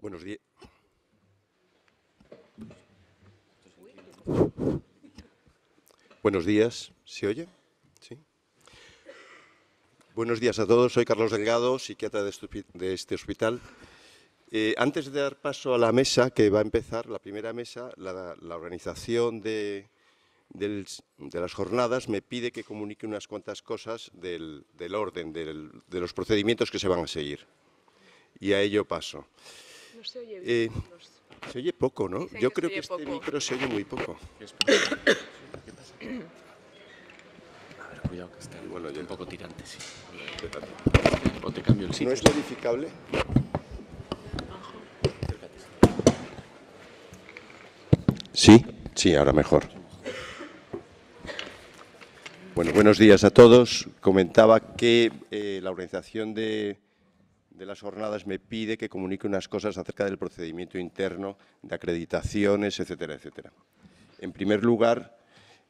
Buenos días. Buenos días. ¿Se oye? Sí. Buenos días a todos. Soy Carlos Delgado, psiquiatra de este hospital. Eh, antes de dar paso a la mesa, que va a empezar, la primera mesa, la, organización de, las jornadas me pide que comunique unas cuantas cosas del, orden, de los procedimientos que se van a seguir. Y a ello paso. Eh, se oye poco, ¿no? Yo creo que este micro se oye muy poco. ¿Qué pasa? A ver, cuidado que está, un poco tirante, sí. ¿No es verificable? Sí, sí, ahora mejor. Bueno, buenos días a todos. Comentaba que eh, la organización de de las jornadas me pide que comunique unas cosas acerca del procedimiento interno de acreditaciones, etcétera, etcétera. En primer lugar,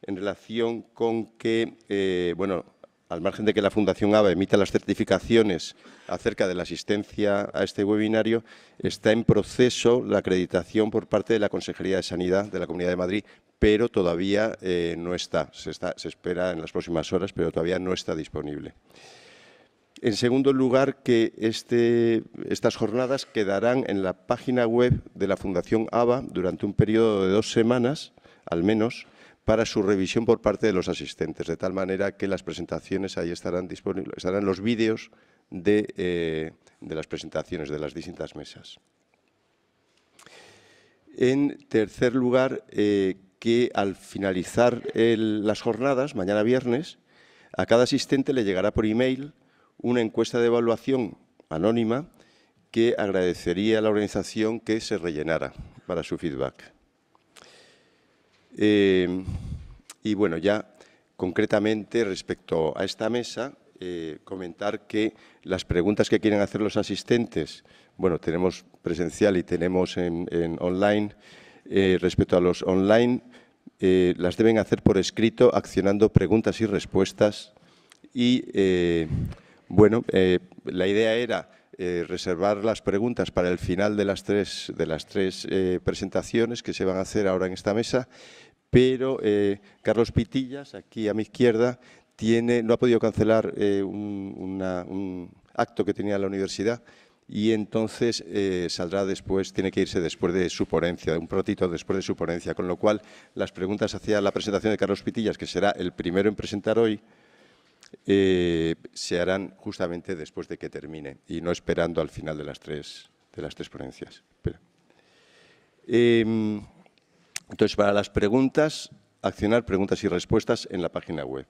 en relación con que, eh, bueno, al margen de que la Fundación ABA emita las certificaciones acerca de la asistencia a este webinario, está en proceso la acreditación por parte de la Consejería de Sanidad de la Comunidad de Madrid, pero todavía eh, no está. Se, está. se espera en las próximas horas, pero todavía no está disponible. En segundo lugar, que este, estas jornadas quedarán en la página web de la Fundación ABA durante un periodo de dos semanas, al menos, para su revisión por parte de los asistentes, de tal manera que las presentaciones ahí estarán disponibles, estarán los vídeos de, eh, las presentaciones de las distintas mesas. En tercer lugar, eh, que al finalizar las jornadas, mañana viernes, a cada asistente le llegará por email una encuesta de evaluación anónima que agradecería a la organización que se rellenara para su feedback. Eh, y bueno, ya concretamente respecto a esta mesa, eh, comentar que las preguntas que quieren hacer los asistentes, bueno, tenemos presencial y tenemos en, online, eh, respecto a los online, las deben hacer por escrito accionando preguntas y respuestas y bueno, eh, la idea era eh, reservar las preguntas para el final de las tres, de las tres eh, presentaciones que se van a hacer ahora en esta mesa, pero Carlos Pitillas, aquí a mi izquierda, tiene, no ha podido cancelar un, acto que tenía la universidad y entonces saldrá después, tiene que irse después de su ponencia, un protito después de su ponencia, con lo cual las preguntas hacia la presentación de Carlos Pitillas, que será el primero en presentar hoy, eh, se harán justamente después de que termine y no esperando al final de las tres, de las tres ponencias. Em, entonces, para las preguntas, accionar preguntas y respuestas en la página web.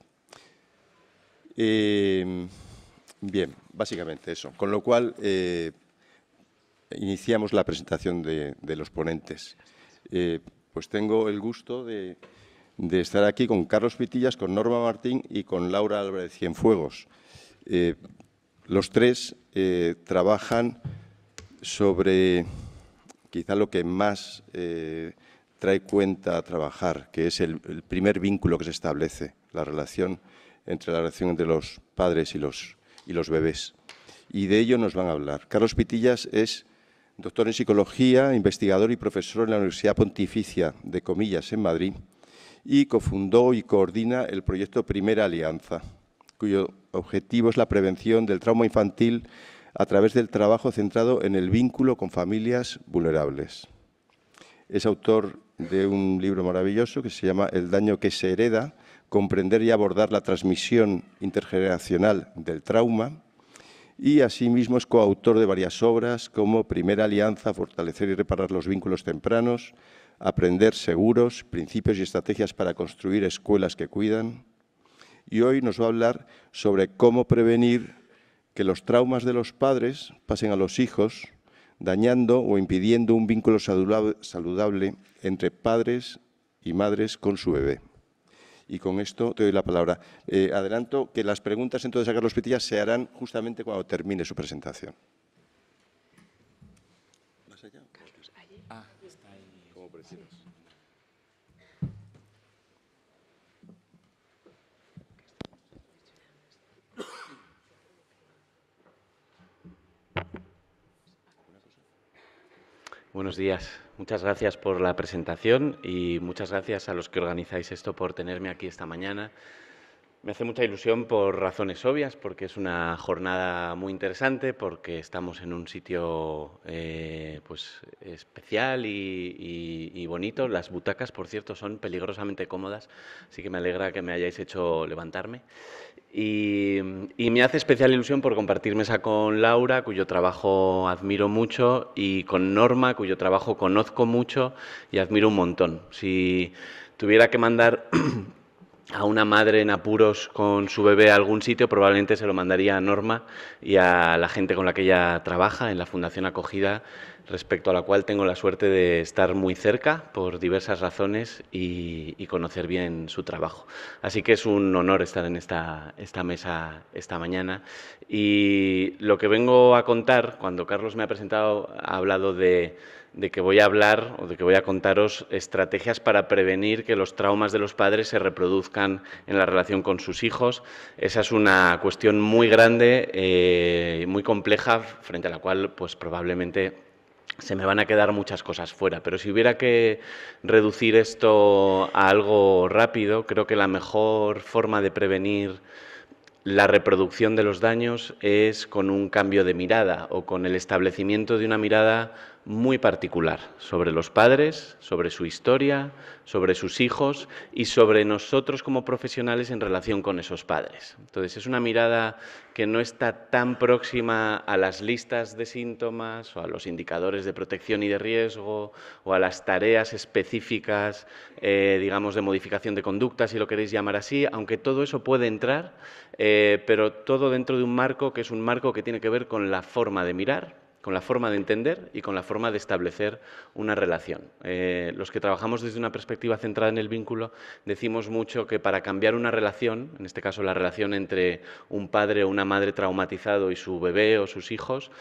Em, bien, básicamente eso. Con lo cual, eh, iniciamos la presentación de los ponentes. Eh, pues tengo el gusto de de estar aquí con Carlos Pitillas, con Norma Martín y con Laura Álvarez Cienfuegos. Eh, los tres eh, trabajan sobre quizá lo que más eh, trae cuenta a trabajar, que es el, primer vínculo que se establece, la relación entre la relación los padres y los, y los bebés. Y de ello nos van a hablar. Carlos Pitillas es doctor en psicología, investigador y profesor en la Universidad Pontificia de Comillas en Madrid y cofundó y coordina el proyecto Primera Alianza, cuyo objetivo es la prevención del trauma infantil a través del trabajo centrado en el vínculo con familias vulnerables. Es autor de un libro maravilloso que se llama El daño que se hereda, comprender y abordar la transmisión intergeneracional del trauma, y asimismo es coautor de varias obras como Primera Alianza, Fortalecer y Reparar los Vínculos Tempranos, aprender seguros, principios y estrategias para construir escuelas que cuidan. Y hoy nos va a hablar sobre cómo prevenir que los traumas de los padres pasen a los hijos, dañando o impidiendo un vínculo saludable entre padres y madres con su bebé. Y con esto te doy la palabra. Eh, adelanto que las preguntas entonces a Carlos Pitilla se harán justamente cuando termine su presentación. Buenos días. Muchas gracias por la presentación y muchas gracias a los que organizáis esto por tenerme aquí esta mañana. Me hace mucha ilusión por razones obvias, porque es una jornada muy interesante, porque estamos en un sitio eh, pues, especial y, bonito. Las butacas, por cierto, son peligrosamente cómodas, así que me alegra que me hayáis hecho levantarme. Y, me hace especial ilusión por compartir mesa con Laura, cuyo trabajo admiro mucho, y con Norma, cuyo trabajo conozco mucho y admiro un montón. Si tuviera que mandar a una madre en apuros con su bebé a algún sitio, probablemente se lo mandaría a Norma y a la gente con la que ella trabaja en la Fundación Acogida, respecto a la cual tengo la suerte de estar muy cerca por diversas razones y, y conocer bien su trabajo. Así que es un honor estar en esta, esta mesa esta mañana. Y lo que vengo a contar, cuando Carlos me ha presentado, ha hablado de de que voy a hablar o de que voy a contaros estrategias para prevenir que los traumas de los padres se reproduzcan en la relación con sus hijos. Esa es una cuestión muy grande, y eh, muy compleja, frente a la cual pues, probablemente se me van a quedar muchas cosas fuera. Pero si hubiera que reducir esto a algo rápido, creo que la mejor forma de prevenir la reproducción de los daños es con un cambio de mirada o con el establecimiento de una mirada muy particular sobre los padres, sobre su historia, sobre sus hijos y sobre nosotros como profesionales en relación con esos padres. Entonces es una mirada que no está tan próxima a las listas de síntomas o a los indicadores de protección y de riesgo o a las tareas específicas, eh, digamos, de modificación de conducta, si lo queréis llamar así, aunque todo eso puede entrar, eh, pero todo dentro de un marco que es un marco que tiene que ver con la forma de mirar con la forma de entender y con la forma de establecer una relación. Eh, los que trabajamos desde una perspectiva centrada en el vínculo decimos mucho que para cambiar una relación, en este caso la relación entre un padre o una madre traumatizado y su bebé o sus hijos,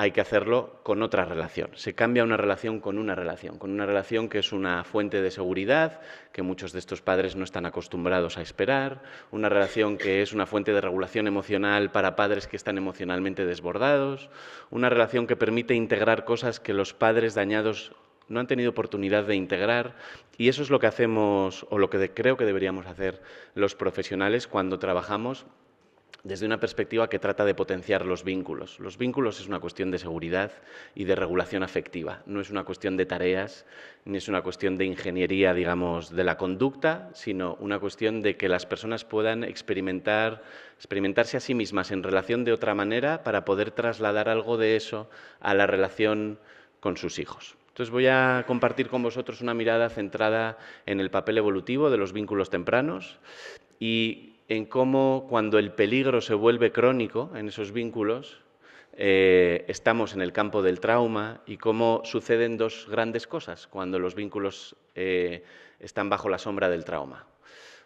hay que hacerlo con otra relación. Se cambia una relación con una relación, con una relación que es una fuente de seguridad, que muchos de estos padres no están acostumbrados a esperar, una relación que es una fuente de regulación emocional para padres que están emocionalmente desbordados, una relación que permite integrar cosas que los padres dañados no han tenido oportunidad de integrar y eso es lo que hacemos o lo que creo que deberíamos hacer los profesionales cuando trabajamos desde una perspectiva que trata de potenciar los vínculos. Los vínculos es una cuestión de seguridad y de regulación afectiva, no es una cuestión de tareas, ni es una cuestión de ingeniería, digamos, de la conducta, sino una cuestión de que las personas puedan experimentar, experimentarse a sí mismas en relación de otra manera para poder trasladar algo de eso a la relación con sus hijos. Entonces voy a compartir con vosotros una mirada centrada en el papel evolutivo de los vínculos tempranos y en cómo cuando el peligro se vuelve crónico en esos vínculos, eh, estamos en el campo del trauma y cómo suceden dos grandes cosas cuando los vínculos eh, están bajo la sombra del trauma.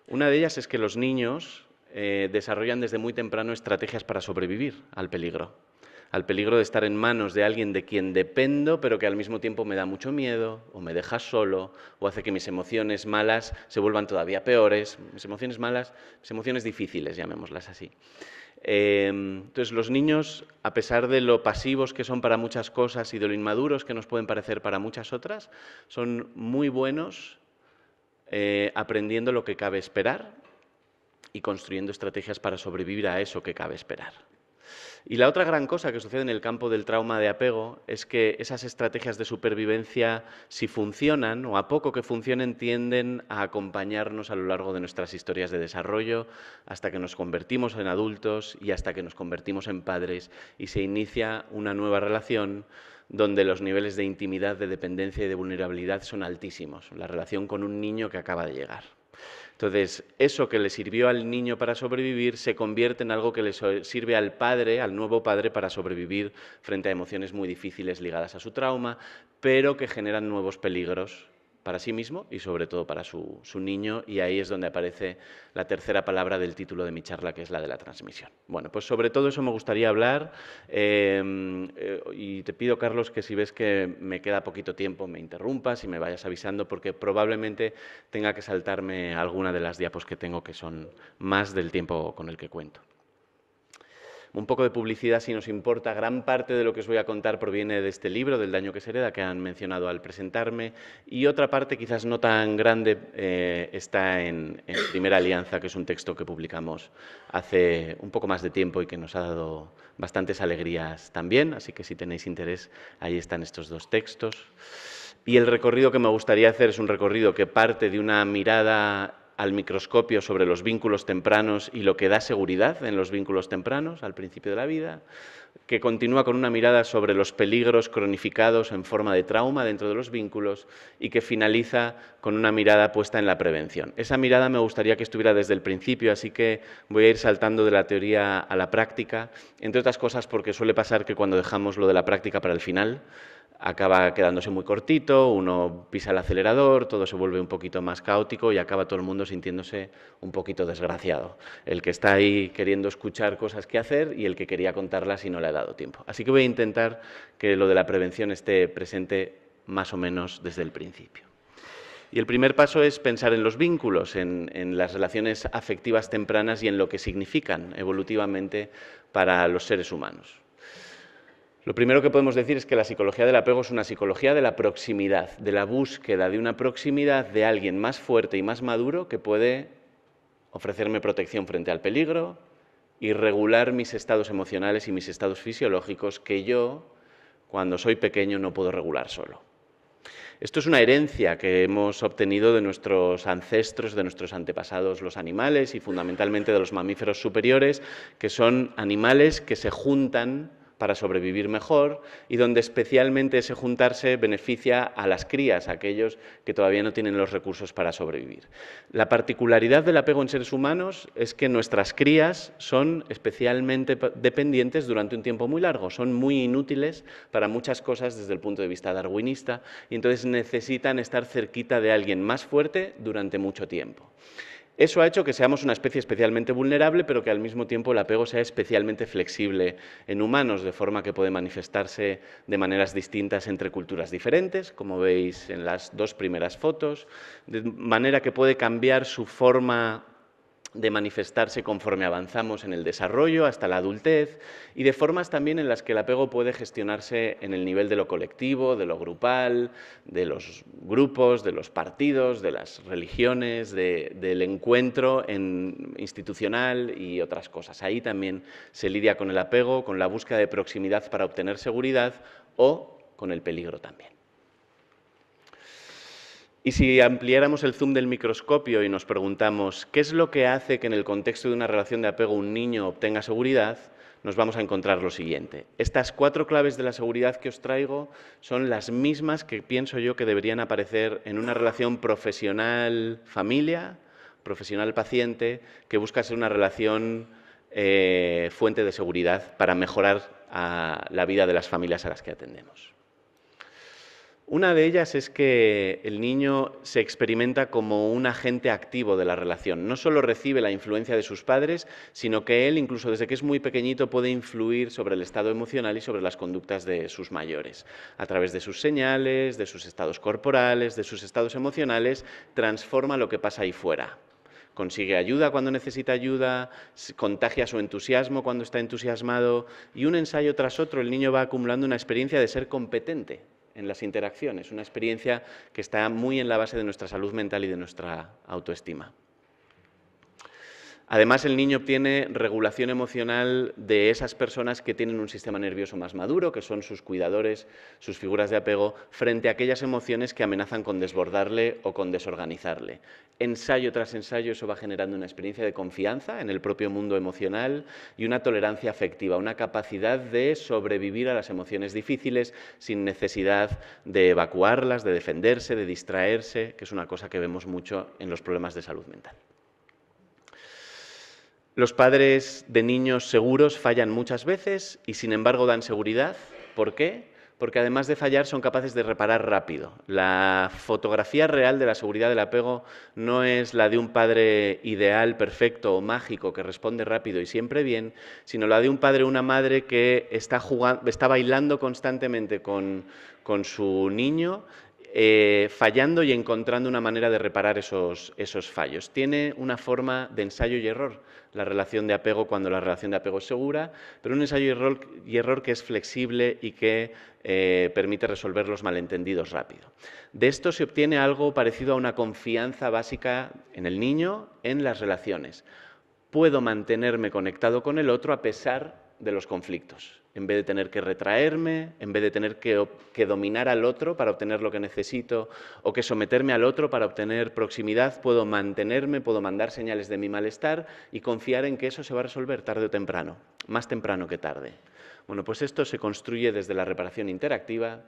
Una de ellas es que los niños eh, desarrollan desde muy temprano estrategias para sobrevivir al peligro al peligro de estar en manos de alguien de quien dependo, pero que al mismo tiempo me da mucho miedo, o me deja solo, o hace que mis emociones malas se vuelvan todavía peores, mis emociones malas, mis emociones difíciles, llamémoslas así. Em, entonces, los niños, a pesar de lo pasivos que son para muchas cosas y de lo inmaduros que nos pueden parecer para muchas otras, son muy buenos eh, aprendiendo lo que cabe esperar y construyendo estrategias para sobrevivir a eso que cabe esperar. Y la otra gran cosa que sucede en el campo del trauma de apego es que esas estrategias de supervivencia, si funcionan o a poco que funcionen, tienden a acompañarnos a lo largo de nuestras historias de desarrollo hasta que nos convertimos en adultos y hasta que nos convertimos en padres y se inicia una nueva relación donde los niveles de intimidad, de dependencia y de vulnerabilidad son altísimos, la relación con un niño que acaba de llegar. Entonces, eso que le sirvió al niño para sobrevivir se convierte en algo que le sirve al padre, al nuevo padre, para sobrevivir frente a emociones muy difíciles ligadas a su trauma, pero que generan nuevos peligros para sí mismo y sobre todo para su, niño, y ahí es donde aparece la tercera palabra del título de mi charla, que es la de la transmisión. Bueno, pues sobre todo eso me gustaría hablar em, eh, y te pido, Carlos, que si ves que me queda poquito tiempo, me interrumpas y me vayas avisando, porque probablemente tenga que saltarme alguna de las diapos que tengo, que son más del tiempo con el que cuento. Un poco de publicidad si nos importa. Gran parte de lo que os voy a contar proviene de este libro, del daño que se hereda, que han mencionado al presentarme. Y otra parte, quizás no tan grande, eh, está en, en Primera Alianza, que es un texto que publicamos hace un poco más de tiempo y que nos ha dado bastantes alegrías también. Así que si tenéis interés, ahí están estos dos textos. Y el recorrido que me gustaría hacer es un recorrido que parte de una mirada al microscopio sobre los vínculos tempranos y lo que da seguridad en los vínculos tempranos al principio de la vida, que continúa con una mirada sobre los peligros cronificados en forma de trauma dentro de los vínculos y que finaliza con una mirada puesta en la prevención. Esa mirada me gustaría que estuviera desde el principio, así que voy a ir saltando de la teoría a la práctica, entre otras cosas porque suele pasar que cuando dejamos lo de la práctica para el final, acaba quedándose muy cortito, uno pisa el acelerador, todo se vuelve un poquito más caótico y acaba todo el mundo sintiéndose un poquito desgraciado. El que está ahí queriendo escuchar cosas que hacer y el que quería contarlas y no le ha dado tiempo. Así que voy a intentar que lo de la prevención esté presente más o menos desde el principio. Y el primer paso es pensar en los vínculos, en, en, las relaciones afectivas tempranas y en lo que significan evolutivamente para los seres humanos. Lo primero que podemos decir es que la psicología del apego es una psicología de la proximidad, de la búsqueda de una proximidad de alguien más fuerte y más maduro que puede ofrecerme protección frente al peligro y regular mis estados emocionales y mis estados fisiológicos que yo, cuando soy pequeño, no puedo regular solo. Esto es una herencia que hemos obtenido de nuestros ancestros, de nuestros antepasados, los animales y fundamentalmente de los mamíferos superiores, que son animales que se juntan para sobrevivir mejor y donde especialmente ese juntarse beneficia a las crías, a aquellos que todavía no tienen los recursos para sobrevivir. La particularidad del apego en seres humanos es que nuestras crías son especialmente dependientes durante un tiempo muy largo, son muy inútiles para muchas cosas desde el punto de vista darwinista y entonces necesitan estar cerquita de alguien más fuerte durante mucho tiempo. Eso ha hecho que seamos una especie especialmente vulnerable, pero que al mismo tiempo el apego sea especialmente flexible en humanos, de forma que puede manifestarse de maneras distintas entre culturas diferentes, como veis en las dos primeras fotos, de manera que puede cambiar su forma de manifestarse conforme avanzamos en el desarrollo hasta la adultez y de formas también en las que el apego puede gestionarse en el nivel de lo colectivo, de lo grupal, de los grupos, de los partidos, de las religiones, del encuentro institucional y otras cosas. Ahí también se lidia con el apego, con la búsqueda de proximidad para obtener seguridad o con el peligro también. Y si ampliáramos el zoom del microscopio y nos preguntamos qué es lo que hace que en el contexto de una relación de apego un niño obtenga seguridad, nos vamos a encontrar lo siguiente. Estas cuatro claves de la seguridad que os traigo son las mismas que pienso yo que deberían aparecer en una relación profesional-familia, profesional-paciente, que busca ser una relación eh, fuente de seguridad para mejorar la vida de las familias a las que atendemos. Una de ellas es que el niño se experimenta como un agente activo de la relación. No solo recibe la influencia de sus padres, sino que él, incluso desde que es muy pequeñito, puede influir sobre el estado emocional y sobre las conductas de sus mayores. A través de sus señales, de sus estados corporales, de sus estados emocionales, transforma lo que pasa ahí fuera consigue ayuda cuando necesita ayuda, contagia su entusiasmo cuando está entusiasmado y un ensayo tras otro el niño va acumulando una experiencia de ser competente en las interacciones, una experiencia que está muy en la base de nuestra salud mental y de nuestra autoestima. Además, el niño obtiene regulación emocional de esas personas que tienen un sistema nervioso más maduro, que son sus cuidadores, sus figuras de apego, frente a aquellas emociones que amenazan con desbordarle o con desorganizarle. Ensayo tras ensayo eso va generando una experiencia de confianza en el propio mundo emocional y una tolerancia afectiva, una capacidad de sobrevivir a las emociones difíciles sin necesidad de evacuarlas, de defenderse, de distraerse, que es una cosa que vemos mucho en los problemas de salud mental. Los padres de niños seguros fallan muchas veces y sin embargo dan seguridad. ¿Por qué? Porque además de fallar son capaces de reparar rápido. La fotografía real de la seguridad del apego no es la de un padre ideal, perfecto o mágico que responde rápido y siempre bien, sino la de un padre o una madre que está, jugando, bailando constantemente con, con su niño, eh, fallando y encontrando una manera de reparar esos, esos fallos. Tiene una forma de ensayo y error, la relación de apego cuando la relación de apego es segura, pero un ensayo y error, y error que es flexible y que eh, permite resolver los malentendidos rápido. De esto se obtiene algo parecido a una confianza básica en el niño, en las relaciones. Puedo mantenerme conectado con el otro a pesar de los conflictos, en vez de tener que retraerme, en vez de tener que, dominar al otro para obtener lo que necesito, o que someterme al otro para obtener proximidad, puedo mantenerme, puedo mandar señales de mi malestar y confiar en que eso se va a resolver tarde o temprano, más temprano que tarde. Bueno, pues esto se construye desde la reparación interactiva.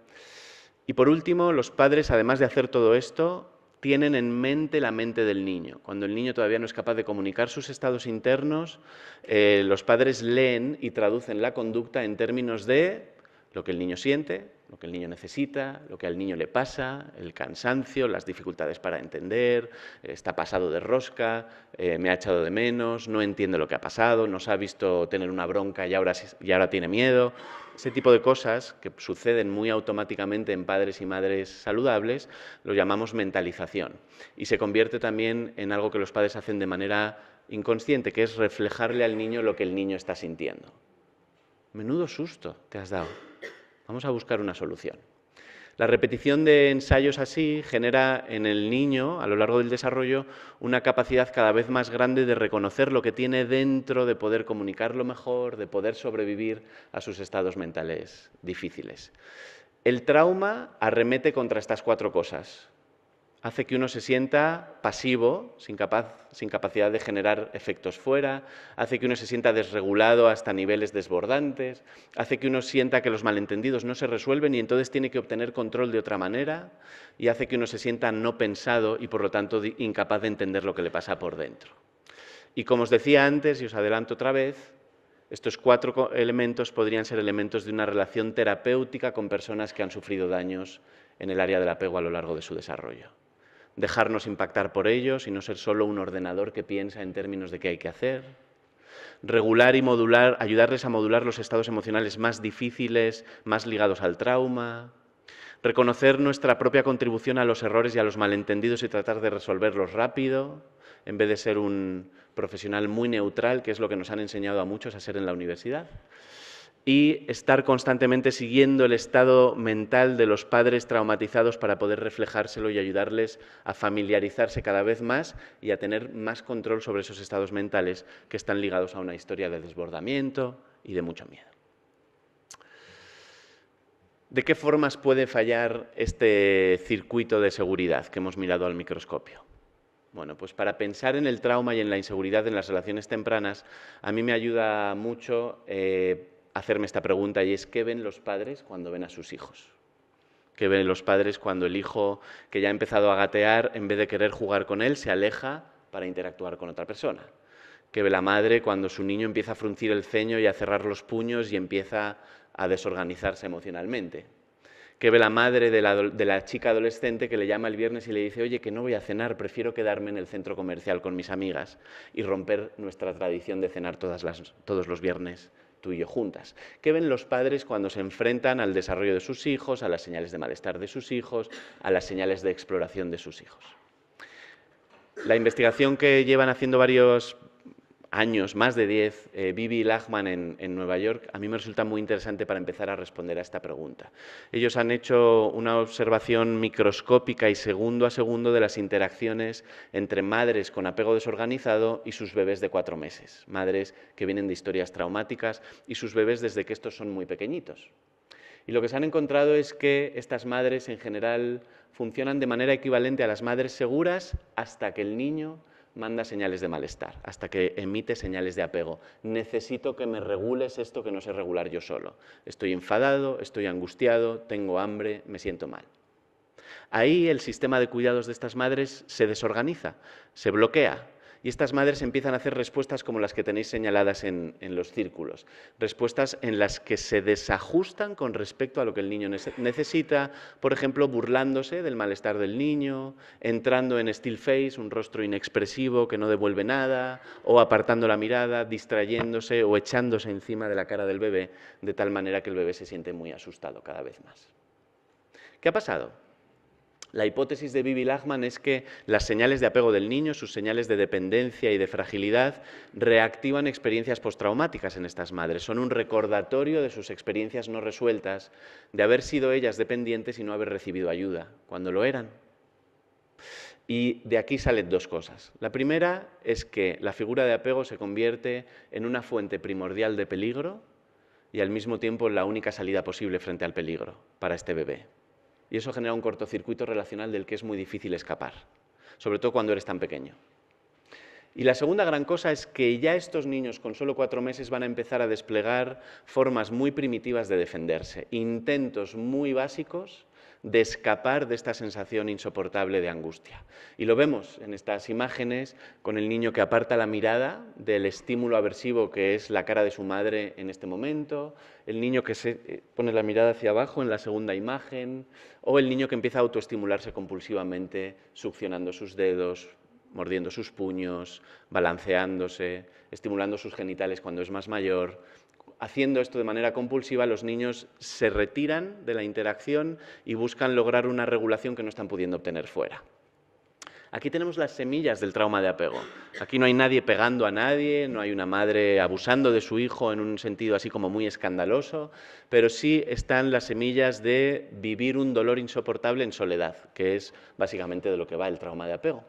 Y por último, los padres, además de hacer todo esto, tienen en mente la mente del niño. Cuando el niño todavía no es capaz de comunicar sus estados internos, eh, los padres leen y traducen la conducta en términos de lo que el niño siente, lo que el niño necesita, lo que al niño le pasa, el cansancio, las dificultades para entender, está pasado de rosca, eh, me ha echado de menos, no entiendo lo que ha pasado, nos ha visto tener una bronca y ahora tiene miedo. Ese tipo de cosas que suceden muy automáticamente en padres y madres saludables lo llamamos mentalización y se convierte también en algo que los padres hacen de manera inconsciente, que es reflejarle al niño lo que el niño está sintiendo. Menudo susto te has dado. Vamos a buscar una solución. La repetición de ensayos así genera en el niño, a lo largo del desarrollo, una capacidad cada vez más grande de reconocer lo que tiene dentro, de poder comunicarlo mejor, de poder sobrevivir a sus estados mentales difíciles. El trauma arremete contra estas cuatro cosas hace que uno se sienta pasivo, sin, capacidad de generar efectos fuera, hace que uno se sienta desregulado hasta niveles desbordantes, hace que uno sienta que los malentendidos no se resuelven y entonces tiene que obtener control de otra manera y hace que uno se sienta no pensado y por lo tanto incapaz de entender lo que le pasa por dentro. Y como os decía antes y os adelanto otra vez, estos cuatro elementos podrían ser elementos de una relación terapéutica con personas que han sufrido daños en el área del apego a lo largo de su desarrollo dejarnos impactar por ellos y no ser solo un ordenador que piensa en términos de qué hay que hacer. Regular y modular, ayudarles a modular los estados emocionales más difíciles, más ligados al trauma. Reconocer nuestra propia contribución a los errores y a los malentendidos y tratar de resolverlos rápido, en vez de ser un profesional muy neutral, que es lo que nos han enseñado a muchos a ser en la universidad y estar constantemente siguiendo el estado mental de los padres traumatizados para poder reflejárselo y ayudarles a familiarizarse cada vez más y a tener más control sobre esos estados mentales que están ligados a una historia de desbordamiento y de mucho miedo. ¿De qué formas puede fallar este circuito de seguridad que hemos mirado al microscopio? Bueno, pues para pensar en el trauma y en la inseguridad en las relaciones tempranas, a mí me ayuda mucho eh, hacerme esta pregunta y es, ¿qué ven los padres cuando ven a sus hijos? ¿Qué ven los padres cuando el hijo que ya ha empezado a gatear, en vez de querer jugar con él, se aleja para interactuar con otra persona? ¿Qué ve la madre cuando su niño empieza a fruncir el ceño y a cerrar los puños y empieza a desorganizarse emocionalmente? ¿Qué ve la madre de la, chica adolescente que le llama el viernes y le dice, oye, que no voy a cenar, prefiero quedarme en el centro comercial con mis amigas y romper nuestra tradición de cenar todos los viernes tú yo juntas. ¿Qué ven los padres cuando se enfrentan al desarrollo de sus hijos, a las señales de malestar de sus hijos, a las señales de exploración de sus hijos? La investigación que llevan haciendo varios, años, más de 10, Vivi y Lachman en, en, Nueva York, a mí me resulta muy interesante para empezar a responder a esta pregunta. Ellos han hecho una observación microscópica y segundo a segundo de las interacciones entre madres con apego desorganizado y sus bebés de cuatro meses, madres que vienen de historias traumáticas y sus bebés desde que estos son muy pequeñitos. Y lo que se han encontrado es que estas madres en general funcionan de manera equivalente a las madres seguras hasta que el niño manda señales de malestar, hasta que emite señales de apego. Necesito que me regules esto que no sé regular yo solo. Estoy enfadado, estoy angustiado, tengo hambre, me siento mal. Ahí el sistema de cuidados de estas madres se desorganiza, se bloquea, y estas madres empiezan a hacer respuestas como las que tenéis señaladas en, los círculos, respuestas en las que se desajustan con respecto a lo que el niño necesita, por ejemplo, burlándose del malestar del niño, entrando en still face, un rostro inexpresivo que no devuelve nada, o apartando la mirada, distrayéndose o echándose encima de la cara del bebé, de tal manera que el bebé se siente muy asustado cada vez más. ¿Qué ha pasado? La hipótesis de Bibi Lachman es que las señales de apego del niño, sus señales de dependencia y de fragilidad, reactivan experiencias postraumáticas en estas madres. Son un recordatorio de sus experiencias no resueltas, de haber sido ellas dependientes y no haber recibido ayuda cuando lo eran. Y de aquí salen dos cosas. La primera es que la figura de apego se convierte en una fuente primordial de peligro y al mismo tiempo en la única salida posible frente al peligro para este bebé. Y eso genera un cortocircuito relacional del que es muy difícil escapar, sobre todo cuando eres tan pequeño. Y la segunda gran cosa es que ya estos niños con solo cuatro meses van a empezar a desplegar formas muy primitivas de defenderse, intentos muy básicos de escapar de esta sensación insoportable de angustia. Y lo vemos en estas imágenes con el niño que aparta la mirada del estímulo aversivo que es la cara de su madre en este momento, el niño que se eh, pone la mirada hacia abajo en la segunda imagen, o el niño que empieza a autoestimularse compulsivamente, succionando sus dedos, mordiendo sus puños, balanceándose, estimulando sus genitales cuando es más mayor, haciendo esto de manera compulsiva, los niños se retiran de la interacción y buscan lograr una regulación que no están pudiendo obtener fuera. Aquí tenemos las semillas del trauma de apego. Aquí no hay nadie pegando a nadie, no hay una madre abusando de su hijo en un sentido así como muy escandaloso, pero sí están las semillas de vivir un dolor insoportable en soledad, que es básicamente de lo que va el trauma de apego.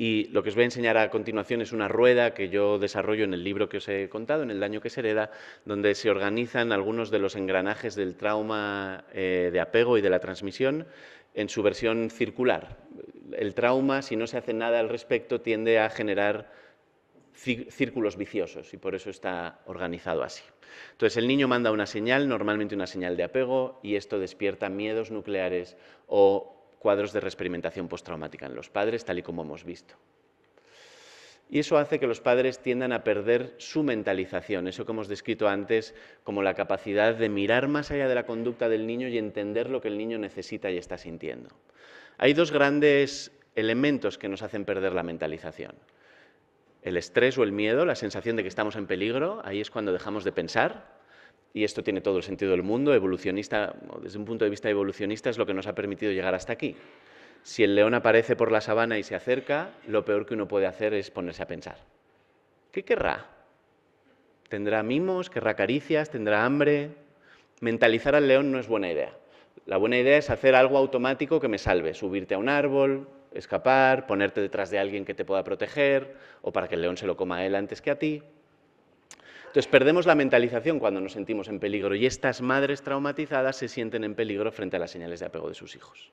Y lo que os voy a enseñar a continuación es una rueda que yo desarrollo en el libro que os he contado, en El daño que se hereda, donde se organizan algunos de los engranajes del trauma eh, de apego y de la transmisión en su versión circular. El trauma, si no se hace nada al respecto, tiende a generar círculos viciosos y por eso está organizado así. Entonces el niño manda una señal, normalmente una señal de apego, y esto despierta miedos nucleares o cuadros de reexperimentación postraumática en los padres, tal y como hemos visto. Y eso hace que los padres tiendan a perder su mentalización, eso que hemos descrito antes como la capacidad de mirar más allá de la conducta del niño y entender lo que el niño necesita y está sintiendo. Hay dos grandes elementos que nos hacen perder la mentalización. El estrés o el miedo, la sensación de que estamos en peligro, ahí es cuando dejamos de pensar, y esto tiene todo el sentido del mundo, evolucionista, desde un punto de vista evolucionista es lo que nos ha permitido llegar hasta aquí. Si el león aparece por la sabana y se acerca, lo peor que uno puede hacer es ponerse a pensar. ¿Qué querrá? ¿Tendrá mimos? ¿Querrá caricias? ¿Tendrá hambre? Mentalizar al león no es buena idea. La buena idea es hacer algo automático que me salve, subirte a un árbol, escapar, ponerte detrás de alguien que te pueda proteger o para que el león se lo coma a él antes que a ti. Entonces perdemos la mentalización cuando nos sentimos en peligro y estas madres traumatizadas se sienten en peligro frente a las señales de apego de sus hijos.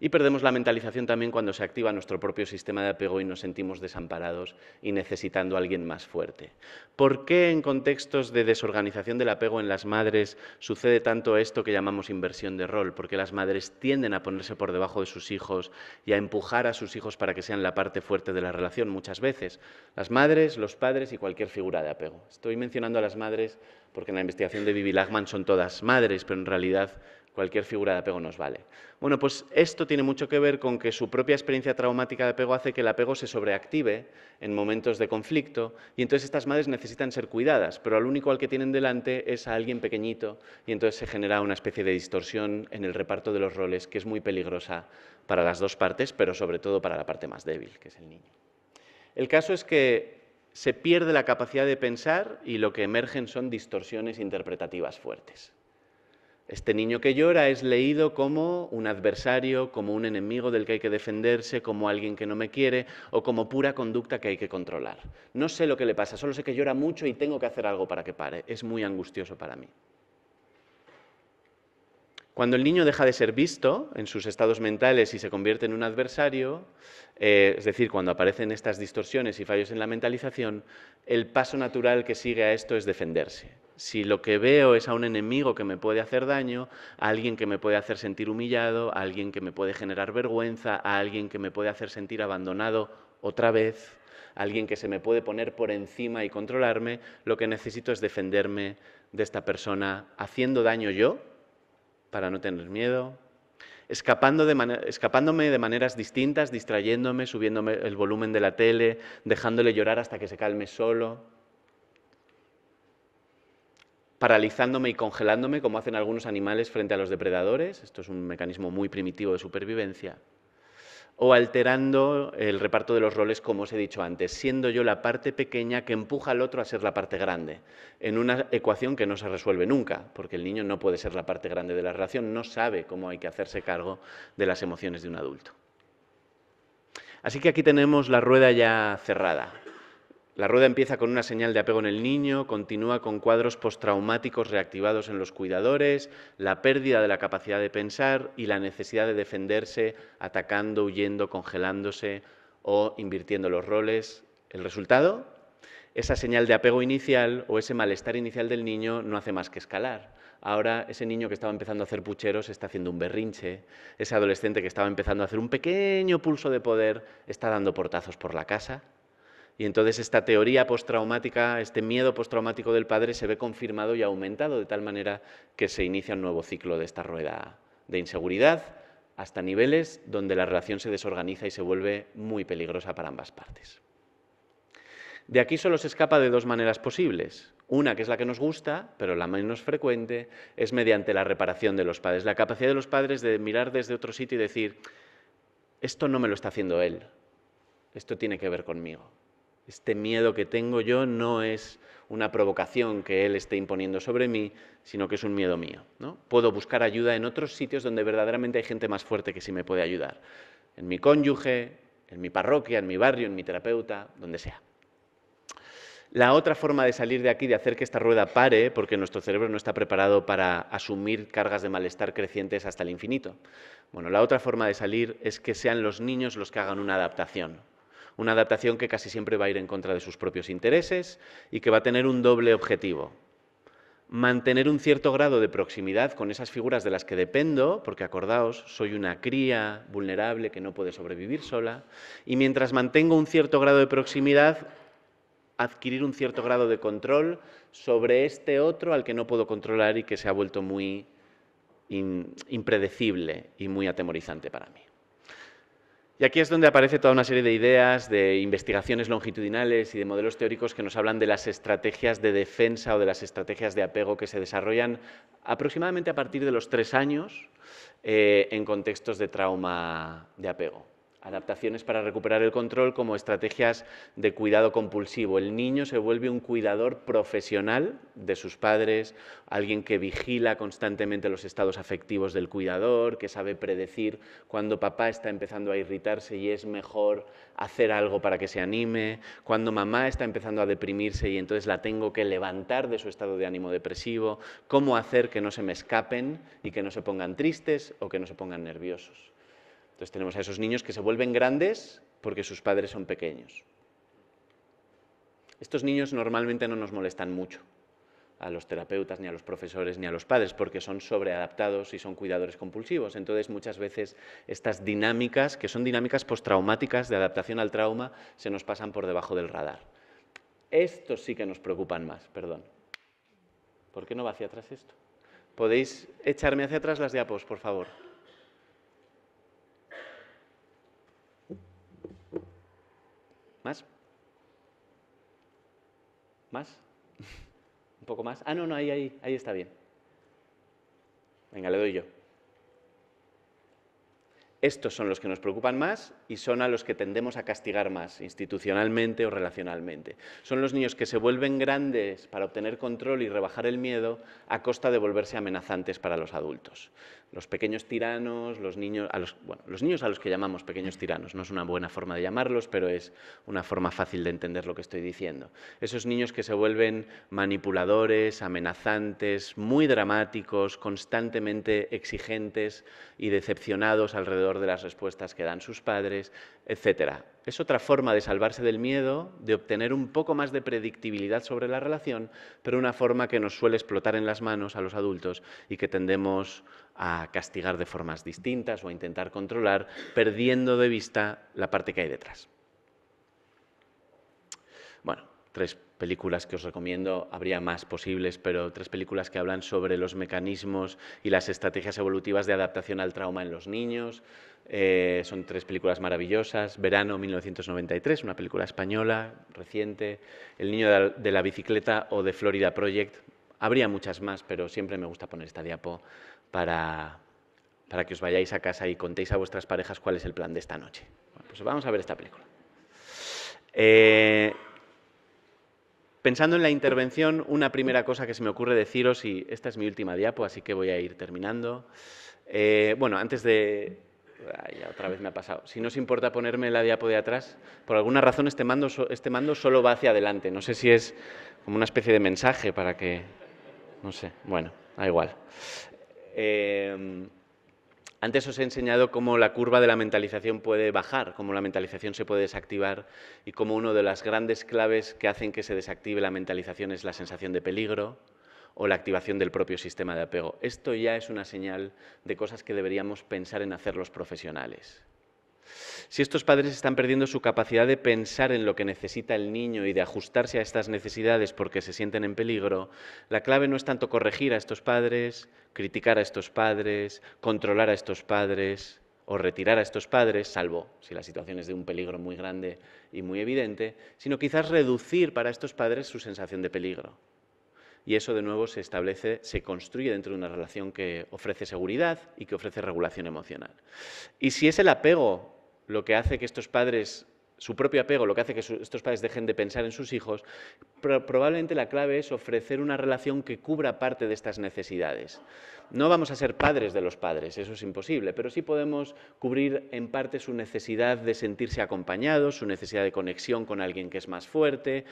Y perdemos la mentalización también cuando se activa nuestro propio sistema de apego y nos sentimos desamparados y necesitando a alguien más fuerte. ¿Por qué en contextos de desorganización del apego en las madres sucede tanto esto que llamamos inversión de rol? Porque las madres tienden a ponerse por debajo de sus hijos y a empujar a sus hijos para que sean la parte fuerte de la relación muchas veces. Las madres, los padres y cualquier figura de apego. Estoy mencionando a las madres porque en la investigación de Vivi Lachman son todas madres, pero en realidad Cualquier figura de apego nos vale. Bueno, pues esto tiene mucho que ver con que su propia experiencia traumática de apego hace que el apego se sobreactive en momentos de conflicto y entonces estas madres necesitan ser cuidadas, pero al único al que tienen delante es a alguien pequeñito y entonces se genera una especie de distorsión en el reparto de los roles que es muy peligrosa para las dos partes, pero sobre todo para la parte más débil, que es el niño. El caso es que se pierde la capacidad de pensar y lo que emergen son distorsiones interpretativas fuertes. Este niño que llora es leído como un adversario, como un enemigo del que hay que defenderse, como alguien que no me quiere o como pura conducta que hay que controlar. No sé lo que le pasa, solo sé que llora mucho y tengo que hacer algo para que pare. Es muy angustioso para mí. Cuando el niño deja de ser visto en sus estados mentales y se convierte en un adversario, eh, es decir, cuando aparecen estas distorsiones y fallos en la mentalización, el paso natural que sigue a esto es defenderse. Si lo que veo es a un enemigo que me puede hacer daño, a alguien que me puede hacer sentir humillado, a alguien que me puede generar vergüenza, a alguien que me puede hacer sentir abandonado otra vez, a alguien que se me puede poner por encima y controlarme, lo que necesito es defenderme de esta persona haciendo daño yo para no tener miedo, escapándome de maneras distintas, distrayéndome, subiéndome el volumen de la tele, dejándole llorar hasta que se calme solo, paralizándome y congelándome como hacen algunos animales frente a los depredadores, esto es un mecanismo muy primitivo de supervivencia, o alterando el reparto de los roles, como os he dicho antes, siendo yo la parte pequeña que empuja al otro a ser la parte grande, en una ecuación que no se resuelve nunca, porque el niño no puede ser la parte grande de la relación, no sabe cómo hay que hacerse cargo de las emociones de un adulto. Así que aquí tenemos la rueda ya cerrada. La rueda empieza con una señal de apego en el niño, continúa con cuadros postraumáticos reactivados en los cuidadores, la pérdida de la capacidad de pensar y la necesidad de defenderse atacando, huyendo, congelándose o invirtiendo los roles. ¿El resultado? Esa señal de apego inicial o ese malestar inicial del niño no hace más que escalar. Ahora ese niño que estaba empezando a hacer pucheros está haciendo un berrinche, ese adolescente que estaba empezando a hacer un pequeño pulso de poder está dando portazos por la casa, y entonces esta teoría postraumática, este miedo postraumático del padre se ve confirmado y aumentado de tal manera que se inicia un nuevo ciclo de esta rueda de inseguridad hasta niveles donde la relación se desorganiza y se vuelve muy peligrosa para ambas partes. De aquí solo se escapa de dos maneras posibles. Una, que es la que nos gusta, pero la menos frecuente, es mediante la reparación de los padres, la capacidad de los padres de mirar desde otro sitio y decir, esto no me lo está haciendo él, esto tiene que ver conmigo este miedo que tengo yo no es una provocación que él esté imponiendo sobre mí, sino que es un miedo mío. Puedo buscar ayuda en otros sitios donde verdaderamente hay gente más fuerte que sí me puede ayudar. En mi cónyuge, en mi parroquia, en mi barrio, en mi terapeuta, donde sea. La otra forma de salir de aquí, de hacer que esta rueda pare, porque nuestro cerebro no está preparado para asumir cargas de malestar crecientes hasta el infinito. Bueno, la otra forma de salir es que sean los niños los que hagan una adaptación. Una adaptación que casi siempre va a ir en contra de sus propios intereses y que va a tener un doble objetivo. Mantener un cierto grado de proximidad con esas figuras de las que dependo, porque acordaos, soy una cría vulnerable que no puede sobrevivir sola, y mientras mantengo un cierto grado de proximidad, adquirir un cierto grado de control sobre este otro al que no puedo controlar y que se ha vuelto muy impredecible y muy atemorizante para mí. Y aquí es donde aparece toda una serie de ideas, de investigaciones longitudinales y de modelos teóricos que nos hablan de las estrategias de defensa o de las estrategias de apego que se desarrollan aproximadamente a partir de los tres años eh, en contextos de trauma de apego adaptaciones para recuperar el control como estrategias de cuidado compulsivo. El niño se vuelve un cuidador profesional de sus padres, alguien que vigila constantemente los estados afectivos del cuidador, que sabe predecir cuando papá está empezando a irritarse y es mejor hacer algo para que se anime, cuando mamá está empezando a deprimirse y entonces la tengo que levantar de su estado de ánimo depresivo, cómo hacer que no se me escapen y que no se pongan tristes o que no se pongan nerviosos. Entonces tenemos a esos niños que se vuelven grandes porque sus padres son pequeños. Estos niños normalmente no nos molestan mucho a los terapeutas, ni a los profesores, ni a los padres, porque son sobreadaptados y son cuidadores compulsivos. Entonces, muchas veces estas dinámicas, que son dinámicas postraumáticas de adaptación al trauma, se nos pasan por debajo del radar. Estos sí que nos preocupan más, perdón. ¿Por qué no va hacia atrás esto? ¿Podéis echarme hacia atrás las diapos, por favor? ¿Más? ¿Más? ¿Un poco más? Ah, no, no, ahí, ahí, ahí está bien. Venga, le doy yo. Estos son los que nos preocupan más y son a los que tendemos a castigar más, institucionalmente o relacionalmente. Son los niños que se vuelven grandes para obtener control y rebajar el miedo a costa de volverse amenazantes para los adultos. Los pequeños tiranos, los niños a los, los niños a los que llamamos pequeños tiranos, no es una buena forma de llamarlos, pero es una forma fácil de entender lo que estoy diciendo. Esos niños que se vuelven manipuladores, amenazantes, muy dramáticos, constantemente exigentes y decepcionados alrededor de las respuestas que dan sus padres etcétera. Es otra forma de salvarse del miedo, de obtener un poco más de predictibilidad sobre la relación, pero una forma que nos suele explotar en las manos a los adultos y que tendemos a castigar de formas distintas o a intentar controlar, perdiendo de vista la parte que hay detrás. Bueno, tres películas que os recomiendo, habría más posibles, pero tres películas que hablan sobre los mecanismos y las estrategias evolutivas de adaptación al trauma en los niños, eh, son tres películas maravillosas. Verano 1993, una película española reciente. El niño de la, bicicleta o de Florida Project. Habría muchas más, pero siempre me gusta poner esta diapo para, para que os vayáis a casa y contéis a vuestras parejas cuál es el plan de esta noche. pues vamos a ver esta película. Eh, pensando en la intervención, una primera cosa que se me ocurre deciros, y esta es mi última diapo, así que voy a ir terminando. Eh, bueno, antes de, Ay, otra vez me ha pasado. Si no os importa ponerme la diapo de atrás, por alguna razón este mando, este mando solo va hacia adelante. No sé si es como una especie de mensaje para que... No sé, bueno, da igual. Em, antes os he enseñado cómo la curva de la mentalización puede bajar, cómo la mentalización se puede desactivar y cómo una de las grandes claves que hacen que se desactive la mentalización es la sensación de peligro, o la activación del propio sistema de apego. Esto ya es una señal de cosas que deberíamos pensar en hacer los profesionales. Si estos padres están perdiendo su capacidad de pensar en lo que necesita el niño y de ajustarse a estas necesidades porque se sienten en peligro, la clave no es tanto corregir a estos padres, criticar a estos padres, controlar a estos padres o retirar a estos padres, salvo si la situación es de un peligro muy grande y muy evidente, sino quizás reducir para estos padres su sensación de peligro y eso de nuevo se establece, se construye dentro de una relación que ofrece seguridad y que ofrece regulación emocional. Y si es el apego lo que hace que estos padres su propio apego lo que hace que estos padres dejen de pensar en sus hijos, probablemente la clave es ofrecer una relación que cubra parte de estas necesidades. No vamos a ser padres de los padres, eso es imposible, pero sí podemos cubrir en parte su necesidad de sentirse acompañados, su necesidad de conexión con alguien que es más fuerte,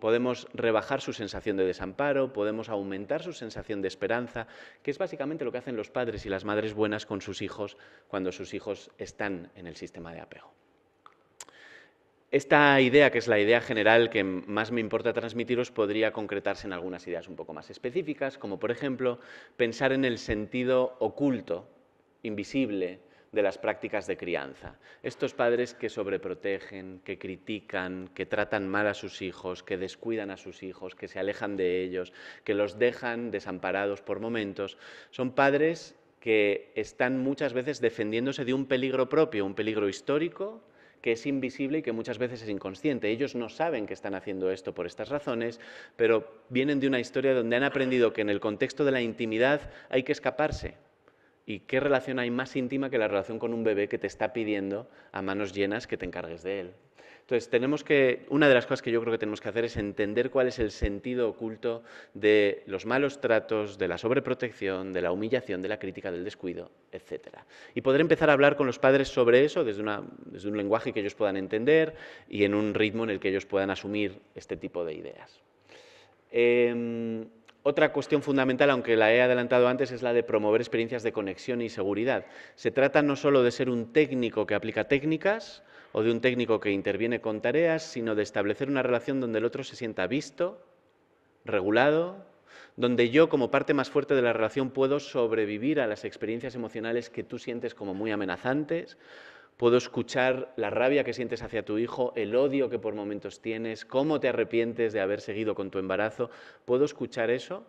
podemos rebajar su sensación de desamparo, podemos aumentar su sensación de esperanza, que es básicamente lo que hacen los padres y las madres buenas con sus hijos cuando sus hijos están en el sistema de apego. Esta idea, que es la idea general que más me importa transmitiros, podría concretarse en algunas ideas un poco más específicas, como por ejemplo pensar en el sentido oculto, invisible, de las prácticas de crianza. Estos padres que sobreprotegen, que critican, que tratan mal a sus hijos, que descuidan a sus hijos, que se alejan de ellos, que los dejan desamparados por momentos, son padres que están muchas veces defendiéndose de un peligro propio, un peligro histórico, que es invisible y que muchas veces es inconsciente. Ellos no saben que están haciendo esto por estas razones, pero vienen de una historia donde han aprendido que en el contexto de la intimidad hay que escaparse. ¿Y qué relación hay más íntima que la relación con un bebé que te está pidiendo a manos llenas que te encargues de él? Entonces, tenemos que, una de las cosas que yo creo que tenemos que hacer es entender cuál es el sentido oculto de los malos tratos, de la sobreprotección, de la humillación, de la crítica, del descuido, etc. Y poder empezar a hablar con los padres sobre eso desde, un lenguaje que ellos puedan entender y en un ritmo en el que ellos puedan asumir este tipo de ideas. Em, otra cuestión fundamental, aunque la he adelantado antes, es la de promover experiencias de conexión y seguridad. Se trata no solo de ser un técnico que aplica técnicas, o de un técnico que interviene con tareas, sino de establecer una relación donde el otro se sienta visto, regulado, donde yo como parte más fuerte de la relación puedo sobrevivir a las experiencias emocionales que tú sientes como muy amenazantes, puedo escuchar la rabia que sientes hacia tu hijo, el odio que por momentos tienes, cómo te arrepientes de haber seguido con tu embarazo, puedo escuchar eso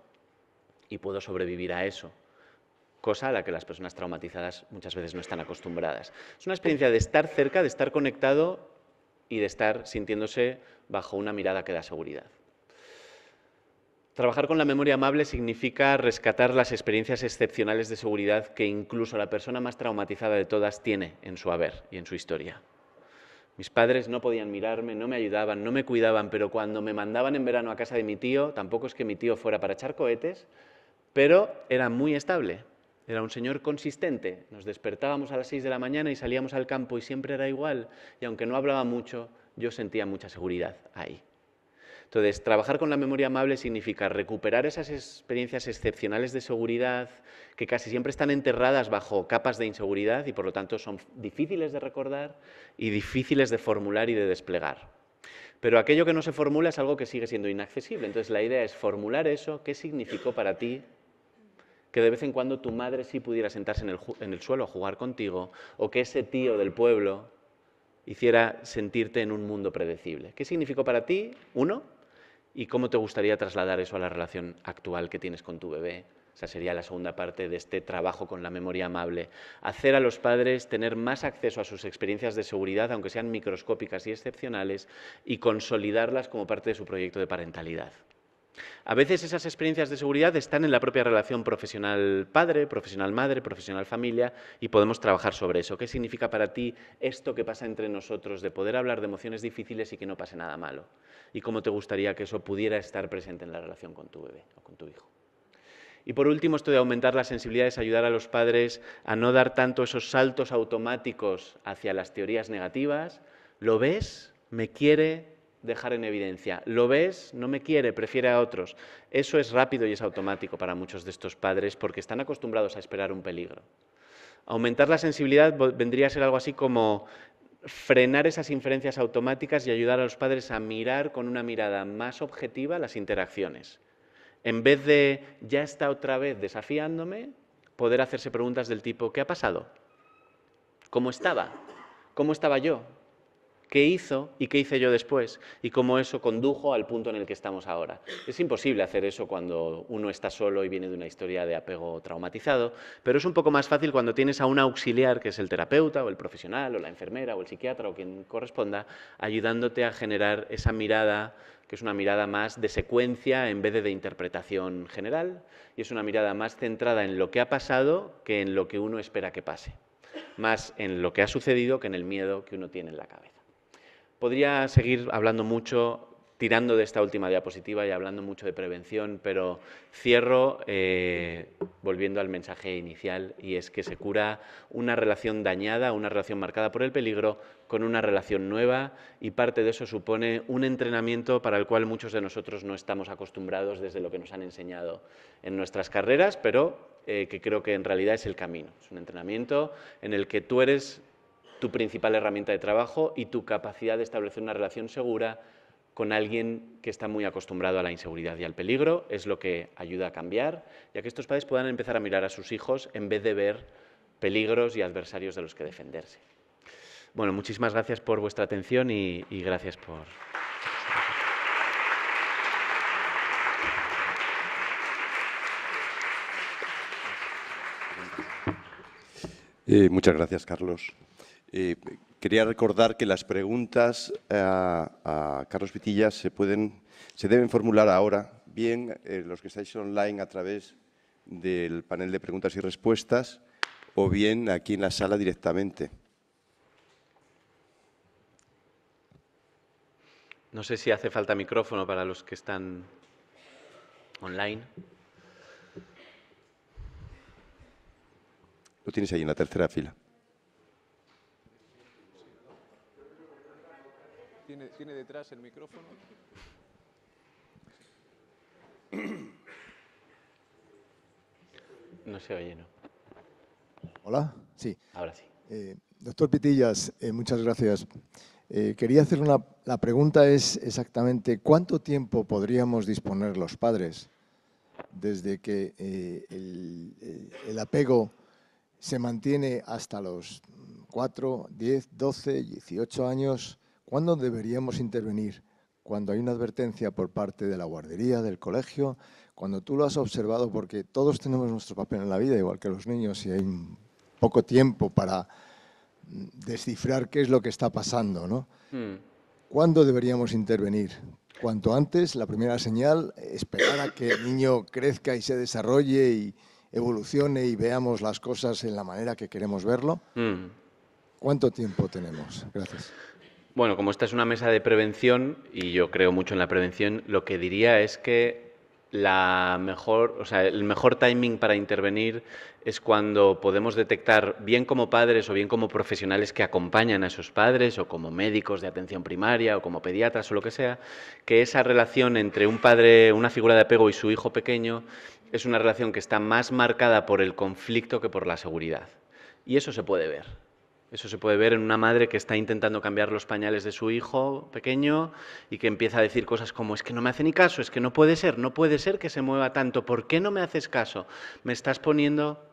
y puedo sobrevivir a eso cosa a la que las personas traumatizadas muchas veces no están acostumbradas. Es una experiencia de estar cerca, de estar conectado y de estar sintiéndose bajo una mirada que da seguridad. Trabajar con la memoria amable significa rescatar las experiencias excepcionales de seguridad que incluso la persona más traumatizada de todas tiene en su haber y en su historia. Mis padres no podían mirarme, no me ayudaban, no me cuidaban, pero cuando me mandaban en verano a casa de mi tío, tampoco es que mi tío fuera para echar cohetes, pero era muy estable, era un señor consistente. Nos despertábamos a las 6 de la mañana y salíamos al campo y siempre era igual. Y aunque no hablaba mucho, yo sentía mucha seguridad ahí. Entonces, trabajar con la memoria amable significa recuperar esas experiencias excepcionales de seguridad que casi siempre están enterradas bajo capas de inseguridad y por lo tanto son difíciles de recordar y difíciles de formular y de desplegar. Pero aquello que no se formula es algo que sigue siendo inaccesible. Entonces, la idea es formular eso, qué significó para ti que de vez en cuando tu madre sí pudiera sentarse en el, suelo a jugar contigo, o que ese tío del pueblo hiciera sentirte en un mundo predecible. ¿Qué significó para ti, uno? ¿Y cómo te gustaría trasladar eso a la relación actual que tienes con tu bebé? Esa sería la segunda parte de este trabajo con la memoria amable. Hacer a los padres tener más acceso a sus experiencias de seguridad, aunque sean microscópicas y excepcionales, y consolidarlas como parte de su proyecto de parentalidad. A veces esas experiencias de seguridad están en la propia relación profesional padre, profesional madre, profesional familia y podemos trabajar sobre eso. ¿Qué significa para ti esto que pasa entre nosotros de poder hablar de emociones difíciles y que no pase nada malo? ¿Y cómo te gustaría que eso pudiera estar presente en la relación con tu bebé o con tu hijo? Y por último, esto de aumentar la sensibilidad es ayudar a los padres a no dar tanto esos saltos automáticos hacia las teorías negativas. ¿Lo ves? ¿Me quiere? dejar en evidencia. Lo ves, no me quiere, prefiere a otros. Eso es rápido y es automático para muchos de estos padres porque están acostumbrados a esperar un peligro. Aumentar la sensibilidad vendría a ser algo así como frenar esas inferencias automáticas y ayudar a los padres a mirar con una mirada más objetiva las interacciones. En vez de ya está otra vez desafiándome, poder hacerse preguntas del tipo ¿qué ha pasado? ¿Cómo estaba? ¿Cómo estaba yo? qué hizo y qué hice yo después y cómo eso condujo al punto en el que estamos ahora. Es imposible hacer eso cuando uno está solo y viene de una historia de apego traumatizado, pero es un poco más fácil cuando tienes a un auxiliar que es el terapeuta o el profesional o la enfermera o el psiquiatra o quien corresponda, ayudándote a generar esa mirada que es una mirada más de secuencia en vez de, de interpretación general y es una mirada más centrada en lo que ha pasado que en lo que uno espera que pase, más en lo que ha sucedido que en el miedo que uno tiene en la cabeza. Podría seguir hablando mucho, tirando de esta última diapositiva y hablando mucho de prevención, pero cierro eh, volviendo al mensaje inicial y es que se cura una relación dañada, una relación marcada por el peligro, con una relación nueva y parte de eso supone un entrenamiento para el cual muchos de nosotros no estamos acostumbrados desde lo que nos han enseñado en nuestras carreras, pero eh, que creo que en realidad es el camino. Es un entrenamiento en el que tú eres tu principal herramienta de trabajo y tu capacidad de establecer una relación segura con alguien que está muy acostumbrado a la inseguridad y al peligro, es lo que ayuda a cambiar y a que estos padres puedan empezar a mirar a sus hijos en vez de ver peligros y adversarios de los que defenderse. Bueno, muchísimas gracias por vuestra atención y, gracias por... Eh, muchas gracias, Carlos. Eh, quería recordar que las preguntas eh, a, Carlos Pitillas se, pueden, se deben formular ahora, bien eh, los que estáis online a través del panel de preguntas y respuestas o bien aquí en la sala directamente. No sé si hace falta micrófono para los que están online. Lo tienes ahí en la tercera fila. tiene, detrás el micrófono. No se oye, ¿no? Hola, sí. Ahora sí. Eh, doctor Pitillas, eh, muchas gracias. Eh, quería hacer una... La pregunta es exactamente cuánto tiempo podríamos disponer los padres desde que el, el, apego se mantiene hasta los 4, 10, 12, 18 años ¿Cuándo deberíamos intervenir? Cuando hay una advertencia por parte de la guardería, del colegio, cuando tú lo has observado, porque todos tenemos nuestro papel en la vida, igual que los niños, y hay poco tiempo para mm, descifrar qué es lo que está pasando, ¿no? Hmm. ¿Cuándo deberíamos intervenir? Cuanto antes, la primera señal, esperar a que el niño crezca y se desarrolle y evolucione y veamos las cosas en la manera que queremos verlo. Hmm. ¿Cuánto tiempo tenemos? Gracias. Bueno, como esta es una mesa de prevención y yo creo mucho en la prevención, lo que diría es que el mejor timing para intervenir es cuando podemos detectar, bien como padres o bien como profesionales que acompañan a esos padres o como médicos de atención primaria o como pediatras o lo que sea, que esa relación entre un padre, una figura de apego y su hijo pequeño es una relación que está más marcada por el conflicto que por la seguridad. Y eso se puede ver. Eso se puede ver en una madre que está intentando cambiar los pañales de su hijo pequeño y que empieza a decir cosas como es que no me hace ni caso, es que no puede ser, no puede ser que se mueva tanto, ¿por qué no me haces caso? Me estás poniendo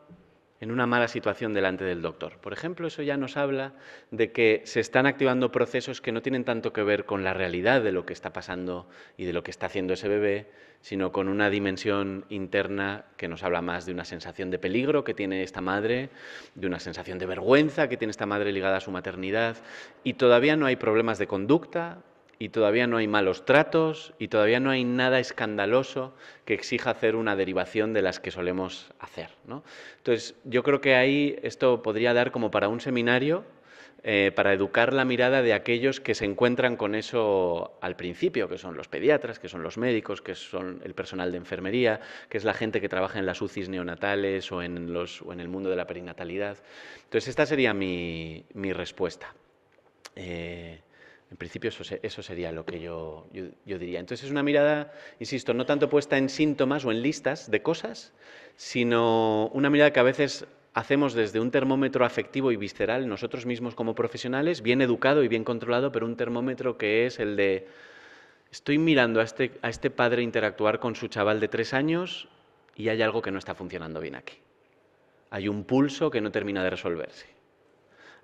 en una mala situación delante del doctor. Por ejemplo, eso ya nos habla de que se están activando procesos que no tienen tanto que ver con la realidad de lo que está pasando y de lo que está haciendo ese bebé, sino con una dimensión interna que nos habla más de una sensación de peligro que tiene esta madre, de una sensación de vergüenza que tiene esta madre ligada a su maternidad. Y todavía no hay problemas de conducta, y todavía no hay malos tratos y todavía no hay nada escandaloso que exija hacer una derivación de las que solemos hacer. Entonces, yo creo que ahí esto podría dar como para un seminario, eh, para educar la mirada de aquellos que se encuentran con eso al principio, que son los pediatras, que son los médicos, que son el personal de enfermería, que es la gente que trabaja en las UCIs neonatales o en, los, en el mundo de la perinatalidad. Entonces, esta sería mi, respuesta. Eh, en principio eso, sería lo que yo, yo, diría. Entonces es una mirada, insisto, no tanto puesta en síntomas o en listas de cosas, sino una mirada que a veces hacemos desde un termómetro afectivo y visceral nosotros mismos como profesionales, bien educado y bien controlado, pero un termómetro que es el de estoy mirando a este, a este padre interactuar con su chaval de tres años y hay algo que no está funcionando bien aquí. Hay un pulso que no termina de resolverse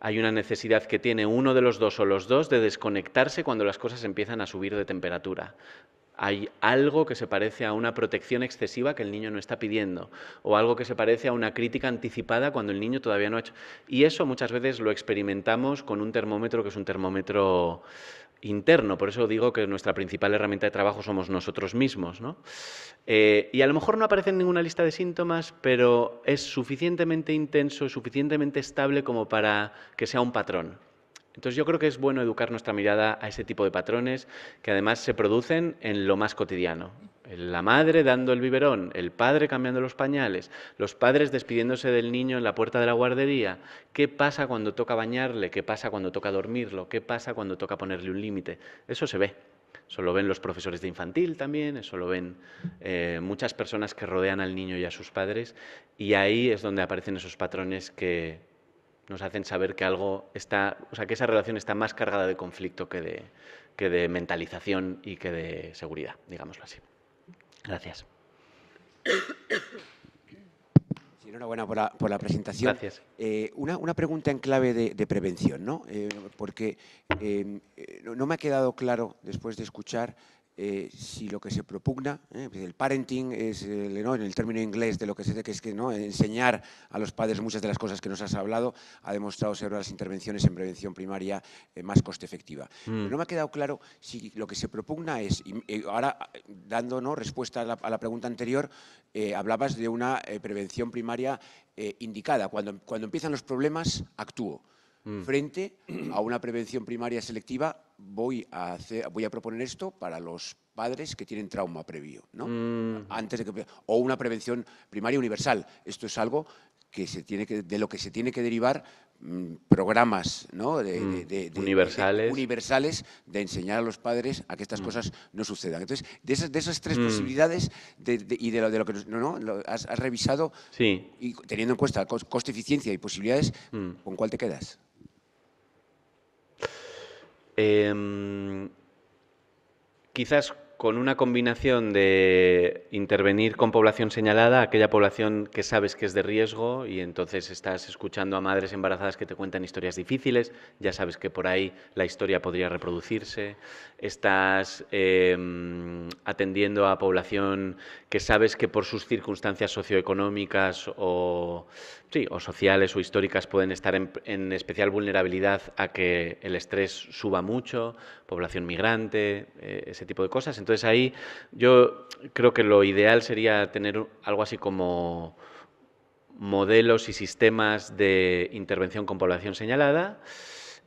hay una necesidad que tiene uno de los dos o los dos de desconectarse cuando las cosas empiezan a subir de temperatura. Hay algo que se parece a una protección excesiva que el niño no está pidiendo, o algo que se parece a una crítica anticipada cuando el niño todavía no ha hecho. Y eso muchas veces lo experimentamos con un termómetro que es un termómetro interno. Por eso digo que nuestra principal herramienta de trabajo somos nosotros mismos. Eh, y a lo mejor no aparece en ninguna lista de síntomas, pero es suficientemente intenso, suficientemente estable como para que sea un patrón. Entonces yo creo que es bueno educar nuestra mirada a ese tipo de patrones que además se producen en lo más cotidiano. La madre dando el biberón, el padre cambiando los pañales, los padres despidiéndose del niño en la puerta de la guardería. ¿Qué pasa cuando toca bañarle? ¿Qué pasa cuando toca dormirlo? ¿Qué pasa cuando toca ponerle un límite? Eso se ve. Eso lo ven los profesores de infantil también, eso lo ven eh, muchas personas que rodean al niño y a sus padres. Y ahí es donde aparecen esos patrones que nos hacen saber que algo está, o sea, que esa relación está más cargada de conflicto que de, que de mentalización y que de seguridad, digámoslo así. Gracias. Sí, enhorabuena por la, presentación. Gracias. Eh, una, pregunta en clave de, prevención, ¿no? Eh, porque eh, no me ha quedado claro, después de escuchar, eh, si lo que se propugna, eh, pues el parenting es en el término inglés de lo que se dice que es que ¿no? enseñar a los padres muchas de las cosas que nos has hablado, ha demostrado ser una de las intervenciones en prevención primaria eh, más coste efectiva. Mm. no me ha quedado claro si lo que se propugna es, y, ahora dando respuesta a la, pregunta anterior, hablabas de una prevención primaria indicada. Cuando, cuando empiezan los problemas, actúo Mm. frente a una prevención primaria selectiva. Voy a, voy a proponer esto para los padres que tienen trauma previo, ¿no? Mm. Antes de que, o una prevención primaria universal. Esto es algo que se tiene que, de lo que se tiene que derivar mm, programas universales. de enseñar a los padres a que estas cosas no sucedan. Entonces, de esas, tres posibilidades y de lo, que no, no has, revisado, y teniendo en cuenta coste-eficiencia y posibilidades, ¿con cuál te quedas? Em, quizás con una combinación de intervenir con población señalada, aquella población que sabes que es de riesgo y entonces estás escuchando a madres embarazadas que te cuentan historias difíciles, ya sabes que por ahí la historia podría reproducirse, estás em, atendiendo a población que sabes que por sus circunstancias socioeconómicas o, sociales o históricas pueden estar en, especial vulnerabilidad a que el estrés suba mucho, población migrante, eh, ese tipo de cosas. Entonces ahí yo creo que lo ideal sería tener algo así como modelos y sistemas de intervención con población señalada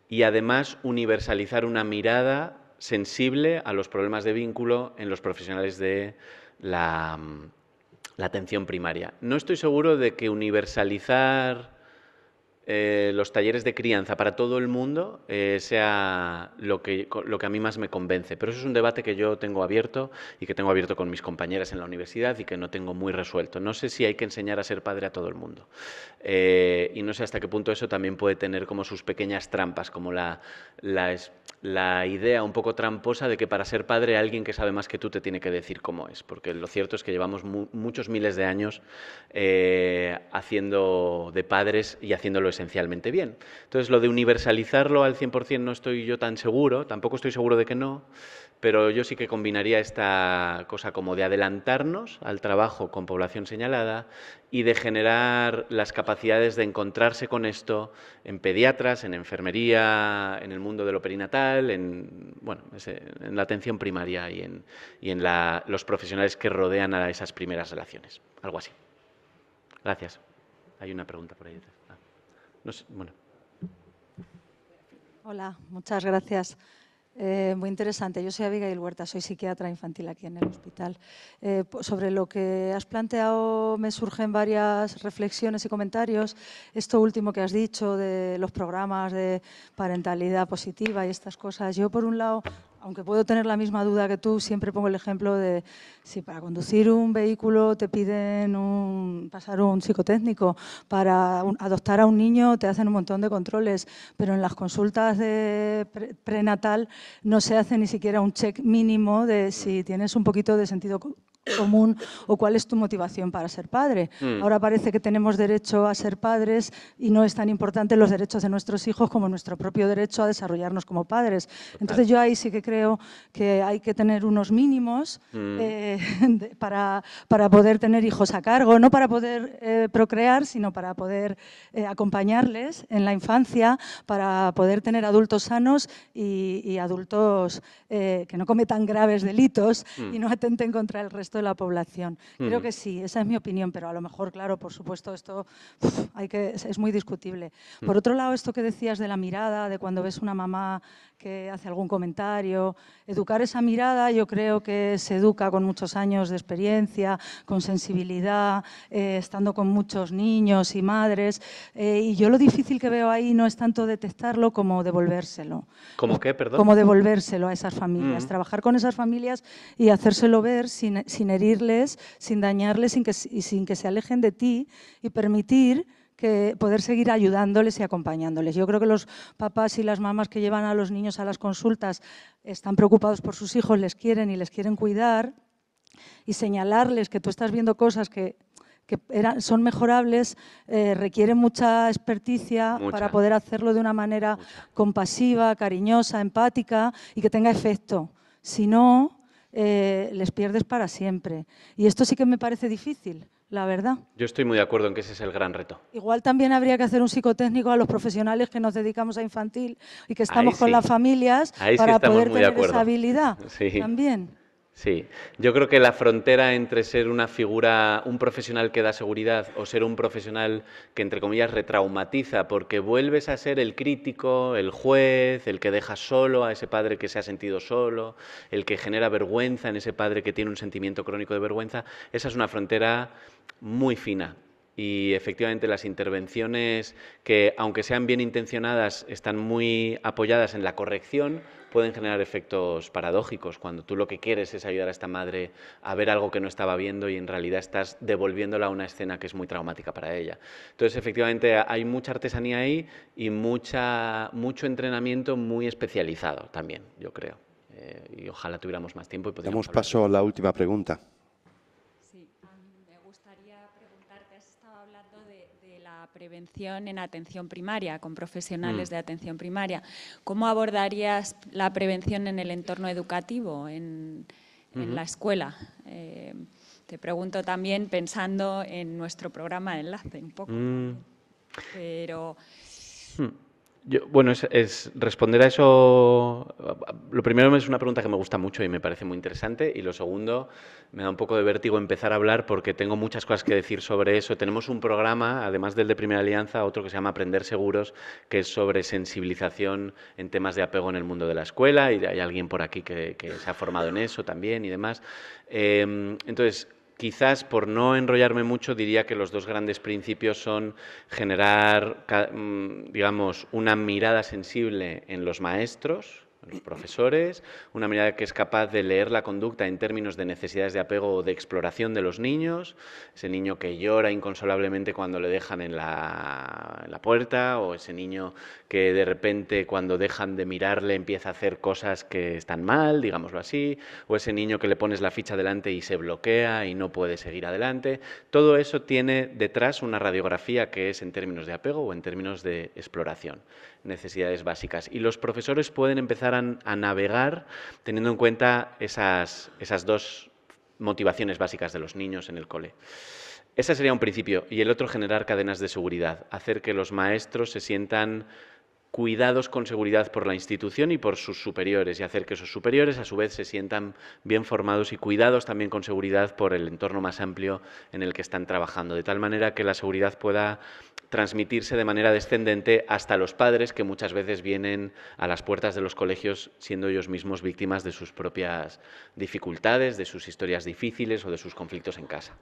y además universalizar una mirada sensible a los problemas de vínculo en los profesionales de la, mm, atención primaria. No estoy seguro de que universalizar eh, los talleres de crianza para todo el mundo eh, sea lo que, lo que a mí más me convence. Pero eso es un debate que yo tengo abierto y que tengo abierto con mis compañeras en la universidad y que no tengo muy resuelto. No sé si hay que enseñar a ser padre a todo el mundo. Eh, y no sé hasta qué punto eso también puede tener como sus pequeñas trampas, como la, la, la idea un poco tramposa de que para ser padre alguien que sabe más que tú te tiene que decir cómo es. Porque lo cierto es que llevamos muchos miles de años haciendo de padres y haciéndolo esencialmente bien. Entonces, lo de universalizarlo al 100% no estoy yo tan seguro, tampoco estoy seguro de que no, pero yo sí que combinaría esta cosa como de adelantarnos al trabajo con población señalada y de generar las capacidades de encontrarse con esto en pediatras, en enfermería, en el mundo de lo perinatal, en, bueno, en la atención primaria y en, y en los profesionales que rodean a esas primeras relaciones. Algo así. Gracias. Hay una pregunta por ahí detrás. Hola, muchas gracias. Eh, muy interesante. Yo soy Abigail Huerta, soy psiquiatra infantil aquí en el hospital. Eh, sobre lo que has planteado me surgen varias reflexiones y comentarios. Esto último que has dicho de los programas de parentalidad positiva y estas cosas. Yo, por un lado, aunque puedo tener la misma duda que tú, siempre pongo el ejemplo de si para conducir un vehículo te piden un, pasar un psicotécnico, para adoptar a un niño te hacen un montón de controles, pero en las consultas de prenatal no se hace ni siquiera un check mínimo de si tienes un poquito de sentido común o cuál es tu motivación para ser padre. Mm. Ahora parece que tenemos derecho a ser padres y no es tan importante los derechos de nuestros hijos como nuestro propio derecho a desarrollarnos como padres. Entonces yo ahí sí que creo que hay que tener unos mínimos mm. eh, para, para, poder tener hijos a cargo, no para poder eh, procrear, sino para poder eh, acompañarles en la infancia, para poder tener adultos sanos y, adultos que no cometan graves delitos mm. y no atenten contra el resto de la población. Creo que sí, esa es mi opinión, pero a lo mejor, claro, por supuesto, esto hay que, es muy discutible. Por otro lado, esto que decías de la mirada, de cuando ves una mamá que hace algún comentario. Educar esa mirada yo creo que se educa con muchos años de experiencia, con sensibilidad, eh, estando con muchos niños y madres. Eh, y yo lo difícil que veo ahí no es tanto detectarlo como devolvérselo. ¿Cómo qué, perdón? Como devolvérselo a esas familias, mm. trabajar con esas familias y hacérselo ver sin, herirles, sin dañarles sin que, y sin que se alejen de ti y permitir que poder seguir ayudándoles y acompañándoles. Yo creo que los papás y las mamás que llevan a los niños a las consultas están preocupados por sus hijos, les quieren y les quieren cuidar y señalarles que tú estás viendo cosas que son mejorables, eh, requieren mucha experticia para poder hacerlo de una manera compasiva, cariñosa, empática y que tenga efecto. Si no, eh, les pierdes para siempre. Y esto sí que me parece difícil, la verdad. Yo estoy muy de acuerdo en que ese es el gran reto. Igual también habría que hacer un psicotécnico a los profesionales que nos dedicamos a infantil y que estamos con las familias para poder tener esa habilidad también. Sí, yo creo que la frontera entre ser una figura, un profesional que da seguridad o ser un profesional que, entre comillas, retraumatiza, porque vuelves a ser el crítico, el juez, el que deja solo a ese padre que se ha sentido solo, el que genera vergüenza en ese padre que tiene un sentimiento crónico de vergüenza, esa es una frontera muy fina, y efectivamente las intervenciones que, aunque sean bien intencionadas, están muy apoyadas en la corrección, pueden generar efectos paradójicos, cuando tú lo que quieres es ayudar a esta madre a ver algo que no estaba viendo y en realidad estás devolviéndola a una escena que es muy traumática para ella. Entonces, efectivamente, hay mucha artesanía ahí y mucha, mucho entrenamiento muy especializado también, yo creo. Eh, y ojalá tuviéramos más tiempo y Damos paso a la última pregunta. prevención en atención primaria, con profesionales mm. de atención primaria. ¿Cómo abordarías la prevención en el entorno educativo, en, la escuela? Eh, te pregunto también pensando en nuestro programa de Enlace un poco. Mm. Pero hmm bueno, es, responder a eso. Lo primero es una pregunta que me gusta mucho y me parece muy interesante. Y lo segundo, me da un poco de vértigo empezar a hablar porque tengo muchas cosas que decir sobre eso. Tenemos un programa, además del de Primera Alianza, otro que se llama Aprender Seguros, que es sobre sensibilización en temas de apego en el mundo de la escuela. Y hay alguien por aquí que, se ha formado en eso también y demás. Eh, entonces, Quizás, por no enrollarme mucho, diría que los dos grandes principios son generar, mm, digamos, una mirada sensible en los maestros, los profesores, una mirada que es capaz de leer la conducta en términos de necesidades de apego o de exploración de los niños, ese niño que llora inconsolablemente cuando le dejan en la, en la puerta o ese niño que de repente cuando dejan de mirarle empieza a hacer cosas que están mal, digámoslo así, o ese niño que le pones la ficha delante y se bloquea y no puede seguir adelante. Todo eso tiene detrás una radiografía que es en términos de apego o en términos de exploración necesidades básicas. Y los profesores pueden empezar a, navegar teniendo en cuenta esas, esas dos motivaciones básicas de los niños en el cole. Ese sería un principio. Y el otro, generar cadenas de seguridad, hacer que los maestros se sientan cuidados con seguridad por la institución y por sus superiores y hacer que sus superiores a su vez se sientan bien formados y cuidados también con seguridad por el entorno más amplio en el que están trabajando, de tal manera que la seguridad pueda transmitirse de manera descendente hasta los padres que muchas veces vienen a las puertas de los colegios siendo ellos mismos víctimas de sus propias dificultades, de sus historias difíciles o de sus conflictos en casa.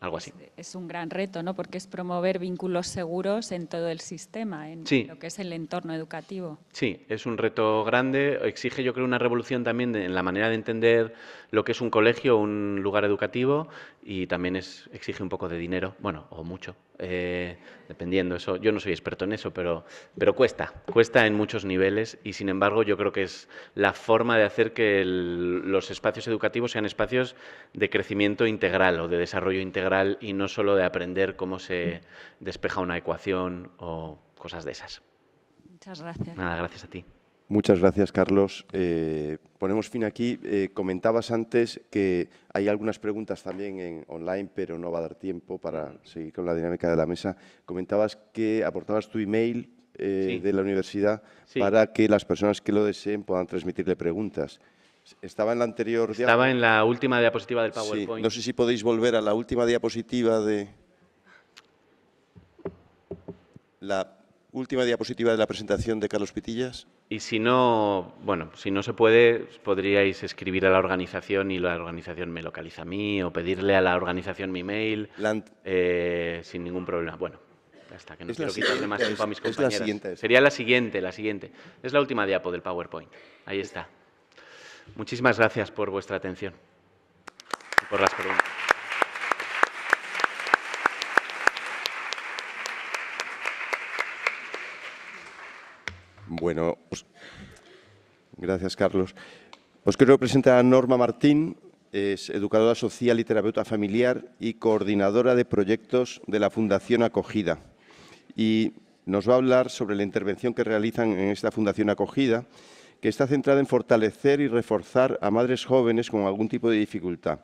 Algo así. Es, un gran reto, ¿no? Porque es promover vínculos seguros en todo el sistema, en lo que es el entorno educativo. Sí, es un reto grande, exige yo creo una revolución también en la manera de entender lo que es un colegio, o un lugar educativo y también es, exige un poco de dinero, bueno, o mucho, eh, dependiendo eso. Yo no soy experto en eso, pero, pero cuesta, cuesta en muchos niveles y sin embargo yo creo que es la forma de hacer que los espacios educativos sean espacios de crecimiento integral o de desarrollo integral y no solo de aprender cómo se despeja una ecuación o cosas de esas. Muchas gracias. Nada, gracias a ti. Muchas gracias, Carlos. Eh, ponemos fin aquí. Eh, comentabas antes que hay algunas preguntas también en online, pero no va a dar tiempo para seguir con la dinámica de la mesa. Comentabas que aportabas tu email eh, de la universidad para que las personas que lo deseen puedan transmitirle preguntas. Estaba en la anterior Estaba en la última diapositiva del PowerPoint. No sé si podéis volver a la última diapositiva de... La Última diapositiva de la presentación de Carlos Pitillas. Y si no, bueno, si no se puede, podríais escribir a la organización y la organización me localiza a mí o pedirle a la organización mi mail eh, sin ningún problema. Bueno, hasta que no quiero quitarle más tiempo a mis compañeras. Sería la siguiente, la siguiente. Es la última diapo del PowerPoint. Ahí está. Muchísimas gracias por vuestra atención y por las preguntas. Bueno, pues, gracias Carlos. Os quiero presentar a Norma Martín, es educadora social y terapeuta familiar y coordinadora de proyectos de la Fundación Acogida. Y nos va a hablar sobre la intervención que realizan en esta Fundación Acogida, que está centrada en fortalecer y reforzar a madres jóvenes con algún tipo de dificultad.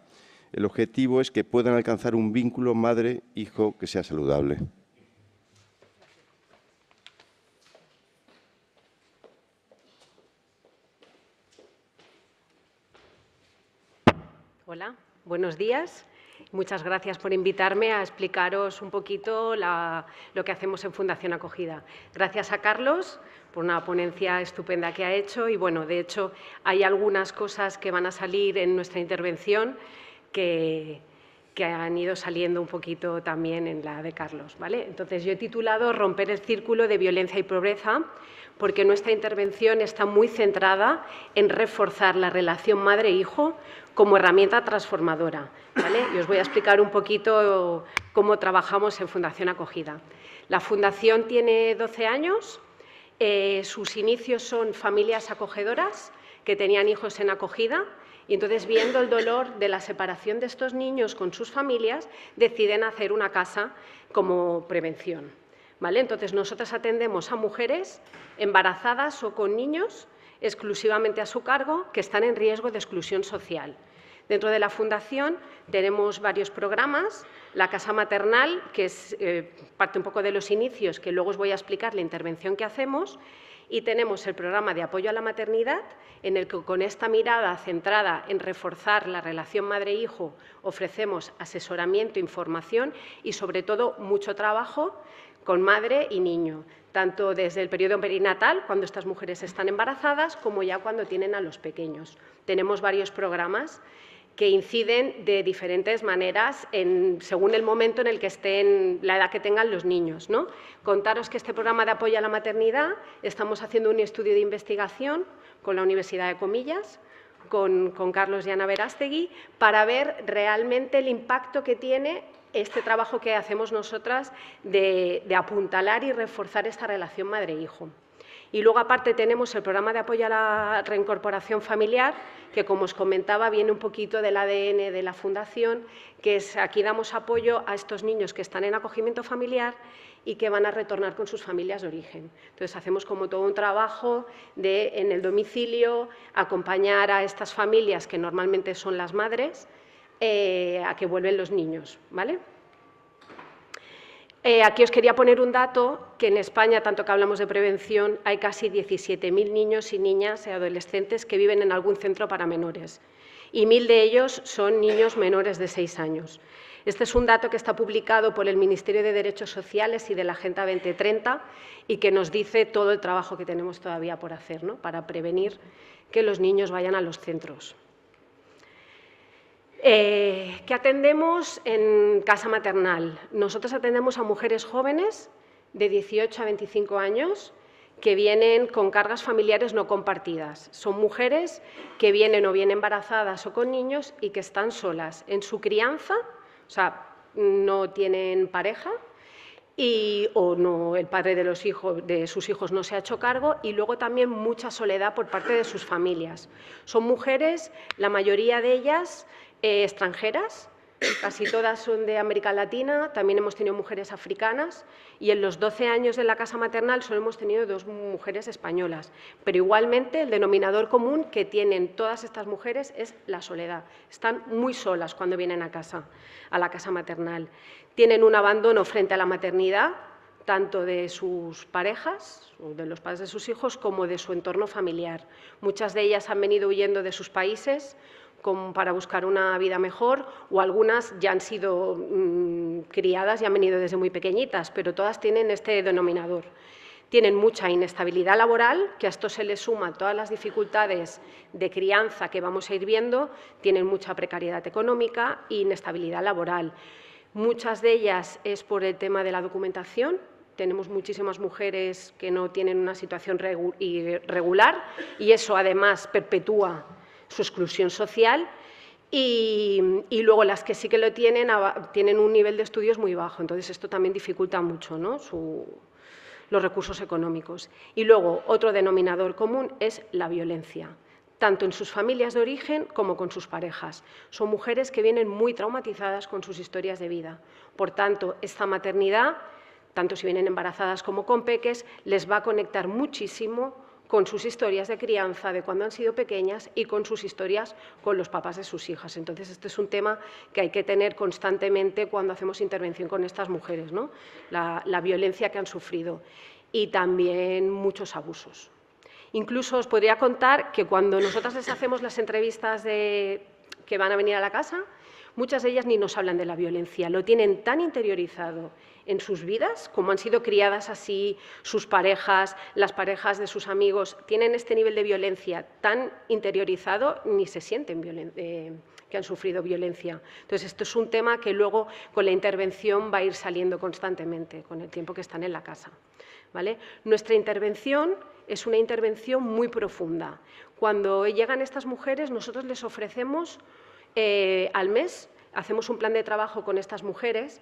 El objetivo es que puedan alcanzar un vínculo madre-hijo que sea saludable. Hola, buenos días. Muchas gracias por invitarme a explicaros un poquito lo que hacemos en Fundación Acogida. Gracias a Carlos por una ponencia estupenda que ha hecho y, bueno, de hecho, hay algunas cosas que van a salir en nuestra intervención que, que han ido saliendo un poquito también en la de Carlos. ¿vale? Entonces, yo he titulado Romper el círculo de violencia y pobreza, porque nuestra intervención está muy centrada en reforzar la relación madre-hijo como herramienta transformadora. ¿vale? Y os voy a explicar un poquito cómo trabajamos en Fundación Acogida. La Fundación tiene 12 años, eh, sus inicios son familias acogedoras que tenían hijos en acogida y entonces viendo el dolor de la separación de estos niños con sus familias deciden hacer una casa como prevención. Entonces, nosotras atendemos a mujeres embarazadas o con niños exclusivamente a su cargo que están en riesgo de exclusión social. Dentro de la Fundación tenemos varios programas. La Casa Maternal, que es eh, parte un poco de los inicios, que luego os voy a explicar la intervención que hacemos. Y tenemos el programa de apoyo a la maternidad, en el que con esta mirada centrada en reforzar la relación madre-hijo ofrecemos asesoramiento, información y, sobre todo, mucho trabajo con madre y niño, tanto desde el periodo perinatal, cuando estas mujeres están embarazadas, como ya cuando tienen a los pequeños. Tenemos varios programas que inciden de diferentes maneras según el momento en el que estén, la edad que tengan los niños. ¿no? Contaros que este programa de apoyo a la maternidad estamos haciendo un estudio de investigación con la Universidad de Comillas, con, Carlos y Ana Verástegui, para ver realmente el impacto que tiene este trabajo que hacemos nosotras de, apuntalar y reforzar esta relación madre-hijo. Y luego, aparte, tenemos el programa de apoyo a la reincorporación familiar, que, como os comentaba, viene un poquito del ADN de la Fundación, que es aquí damos apoyo a estos niños que están en acogimiento familiar y que van a retornar con sus familias de origen. Entonces, hacemos como todo un trabajo de, en el domicilio, acompañar a estas familias, que normalmente son las madres, eh, a que vuelven los niños. ¿vale? Eh, aquí os quería poner un dato, que en España, tanto que hablamos de prevención, hay casi 17.000 niños y niñas y adolescentes que viven en algún centro para menores, y mil de ellos son niños menores de seis años. Este es un dato que está publicado por el Ministerio de Derechos Sociales y de la Agenda 2030 y que nos dice todo el trabajo que tenemos todavía por hacer para prevenir que los niños vayan a los centros. Eh, ¿Qué atendemos en casa maternal? Nosotros atendemos a mujeres jóvenes de 18 a 25 años que vienen con cargas familiares no compartidas. Son mujeres que vienen o bien embarazadas o con niños y que están solas en su crianza, o sea, no tienen pareja y, o no el padre de, los hijos, de sus hijos no se ha hecho cargo y luego también mucha soledad por parte de sus familias. Son mujeres, la mayoría de ellas eh, extranjeras, casi todas son de América Latina, también hemos tenido mujeres africanas y en los 12 años de la casa maternal solo hemos tenido dos mujeres españolas. Pero igualmente el denominador común que tienen todas estas mujeres es la soledad. Están muy solas cuando vienen a casa, a la casa maternal. Tienen un abandono frente a la maternidad, tanto de sus parejas, o de los padres de sus hijos, como de su entorno familiar. Muchas de ellas han venido huyendo de sus países para buscar una vida mejor o algunas ya han sido mm, criadas y han venido desde muy pequeñitas, pero todas tienen este denominador. Tienen mucha inestabilidad laboral, que a esto se le suma todas las dificultades de crianza que vamos a ir viendo, tienen mucha precariedad económica e inestabilidad laboral. Muchas de ellas es por el tema de la documentación, tenemos muchísimas mujeres que no tienen una situación regular y eso además perpetúa su exclusión social y, luego las que sí que lo tienen tienen un nivel de estudios muy bajo. Entonces, esto también dificulta mucho los recursos económicos. Y luego, otro denominador común es la violencia, tanto en sus familias de origen como con sus parejas. Son mujeres que vienen muy traumatizadas con sus historias de vida. Por tanto, esta maternidad, tanto si vienen embarazadas como con peques, les va a conectar muchísimo con sus historias de crianza, de cuando han sido pequeñas y con sus historias con los papás de sus hijas. Entonces, este es un tema que hay que tener constantemente cuando hacemos intervención con estas mujeres, ¿no? la, violencia que han sufrido y también muchos abusos. Incluso os podría contar que cuando nosotras les hacemos las entrevistas de, que van a venir a la casa, muchas de ellas ni nos hablan de la violencia, lo tienen tan interiorizado en sus vidas, como han sido criadas así sus parejas, las parejas de sus amigos, tienen este nivel de violencia tan interiorizado, ni se sienten eh, que han sufrido violencia. Entonces, esto es un tema que luego con la intervención va a ir saliendo constantemente con el tiempo que están en la casa. ¿vale? Nuestra intervención es una intervención muy profunda. Cuando llegan estas mujeres, nosotros les ofrecemos eh, al mes, hacemos un plan de trabajo con estas mujeres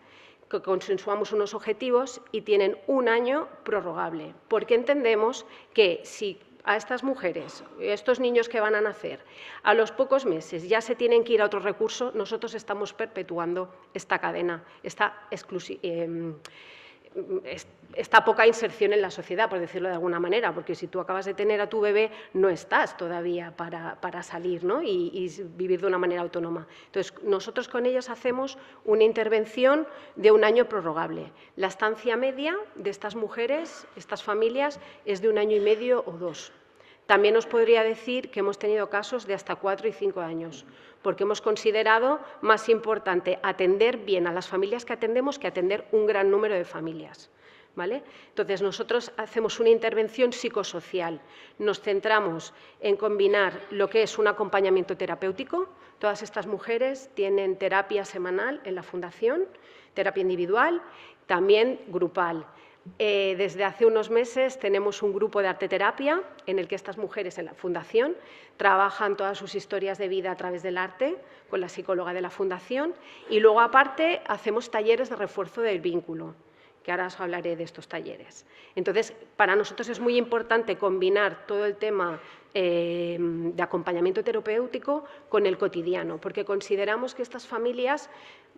que consensuamos unos objetivos y tienen un año prorrogable, porque entendemos que si a estas mujeres, estos niños que van a nacer, a los pocos meses ya se tienen que ir a otro recurso, nosotros estamos perpetuando esta cadena, esta exclusividad. Em, esta poca inserción en la sociedad, por decirlo de alguna manera, porque si tú acabas de tener a tu bebé, no estás todavía para, salir ¿no? y, vivir de una manera autónoma. Entonces, nosotros con ellas hacemos una intervención de un año prorrogable. La estancia media de estas mujeres, estas familias, es de un año y medio o dos. También os podría decir que hemos tenido casos de hasta cuatro y cinco años, porque hemos considerado más importante atender bien a las familias que atendemos que atender un gran número de familias. ¿Vale? Entonces, nosotros hacemos una intervención psicosocial. Nos centramos en combinar lo que es un acompañamiento terapéutico. Todas estas mujeres tienen terapia semanal en la fundación, terapia individual, también grupal. Eh, desde hace unos meses tenemos un grupo de arte terapia en el que estas mujeres en la Fundación trabajan todas sus historias de vida a través del arte con la psicóloga de la Fundación y luego aparte hacemos talleres de refuerzo del vínculo, que ahora os hablaré de estos talleres. Entonces, para nosotros es muy importante combinar todo el tema eh, de acompañamiento terapéutico con el cotidiano, porque consideramos que estas familias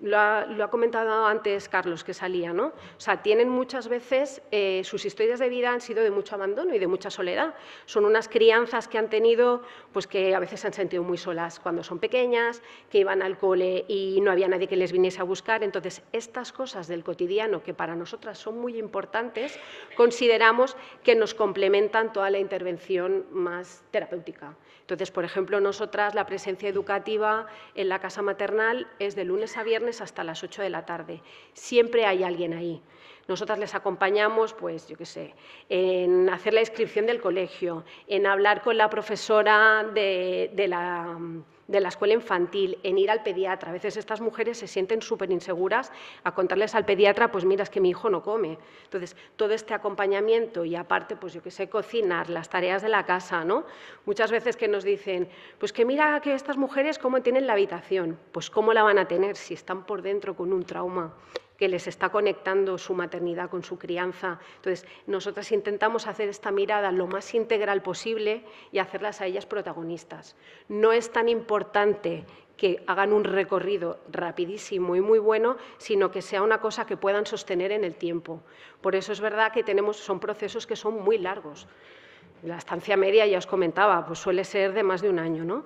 lo ha, comentado antes Carlos, que salía, ¿no? O sea, tienen muchas veces, eh, sus historias de vida han sido de mucho abandono y de mucha soledad. Son unas crianzas que han tenido, pues que a veces se han sentido muy solas cuando son pequeñas, que iban al cole y no había nadie que les viniese a buscar. Entonces, estas cosas del cotidiano, que para nosotras son muy importantes, consideramos que nos complementan toda la intervención más terapéutica. Entonces, por ejemplo, nosotras la presencia educativa en la casa maternal es de lunes a viernes hasta las 8 de la tarde. Siempre hay alguien ahí. Nosotras les acompañamos, pues, yo qué sé, en hacer la inscripción del colegio, en hablar con la profesora de la de la escuela infantil, en ir al pediatra. A veces estas mujeres se sienten súper inseguras a contarles al pediatra, pues mira, es que mi hijo no come. Entonces, todo este acompañamiento y aparte, pues yo que sé, cocinar, las tareas de la casa, ¿no? Muchas veces que nos dicen, pues que mira que estas mujeres cómo tienen la habitación. Pues cómo la van a tener si están por dentro con un trauma que les está conectando su maternidad con su crianza. Entonces, nosotras intentamos hacer esta mirada lo más integral posible y hacerlas a ellas protagonistas. No es tan importante que hagan un recorrido rapidísimo y muy bueno, sino que sea una cosa que puedan sostener en el tiempo. Por eso es verdad que tenemos, son procesos que son muy largos. La estancia media, ya os comentaba, pues suele ser de más de un año, ¿no?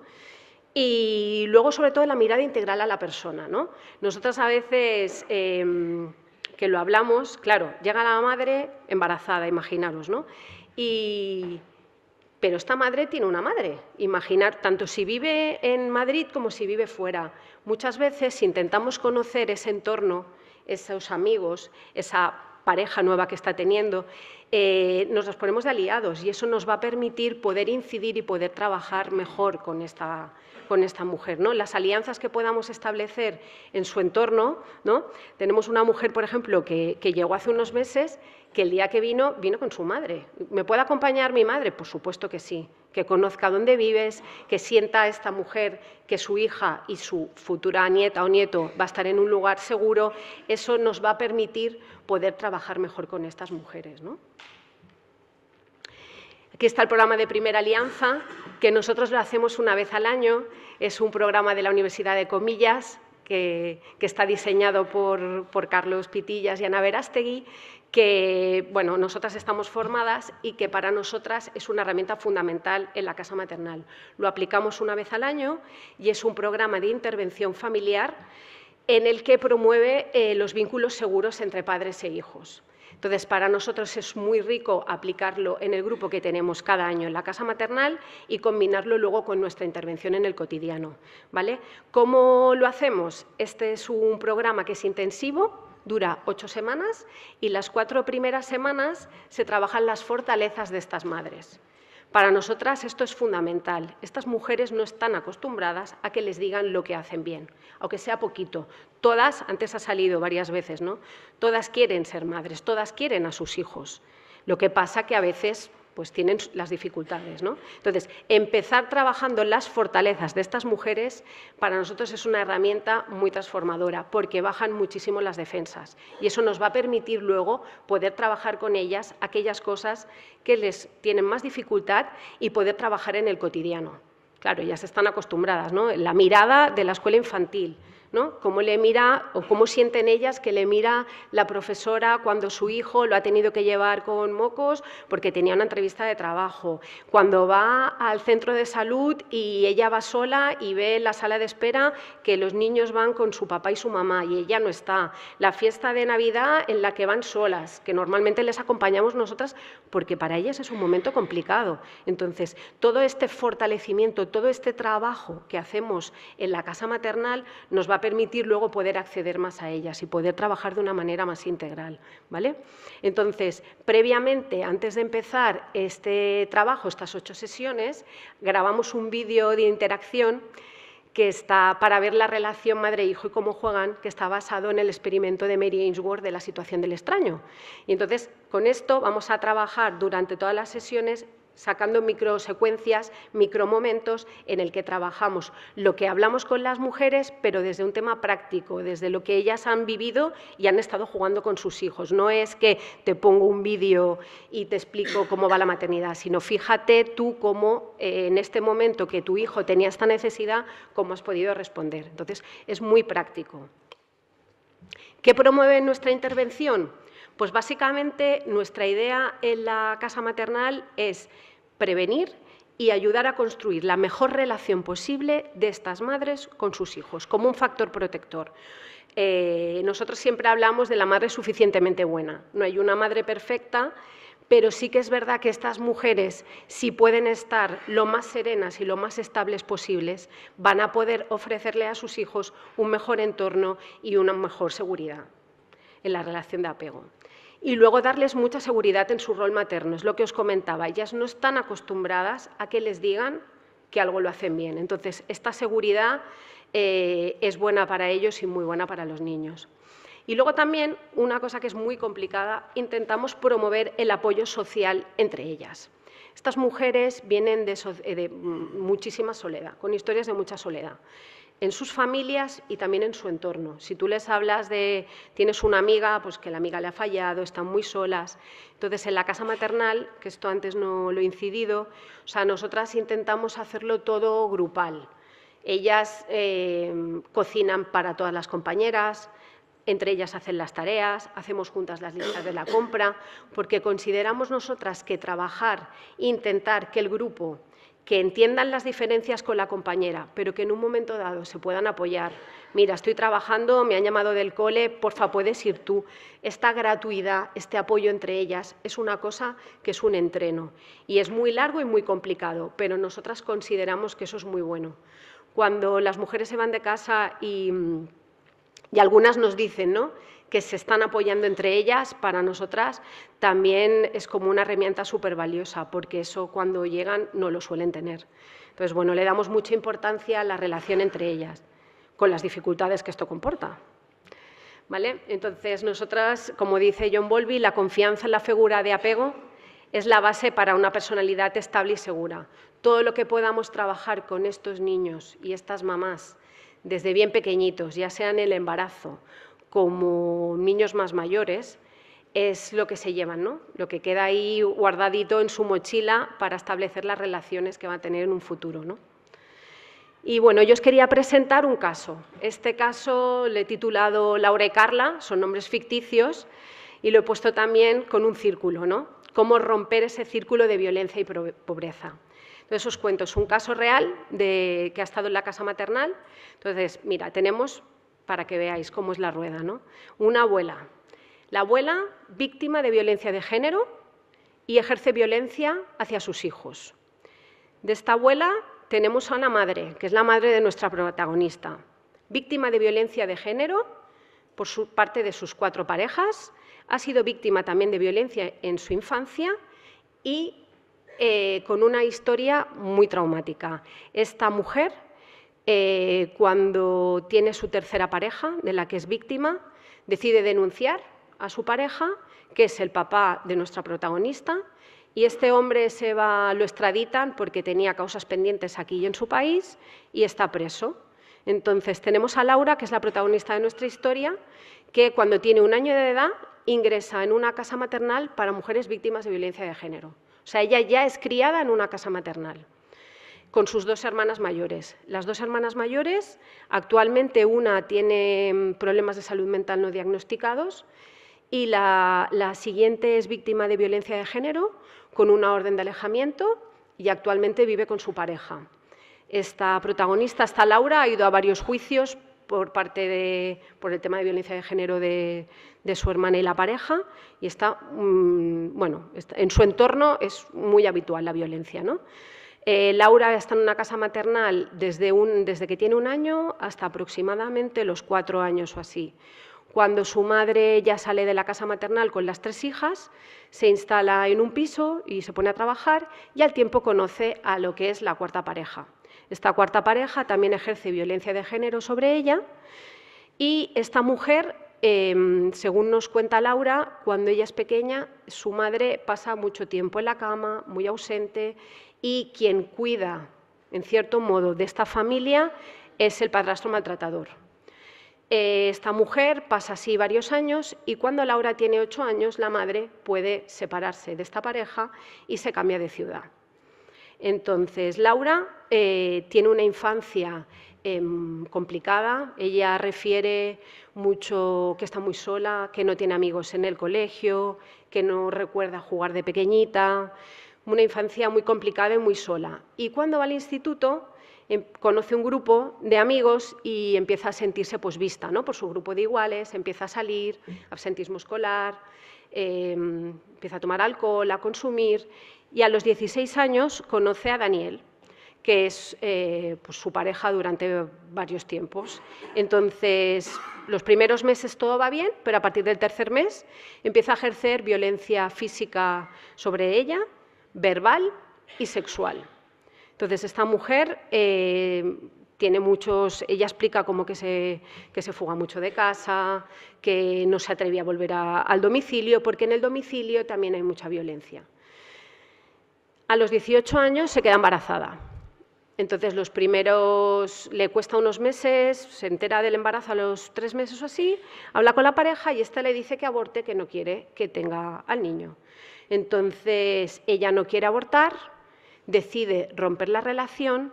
Y luego, sobre todo, la mirada integral a la persona. ¿no? Nosotras a veces em, que lo hablamos, claro, llega la madre embarazada, imaginaros, ¿no? pero esta madre tiene una madre, imaginar, tanto si vive en Madrid como si vive fuera. Muchas veces intentamos conocer ese entorno, esos amigos, esa pareja nueva que está teniendo, eh, nos ponemos de aliados y eso nos va a permitir poder incidir y poder trabajar mejor con esta, con esta mujer. ¿no? Las alianzas que podamos establecer en su entorno, ¿no? tenemos una mujer, por ejemplo, que llegó hace unos meses que el día que vino, vino con su madre. ¿Me puede acompañar mi madre? Por supuesto que sí. Que conozca dónde vives, que sienta esta mujer que su hija y su futura nieta o nieto va a estar en un lugar seguro. Eso nos va a permitir poder trabajar mejor con estas mujeres. ¿no? Aquí está el programa de Primera Alianza, que nosotros lo hacemos una vez al año. Es un programa de la Universidad de Comillas, que, está diseñado por, Carlos Pitillas y Ana Verástegui, que bueno, nosotras estamos formadas y que para nosotras es una herramienta fundamental en la casa maternal. Lo aplicamos una vez al año y es un programa de intervención familiar en el que promueve eh, los vínculos seguros entre padres e hijos. Entonces, para nosotros es muy rico aplicarlo en el grupo que tenemos cada año en la casa maternal y combinarlo luego con nuestra intervención en el cotidiano. ¿vale? ¿Cómo lo hacemos? Este es un programa que es intensivo, dura ocho semanas y las cuatro primeras semanas se trabajan las fortalezas de estas madres. Para nosotras esto es fundamental. Estas mujeres no están acostumbradas a que les digan lo que hacen bien, aunque sea poquito. Todas, antes ha salido varias veces, ¿no? Todas quieren ser madres, todas quieren a sus hijos. Lo que pasa que a veces pues tienen las dificultades. ¿no? Entonces, empezar trabajando las fortalezas de estas mujeres para nosotros es una herramienta muy transformadora porque bajan muchísimo las defensas y eso nos va a permitir luego poder trabajar con ellas aquellas cosas que les tienen más dificultad y poder trabajar en el cotidiano. Claro, ya se están acostumbradas, ¿no? La mirada de la escuela infantil, Cómo le mira o cómo sienten ellas que le mira la profesora cuando su hijo lo ha tenido que llevar con mocos porque tenía una entrevista de trabajo, cuando va al centro de salud y ella va sola y ve en la sala de espera que los niños van con su papá y su mamá y ella no está, la fiesta de Navidad en la que van solas, que normalmente les acompañamos nosotras porque para ellas es un momento complicado. Entonces, todo este fortalecimiento, todo este trabajo que hacemos en la casa maternal nos va a permitir luego poder acceder más a ellas y poder trabajar de una manera más integral. ¿vale? Entonces, previamente, antes de empezar este trabajo, estas ocho sesiones, grabamos un vídeo de interacción que está para ver la relación madre-hijo y cómo juegan, que está basado en el experimento de Mary Ainsworth de la situación del extraño. Y entonces, con esto vamos a trabajar durante todas las sesiones sacando microsecuencias, micromomentos en el que trabajamos lo que hablamos con las mujeres, pero desde un tema práctico, desde lo que ellas han vivido y han estado jugando con sus hijos. No es que te pongo un vídeo y te explico cómo va la maternidad, sino fíjate tú cómo eh, en este momento que tu hijo tenía esta necesidad, cómo has podido responder. Entonces, es muy práctico. ¿Qué promueve nuestra intervención? Pues básicamente nuestra idea en la casa maternal es prevenir y ayudar a construir la mejor relación posible de estas madres con sus hijos, como un factor protector. Eh, nosotros siempre hablamos de la madre suficientemente buena. No hay una madre perfecta, pero sí que es verdad que estas mujeres, si pueden estar lo más serenas y lo más estables posibles, van a poder ofrecerle a sus hijos un mejor entorno y una mejor seguridad en la relación de apego y luego darles mucha seguridad en su rol materno, es lo que os comentaba. Ellas no están acostumbradas a que les digan que algo lo hacen bien. Entonces, esta seguridad eh, es buena para ellos y muy buena para los niños. Y luego también, una cosa que es muy complicada, intentamos promover el apoyo social entre ellas. Estas mujeres vienen de eh, mm, muchísima soledad, con historias de mucha soledad en sus familias y también en su entorno. Si tú les hablas de tienes una amiga, pues que la amiga le ha fallado, están muy solas. Entonces, en la casa maternal, que esto antes no lo he incidido, o sea, nosotras intentamos hacerlo todo grupal. Ellas eh, cocinan para todas las compañeras, entre ellas hacen las tareas, hacemos juntas las listas de la compra, porque consideramos nosotras que trabajar, intentar que el grupo que entiendan las diferencias con la compañera, pero que en un momento dado se puedan apoyar. Mira, estoy trabajando, me han llamado del cole, porfa, puedes ir tú. Esta gratuidad, este apoyo entre ellas, es una cosa que es un entreno y es muy largo y muy complicado, pero nosotras consideramos que eso es muy bueno. Cuando las mujeres se van de casa y, mm, y algunas nos dicen, ¿no? que se están apoyando entre ellas, para nosotras también es como una herramienta súper valiosa, porque eso cuando llegan no lo suelen tener. Entonces, bueno, le damos mucha importancia a la relación entre ellas, con las dificultades que esto comporta. ¿Vale? Entonces, nosotras, como dice John Bolby, la confianza en la figura de apego es la base para una personalidad estable y segura. Todo lo que podamos trabajar con estos niños y estas mamás desde bien pequeñitos, ya sea en el embarazo como niños más mayores, es lo que se llevan, ¿no? lo que queda ahí guardadito en su mochila para establecer las relaciones que va a tener en un futuro. Y bueno, yo os quería presentar un caso. Este caso le he titulado Laura y Carla, son nombres ficticios, y lo he puesto también con un círculo, ¿no? Cómo romper ese círculo de violencia y pobreza. Entonces os cuento, es un caso real de, que ha estado en la casa maternal. Entonces, mira, tenemos para que veáis cómo es la rueda. ¿no? Una abuela. La abuela, víctima de violencia de género y ejerce violencia hacia sus hijos. De esta abuela tenemos a una madre, que es la madre de nuestra protagonista, víctima de violencia de género por su parte de sus cuatro parejas, ha sido víctima también de violencia en su infancia y eh, con una historia muy traumática. Esta mujer eh, cuando tiene su tercera pareja, de la que es víctima, decide denunciar a su pareja, que es el papá de nuestra protagonista, y este hombre se va, lo extraditan porque tenía causas pendientes aquí y en su país y está preso. Entonces tenemos a Laura, que es la protagonista de nuestra historia, que cuando tiene un año de edad ingresa en una casa maternal para mujeres víctimas de violencia de género. O sea, ella ya es criada en una casa maternal con sus dos hermanas mayores. Las dos hermanas mayores, actualmente una tiene mm, problemas de salud mental no diagnosticados y la, siguiente es víctima de violencia de género con una orden de alejamiento y actualmente vive con su pareja. Esta protagonista, esta Laura, ha ido a varios juicios por parte de, por el tema de violencia de género de, su hermana y la pareja y está, mm, bueno, en su entorno es muy habitual la violencia, ¿no? Eh, Laura está en una casa maternal desde, que tiene un año hasta aproximadamente los cuatro años o así. Cuando su madre ya sale de la casa maternal con las tres hijas, se instala en un piso y se pone a trabajar y al tiempo conoce a lo que es la cuarta pareja. Esta cuarta pareja también ejerce violencia de género sobre ella y esta mujer, em, según nos cuenta Laura, cuando ella es pequeña, su madre pasa mucho tiempo en la cama, muy ausente y quien cuida, en cierto modo, de esta familia es el padrastro maltratador. Eh, esta mujer pasa así varios años y cuando Laura tiene ocho años, la madre puede separarse de esta pareja y se cambia de ciudad. Entonces, Laura eh, tiene una infancia em, complicada. Ella refiere mucho que está muy sola, que no tiene amigos en el colegio, que no recuerda jugar de pequeñita una infancia muy complicada y muy sola. Y cuando va al instituto em, conoce un grupo de amigos y empieza a sentirse pues vista, ¿no? Por su grupo de iguales, empieza a salir, absentismo escolar, em, empieza a tomar alcohol, a consumir y a los 16 años conoce a Daniel, que es eh, pues, su pareja durante varios tiempos. Entonces, los primeros meses todo va bien, pero a partir del tercer mes empieza a ejercer violencia física sobre ella verbal y sexual. Entonces, esta mujer eh, tiene muchos, ella explica como que se, fuga mucho de casa, que no se atrevía a volver al domicilio, porque en el domicilio también hay mucha violencia. A los 18 años se queda embarazada. Entonces, los primeros le cuesta unos meses, se entera del embarazo a los tres meses o así, habla con la pareja y esta le dice que aborte, que no quiere que tenga al niño. Entonces ella no quiere abortar, decide romper la relación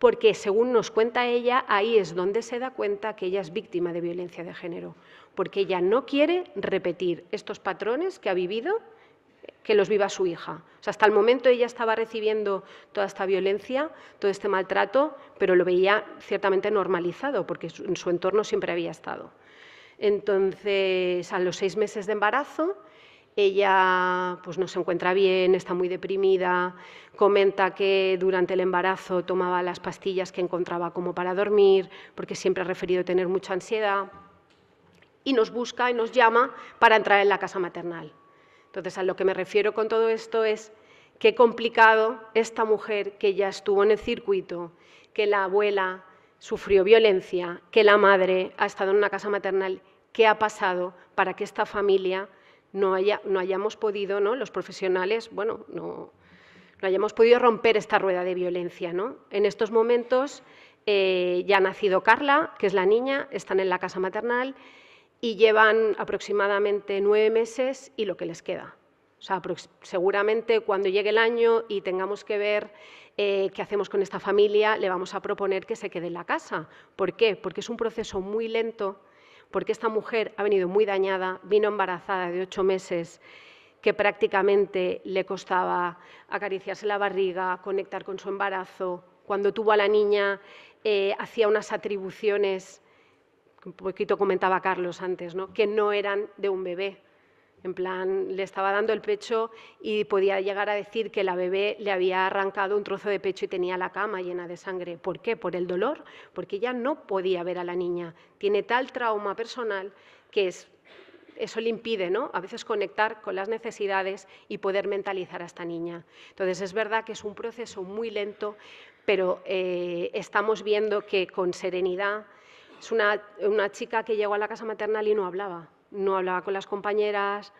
porque según nos cuenta ella, ahí es donde se da cuenta que ella es víctima de violencia de género, porque ella no quiere repetir estos patrones que ha vivido, que los viva su hija. O sea, hasta el momento ella estaba recibiendo toda esta violencia, todo este maltrato, pero lo veía ciertamente normalizado, porque en su entorno siempre había estado. Entonces, a los seis meses de embarazo, ella pues, no se encuentra bien, está muy deprimida, comenta que durante el embarazo tomaba las pastillas que encontraba como para dormir, porque siempre ha referido tener mucha ansiedad, y nos busca y nos llama para entrar en la casa maternal. Entonces, a lo que me refiero con todo esto es qué complicado esta mujer que ya estuvo en el circuito, que la abuela sufrió violencia, que la madre ha estado en una casa maternal, qué ha pasado para que esta familia no, haya, no hayamos podido, ¿no? los profesionales, bueno, no, no hayamos podido romper esta rueda de violencia. ¿no? En estos momentos eh, ya ha nacido Carla, que es la niña, están en la casa maternal y llevan aproximadamente nueve meses y lo que les queda. sea, seguramente cuando llegue el año y tengamos que ver eh, qué hacemos con esta familia, le vamos a proponer que se quede en la casa. ¿Por qué? Porque es un proceso muy lento porque esta mujer ha venido muy dañada, vino embarazada de ocho meses, que prácticamente le costaba acariciarse la barriga, conectar con su embarazo. Cuando tuvo a la niña, eh, hacía unas atribuciones, un poquito comentaba Carlos antes, ¿no? que no eran de un bebé. En plan, le estaba dando el pecho y podía llegar a decir que la bebé le había arrancado un trozo de pecho y tenía la cama llena de sangre. ¿Por qué? Por el dolor, porque ella no podía ver a la niña. Tiene tal trauma personal que eso le impide, ¿no? A veces conectar con las necesidades y poder mentalizar a esta niña. Entonces, es verdad que es un proceso muy lento, pero eh, estamos viendo que con serenidad es una, una chica que llegó a la casa maternal y no hablaba no hablaba con las compañeras,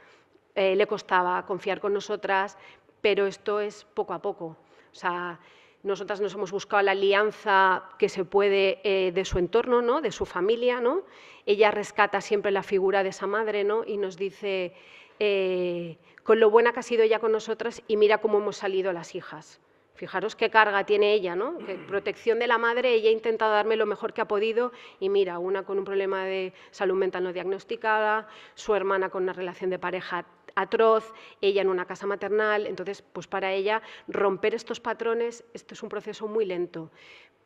eh, le costaba confiar con nosotras, pero esto es poco a poco. O sea, nosotras nos hemos buscado la alianza que se puede eh, de su entorno, ¿no? de su familia. ¿no? Ella rescata siempre la figura de esa madre ¿no? y nos dice, eh, con lo buena que ha sido ella con nosotras y mira cómo hemos salido las hijas. Fijaros qué carga tiene ella, ¿no? protección de la madre, ella ha intentado darme lo mejor que ha podido y mira, una con un problema de salud mental no diagnosticada, su hermana con una relación de pareja atroz, ella en una casa maternal. Entonces, pues para ella romper estos patrones, esto es un proceso muy lento.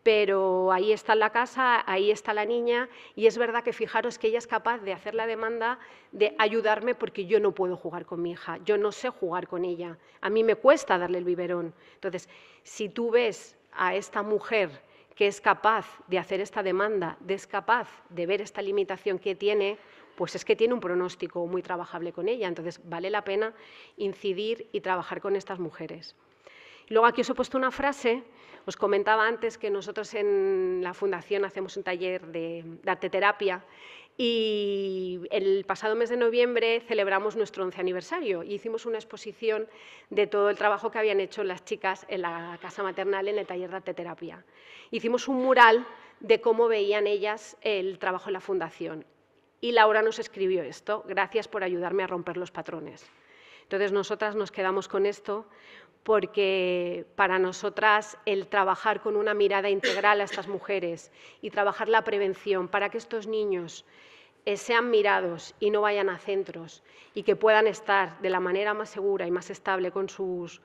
Pero ahí está la casa, ahí está la niña y es verdad que fijaros que ella es capaz de hacer la demanda de ayudarme porque yo no puedo jugar con mi hija, yo no sé jugar con ella, a mí me cuesta darle el biberón. Entonces, si tú ves a esta mujer que es capaz de hacer esta demanda, de es capaz de ver esta limitación que tiene, pues es que tiene un pronóstico muy trabajable con ella. Entonces, vale la pena incidir y trabajar con estas mujeres. Luego aquí os he puesto una frase. Os comentaba antes que nosotros en la Fundación hacemos un taller de, arte arteterapia y el pasado mes de noviembre celebramos nuestro 11 aniversario y hicimos una exposición de todo el trabajo que habían hecho las chicas en la casa maternal en el taller de terapia. Hicimos un mural de cómo veían ellas el trabajo en la fundación y Laura nos escribió esto, gracias por ayudarme a romper los patrones. Entonces nosotras nos quedamos con esto porque para nosotras el trabajar con una mirada integral a estas mujeres y trabajar la prevención para que estos niños eh, sean mirados y no vayan a centros y que puedan estar de la manera más segura y más estable con sus,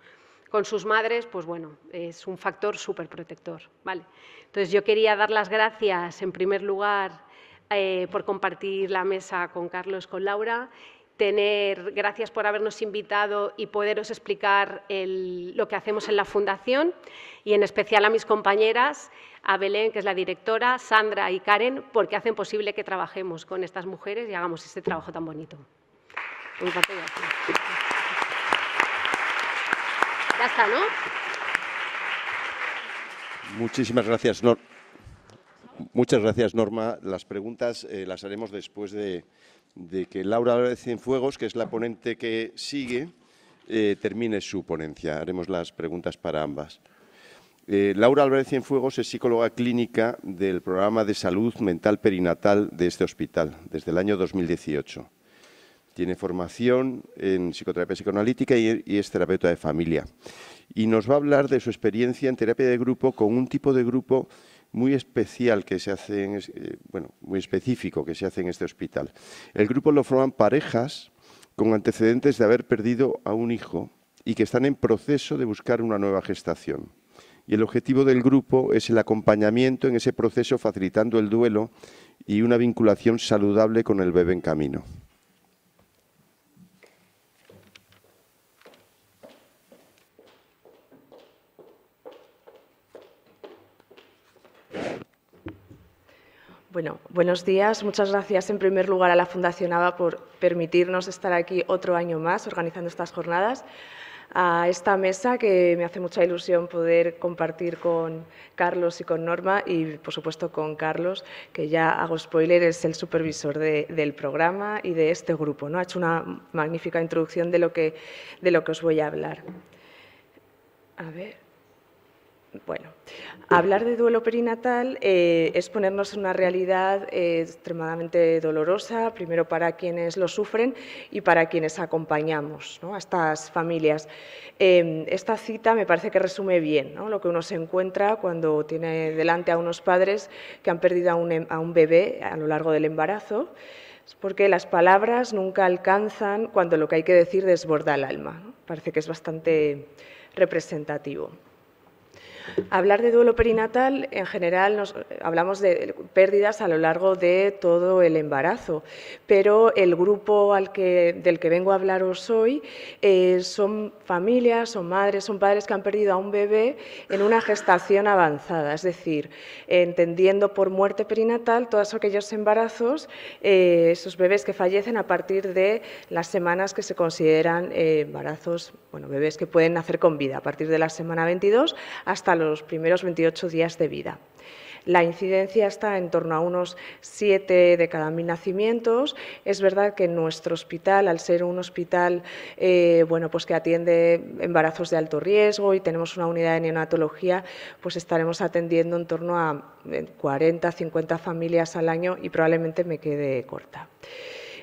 con sus madres, pues bueno, es un factor súper protector. ¿vale? Entonces yo quería dar las gracias en primer lugar eh, por compartir la mesa con Carlos, con Laura. Tener, gracias por habernos invitado y poderos explicar lo que hacemos en la Fundación y en especial a mis compañeras, a Belén, que es la directora, Sandra y Karen, porque hacen posible que trabajemos con estas mujeres y hagamos este trabajo tan bonito. ya está, ¿no? Muchísimas gracias. No, Muchas gracias, Norma. Las preguntas eh, las haremos después de, que Laura Cienfuegos, que es la ponente que sigue, eh, termine su ponencia. Haremos las preguntas para ambas. Eh, Laura Álvarez Cienfuegos es psicóloga clínica del programa de salud mental perinatal de este hospital desde el año 2018. Tiene formación en psicoterapia psicoanalítica y es terapeuta de familia. Y nos va a hablar de su experiencia en terapia de grupo con un tipo de grupo muy especial que se hace, eh, bueno, muy específico que se hace en este hospital. El grupo lo forman parejas con antecedentes de haber perdido a un hijo y que están en proceso de buscar una nueva gestación. Y el objetivo del grupo es el acompañamiento en ese proceso facilitando el duelo y una vinculación saludable con el bebé en camino. Bueno, buenos días. Muchas gracias en primer lugar a la Fundación ABA por permitirnos estar aquí otro año más organizando estas jornadas, a esta mesa que me hace mucha ilusión poder compartir con Carlos y con Norma y por supuesto con Carlos, que ya hago spoiler, es el supervisor del programa y de este grupo. ¿no? Ha hecho una magnífica introducción de lo que, de lo que os voy a hablar. A ver. Bueno, hablar de duelo perinatal eh, es ponernos en una realidad eh, extremadamente dolorosa, primero para quienes lo sufren y para quienes acompañamos a estas familias. Em, esta cita me parece que resume bien lo que uno se encuentra cuando tiene delante a unos padres que han perdido a un, em, bebé a lo largo del embarazo, porque las palabras nunca alcanzan cuando lo que hay que decir desborda el alma. Parece que es bastante representativo. Hablar de duelo perinatal, en general, nos, hablamos de pérdidas a lo largo de todo el embarazo, pero el grupo del que vengo a hablaros hoy eh, son familias, son madres, son padres que han perdido a un bebé en una gestación avanzada, es decir, entendiendo por muerte perinatal todos aquellos embarazos, eh, esos bebés que fallecen a partir de las semanas que se consideran eh, embarazos, bueno, bebés que pueden nacer con vida, a partir de la semana 22 hasta los primeros 28 días de vida. La incidencia está en torno a unos 7 de cada 1.000 nacimientos. Es verdad que nuestro hospital, al ser un hospital eh, bueno, pues que atiende embarazos de alto riesgo y tenemos una unidad de neonatología, pues estaremos atendiendo en torno a 40, eh, 50 familias al año y probablemente me quede corta.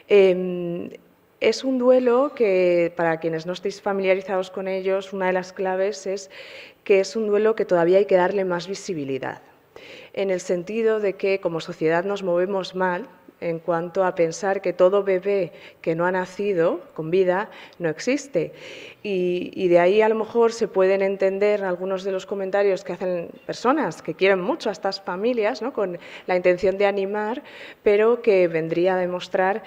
Em, es un duelo que, para quienes no estéis familiarizados con ellos, una de las claves es que es un duelo que todavía hay que darle más visibilidad, en el sentido de que como sociedad nos movemos mal en cuanto a pensar que todo bebé que no ha nacido con vida no existe. Y, de ahí a lo mejor se pueden entender algunos de los comentarios que hacen personas que quieren mucho a estas familias, ¿no? con la intención de animar, pero que vendría a demostrar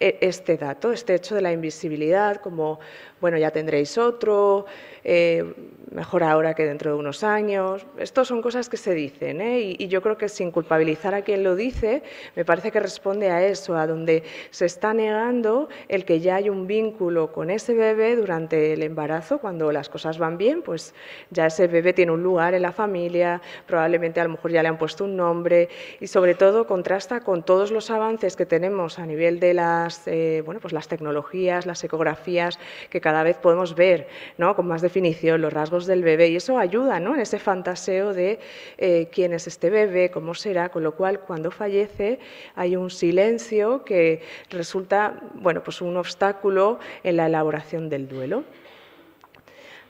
eh, este dato, este hecho de la invisibilidad como bueno, ya tendréis otro, eh, mejor ahora que dentro de unos años. Estas son cosas que se dicen ¿eh? y, yo creo que sin culpabilizar a quien lo dice, me parece que responde a eso, a donde se está negando el que ya hay un vínculo con ese bebé durante el embarazo, cuando las cosas van bien, pues ya ese bebé tiene un lugar en la familia, probablemente a lo mejor ya le han puesto un nombre y sobre todo contrasta con todos los avances que tenemos a nivel de las, eh, bueno, pues las tecnologías, las ecografías, que cada cada vez podemos ver con más definición los rasgos del bebé y eso ayuda ¿no? en ese fantaseo de eh, quién es este bebé, cómo será, con lo cual cuando fallece hay un silencio que resulta bueno, pues un obstáculo en la elaboración del duelo.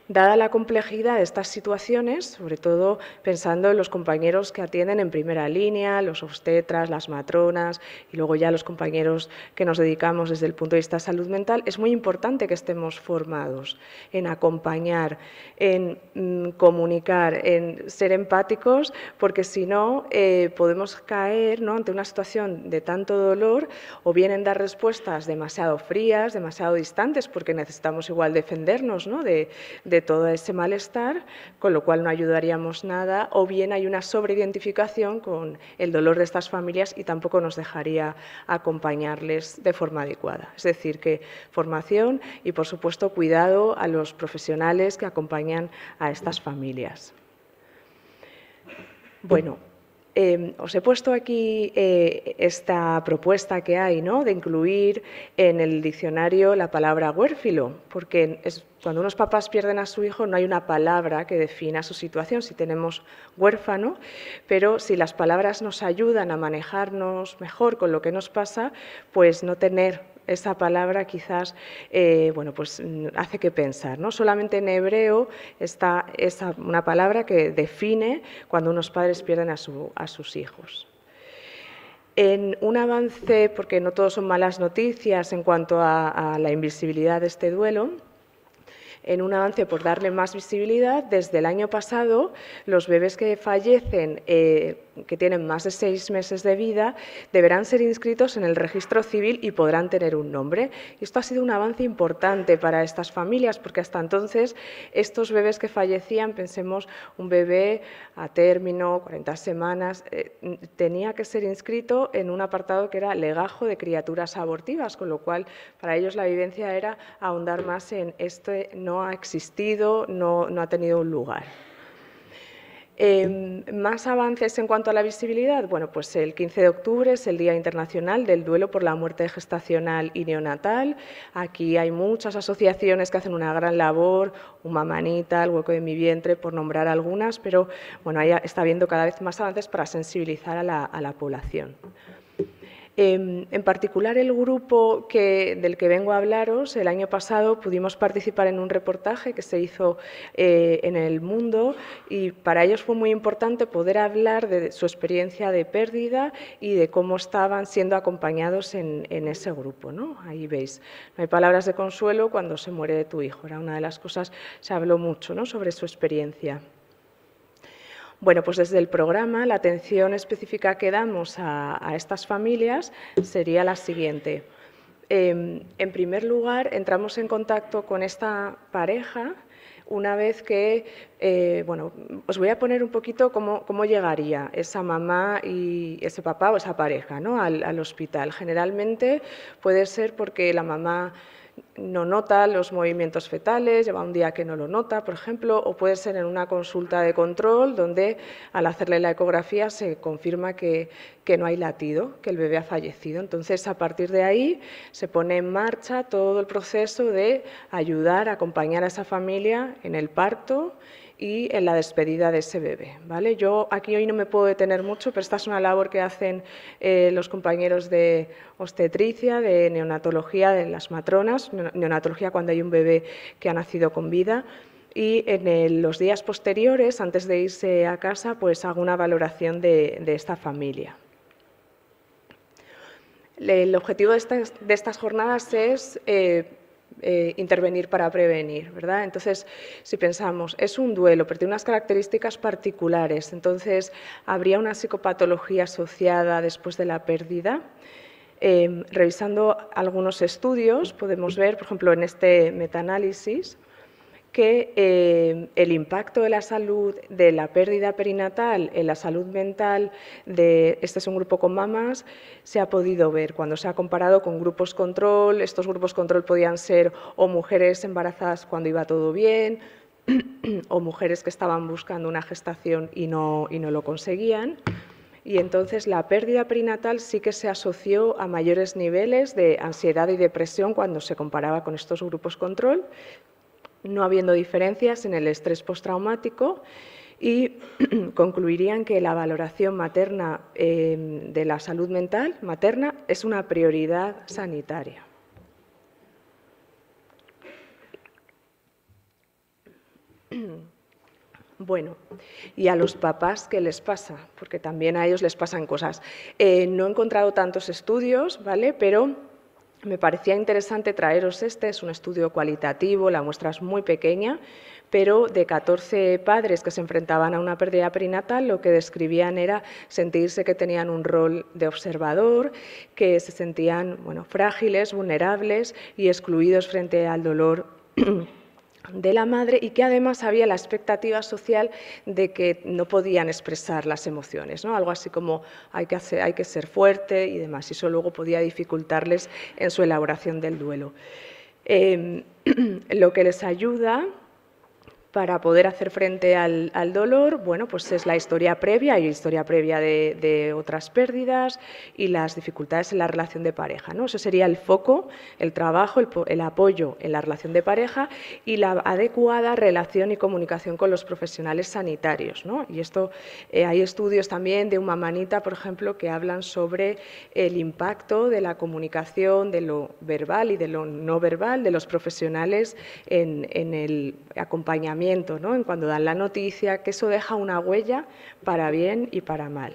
Dada la complejidad de estas situaciones, sobre todo pensando en los compañeros que atienden en primera línea, los obstetras, las matronas y luego ya los compañeros que nos dedicamos desde el punto de vista salud mental, es muy importante que estemos formados en acompañar, en mm, comunicar, en ser empáticos, porque si no eh, podemos caer ¿no? ante una situación de tanto dolor o bien dar respuestas demasiado frías, demasiado distantes, porque necesitamos igual defendernos ¿no? de de todo ese malestar, con lo cual no ayudaríamos nada, o bien hay una sobreidentificación con el dolor de estas familias y tampoco nos dejaría acompañarles de forma adecuada. Es decir, que formación y, por supuesto, cuidado a los profesionales que acompañan a estas familias. Bueno, Em, os he puesto aquí eh, esta propuesta que hay ¿no? de incluir en el diccionario la palabra huérfilo, porque cuando unos papás pierden a su hijo no hay una palabra que defina su situación, si tenemos huérfano, pero si las palabras nos ayudan a manejarnos mejor con lo que nos pasa, pues no tener esa palabra quizás eh, pues, mm, hace que pensar. ¿no? Solamente en hebreo está una palabra que define cuando unos padres pierden a, sus hijos. En un avance, porque no todos son malas noticias en cuanto a la invisibilidad de este duelo, en un avance por darle más visibilidad, desde el año pasado los bebés que fallecen, eh, que tienen más de seis meses de vida, deberán ser inscritos en el registro civil y podrán tener un nombre. esto ha sido un avance importante para estas familias, porque hasta entonces estos bebés que fallecían, pensemos un bebé a término, 40 semanas, eh, tenía que ser inscrito en un apartado que era legajo de criaturas abortivas, con lo cual para ellos la vivencia era ahondar más en este nombre no ha existido, no, ha tenido un lugar. Em, más avances en cuanto a la visibilidad. Bueno, pues el 15 de octubre es el Día Internacional del Duelo por la Muerte Gestacional y Neonatal. Aquí hay muchas asociaciones que hacen una gran labor, Uma Manita, El Hueco de mi Vientre, por nombrar algunas, pero bueno, ahí está habiendo cada vez más avances para sensibilizar a la población. Em, en particular, el grupo del que vengo a hablaros, el año pasado pudimos participar en un reportaje que se hizo eh, en El Mundo y para ellos fue muy importante poder hablar de su experiencia de pérdida y de cómo estaban siendo acompañados en, en ese grupo. ¿no? Ahí veis, no hay palabras de consuelo cuando se muere tu hijo. Era una de las cosas, se habló mucho ¿no? sobre su experiencia. Bueno, pues desde el programa la atención específica que damos a, estas familias sería la siguiente. Em, en primer lugar, entramos en contacto con esta pareja una vez que, eh, bueno, os voy a poner un poquito cómo, cómo, llegaría esa mamá y ese papá o esa pareja ¿no? al hospital. Generalmente puede ser porque la mamá no nota los movimientos fetales, lleva un día que no lo nota, por ejemplo, o puede ser en una consulta de control donde al hacerle la ecografía se confirma que, no hay latido, que el bebé ha fallecido. Entonces, a partir de ahí se pone en marcha todo el proceso de ayudar, acompañar a esa familia en el parto y en la despedida de ese bebé. ¿vale? Yo aquí hoy no me puedo detener mucho, pero esta es una labor que hacen eh, los compañeros de obstetricia, de neonatología, de las matronas, neonatología cuando hay un bebé que ha nacido con vida y en los días posteriores, antes de irse a casa, pues hago una valoración de, esta familia. El objetivo de estas, jornadas es eh, eh, intervenir para prevenir, ¿verdad? Entonces, si pensamos, es un duelo, pero tiene unas características particulares, entonces, ¿habría una psicopatología asociada después de la pérdida? Em, revisando algunos estudios, podemos ver, por ejemplo, en este metaanálisis, que eh, el impacto de la salud, de la pérdida perinatal en la salud mental, de este es un grupo con mamás, se ha podido ver cuando se ha comparado con grupos control. Estos grupos control podían ser o mujeres embarazadas cuando iba todo bien, o mujeres que estaban buscando una gestación y no, y no lo conseguían. Y entonces la pérdida perinatal sí que se asoció a mayores niveles de ansiedad y depresión cuando se comparaba con estos grupos control, no habiendo diferencias en el estrés postraumático y concluirían que la valoración materna eh, de la salud mental materna es una prioridad sanitaria. Bueno, y a los papás, ¿qué les pasa? Porque también a ellos les pasan cosas. Eh, no he encontrado tantos estudios, ¿vale? Pero me parecía interesante traeros este, es un estudio cualitativo, la muestra es muy pequeña, pero de 14 padres que se enfrentaban a una pérdida perinatal, lo que describían era sentirse que tenían un rol de observador, que se sentían bueno, frágiles, vulnerables y excluidos frente al dolor de la madre y que además había la expectativa social de que no podían expresar las emociones, ¿no? algo así como hay que, hay que ser fuerte y demás, y eso luego podía dificultarles en su elaboración del duelo. Em, lo que les ayuda para poder hacer frente al, dolor, bueno, pues es la historia previa y historia previa de, otras pérdidas y las dificultades en la relación de pareja, ¿no? Eso sería el foco, el trabajo, el, apoyo en la relación de pareja y la adecuada relación y comunicación con los profesionales sanitarios, Y esto, eh, hay estudios también de una manita, por ejemplo, que hablan sobre el impacto de la comunicación, de lo verbal y de lo no verbal de los profesionales en el acompañamiento en cuando dan la noticia, que eso deja una huella para bien y para mal.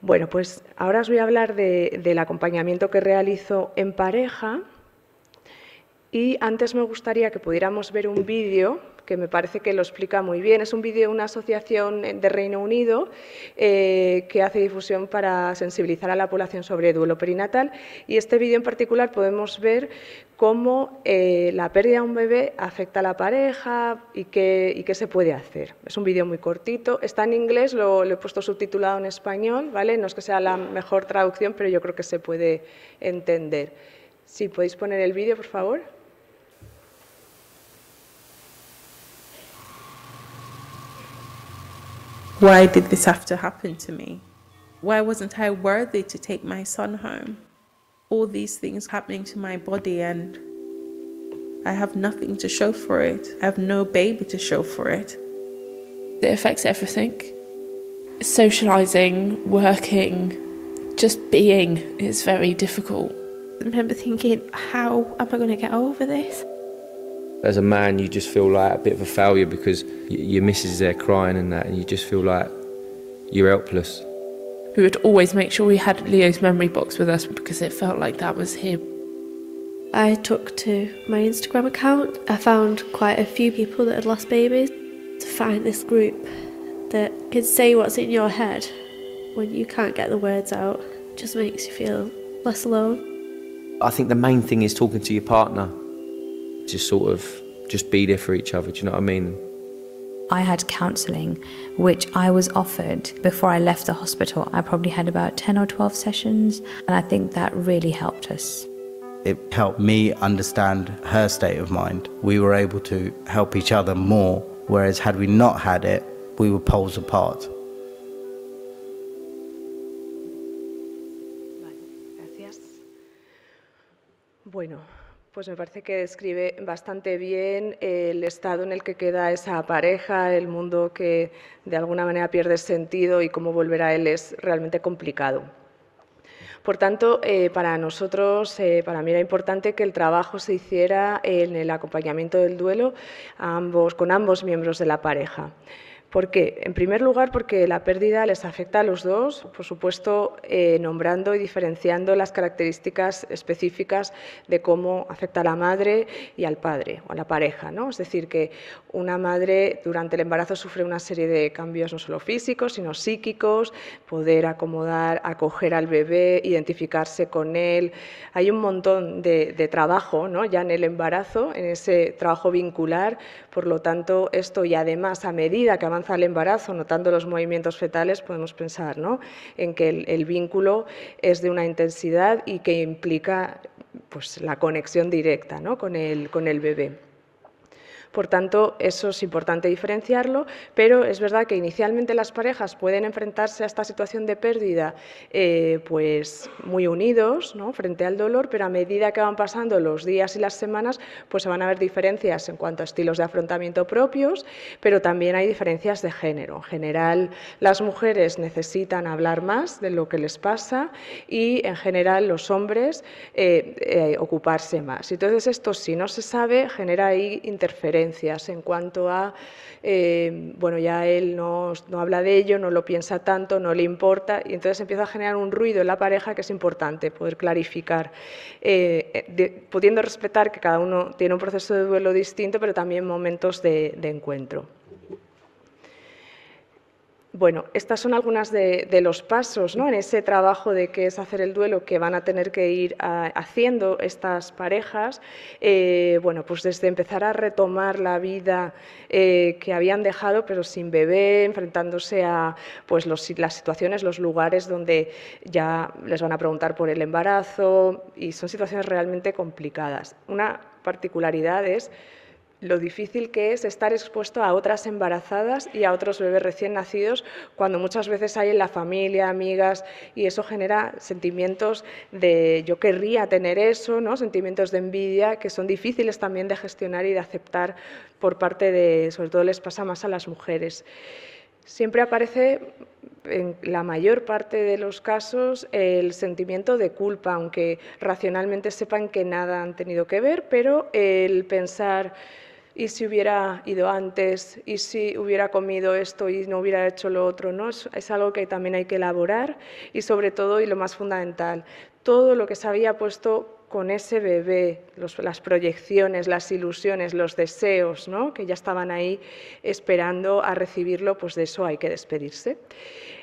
Bueno, pues ahora os voy a hablar del acompañamiento que realizo en pareja y antes me gustaría que pudiéramos ver un vídeo que me parece que lo explica muy bien. Es un vídeo de una asociación de Reino Unido eh, que hace difusión para sensibilizar a la población sobre duelo perinatal y este vídeo en particular podemos ver cómo eh, la pérdida de un bebé afecta a la pareja y qué, se puede hacer. Es un vídeo muy cortito, está en inglés, lo, he puesto subtitulado en español, ¿vale? No es que sea la mejor traducción, pero yo creo que se puede entender. Si podéis poner el vídeo, por favor. Why did this have to happen to me? Why wasn't I worthy to take my son home? all these things happening to my body and I have nothing to show for it. I have no baby to show for it. It affects everything socializing, working, just being is very difficult. I remember thinking, how am I going to get over this? As a man, you just feel like a bit of a failure because your missus is there crying and that, and you just feel like you're helpless we would always make sure we had Leo's memory box with us because it felt like that was him. I took to my Instagram account. I found quite a few people that had lost babies to find this group that can say what's in your head when you can't get the words out. It just makes you feel less alone. I think the main thing is talking to your partner. Just sort of just be there for each other, do you know what I mean? I had counselling, which I was offered before I left the hospital. I probably had about 10 or 12 sessions, and I think that really helped us. It helped me understand her state of mind. We were able to help each other more, whereas had we not had it, we were poles apart. Bueno. Pues me parece que describe bastante bien el estado en el que queda esa pareja, el mundo que de alguna manera pierde sentido y cómo volver a él es realmente complicado. Por tanto, eh, para nosotros, eh, para mí era importante que el trabajo se hiciera en el acompañamiento del duelo con ambos miembros de la pareja. ¿Por qué? En primer lugar, porque la pérdida les afecta a los dos, por supuesto, eh, nombrando y diferenciando las características específicas de cómo afecta a la madre y al padre o a la pareja. ¿no? Es decir, que una madre durante el embarazo sufre una serie de cambios no solo físicos, sino psíquicos, poder acomodar, acoger al bebé, identificarse con él. Hay un montón de, trabajo ¿no? ya en el embarazo, en ese trabajo vincular, por lo tanto, esto y además a medida que al embarazo, notando los movimientos fetales, podemos pensar en que el, vínculo es de una intensidad y que implica pues, la conexión directa ¿no? con, el, con el bebé. Por tanto, eso es importante diferenciarlo, pero es verdad que inicialmente las parejas pueden enfrentarse a esta situación de pérdida eh, pues muy unidos ¿no? frente al dolor, pero a medida que van pasando los días y las semanas, pues se van a ver diferencias en cuanto a estilos de afrontamiento propios, pero también hay diferencias de género. En general, las mujeres necesitan hablar más de lo que les pasa y en general los hombres eh, eh, ocuparse más. Entonces, esto si no se sabe genera ahí interferencias en cuanto a, eh, bueno, ya él no, habla de ello, no lo piensa tanto, no le importa, y entonces empieza a generar un ruido en la pareja que es importante poder clarificar, eh, pudiendo respetar que cada uno tiene un proceso de duelo distinto, pero también momentos de encuentro. Bueno, estas son algunas de, los pasos ¿no? en ese trabajo de qué es hacer el duelo que van a tener que ir ah, haciendo estas parejas. Eh, bueno, pues desde empezar a retomar la vida eh, que habían dejado, pero sin bebé, enfrentándose a pues, las situaciones, los lugares donde ya les van a preguntar por el embarazo y son situaciones realmente complicadas. Una particularidad es lo difícil que es estar expuesto a otras embarazadas y a otros bebés recién nacidos cuando muchas veces hay en la familia, amigas, y eso genera sentimientos de yo querría tener eso, ¿no? sentimientos de envidia que son difíciles también de gestionar y de aceptar por parte de, sobre todo les pasa más a las mujeres. Siempre aparece en la mayor parte de los casos el sentimiento de culpa, aunque racionalmente sepan que nada han tenido que ver, pero el pensar y si hubiera ido antes, y si hubiera comido esto y no hubiera hecho lo otro, ¿no? Es, algo que también hay que elaborar y sobre todo, y lo más fundamental, todo lo que se había puesto con ese bebé, las proyecciones, las ilusiones, los deseos, ¿no? que ya estaban ahí esperando a recibirlo, pues de eso hay que despedirse.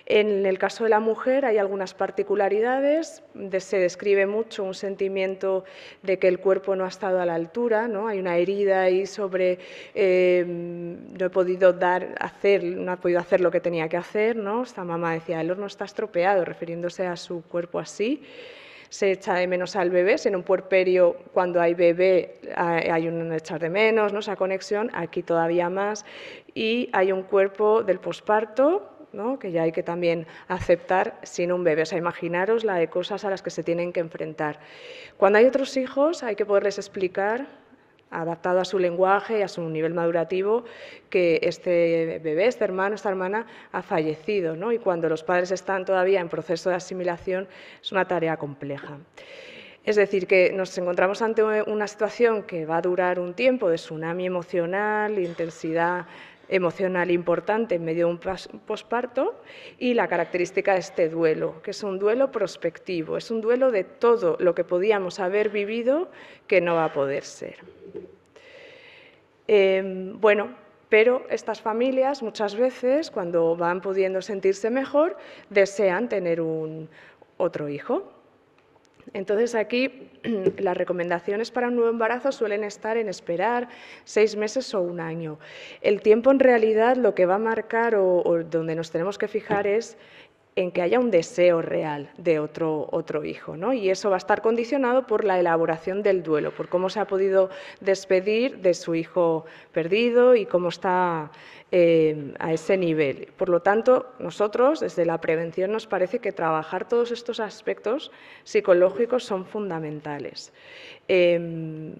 En el caso de la mujer hay algunas particularidades, se describe mucho un sentimiento de que el cuerpo no ha estado a la altura, ¿no? hay una herida ahí sobre em, no he podido dar, hacer, no ha podido hacer lo que tenía que hacer, ¿no? Esta mamá decía, el horno está estropeado, refiriéndose a su cuerpo así se echa de menos al bebé, en un puerperio cuando hay bebé hay un echar de menos, ¿no? esa conexión, aquí todavía más, y hay un cuerpo del posparto que ya hay que también aceptar sin un bebé. O sea, imaginaros la de cosas a las que se tienen que enfrentar. Cuando hay otros hijos hay que poderles explicar adaptado a su lenguaje y a su nivel madurativo, que este bebé, este hermano, esta hermana ha fallecido. Y cuando los padres están todavía en proceso de asimilación, es una tarea compleja. Es decir, que nos encontramos ante una situación que va a durar un tiempo de tsunami emocional, intensidad emocional importante en medio de un posparto y la característica de este duelo, que es un duelo prospectivo, es un duelo de todo lo que podíamos haber vivido que no va a poder ser. Em, bueno, pero estas familias muchas veces, cuando van pudiendo sentirse mejor, desean tener un otro hijo. Entonces aquí las recomendaciones para un nuevo embarazo suelen estar en esperar seis meses o un año. El tiempo en realidad lo que va a marcar o, donde nos tenemos que fijar es en que haya un deseo real de otro, otro hijo. ¿no? Y eso va a estar condicionado por la elaboración del duelo, por cómo se ha podido despedir de su hijo perdido y cómo está eh, a ese nivel. Por lo tanto, nosotros desde la prevención nos parece que trabajar todos estos aspectos psicológicos son fundamentales. Em,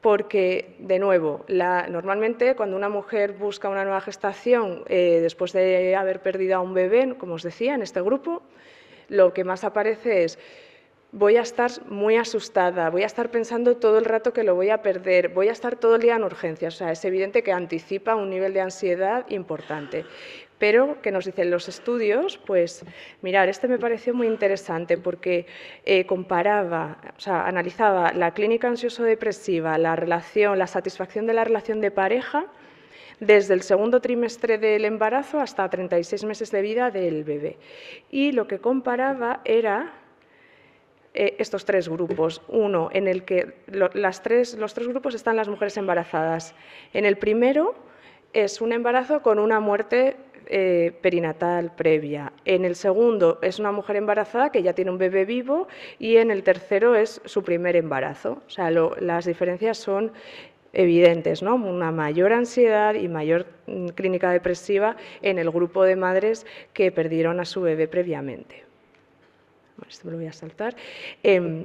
porque, de nuevo, normalmente cuando una mujer busca una nueva gestación eh, después de haber perdido a un bebé, como os decía, en este grupo, lo que más aparece es voy a estar muy asustada, voy a estar pensando todo el rato que lo voy a perder, voy a estar todo el día en urgencias. O sea, es evidente que anticipa un nivel de ansiedad importante pero que nos dicen los estudios, pues mirar, este me pareció muy interesante porque eh, comparaba, o sea, analizaba la clínica ansioso-depresiva, la relación, la satisfacción de la relación de pareja desde el segundo trimestre del embarazo hasta 36 meses de vida del bebé. Y lo que comparaba era eh, estos tres grupos. Uno, en el que las tres, los tres grupos están las mujeres embarazadas. En el primero es un embarazo con una muerte eh, perinatal previa. En el segundo es una mujer embarazada que ya tiene un bebé vivo y en el tercero es su primer embarazo. O sea, las diferencias son evidentes, ¿no? Una mayor ansiedad y mayor mm, clínica depresiva en el grupo de madres que perdieron a su bebé previamente. Esto lo voy a saltar. Em,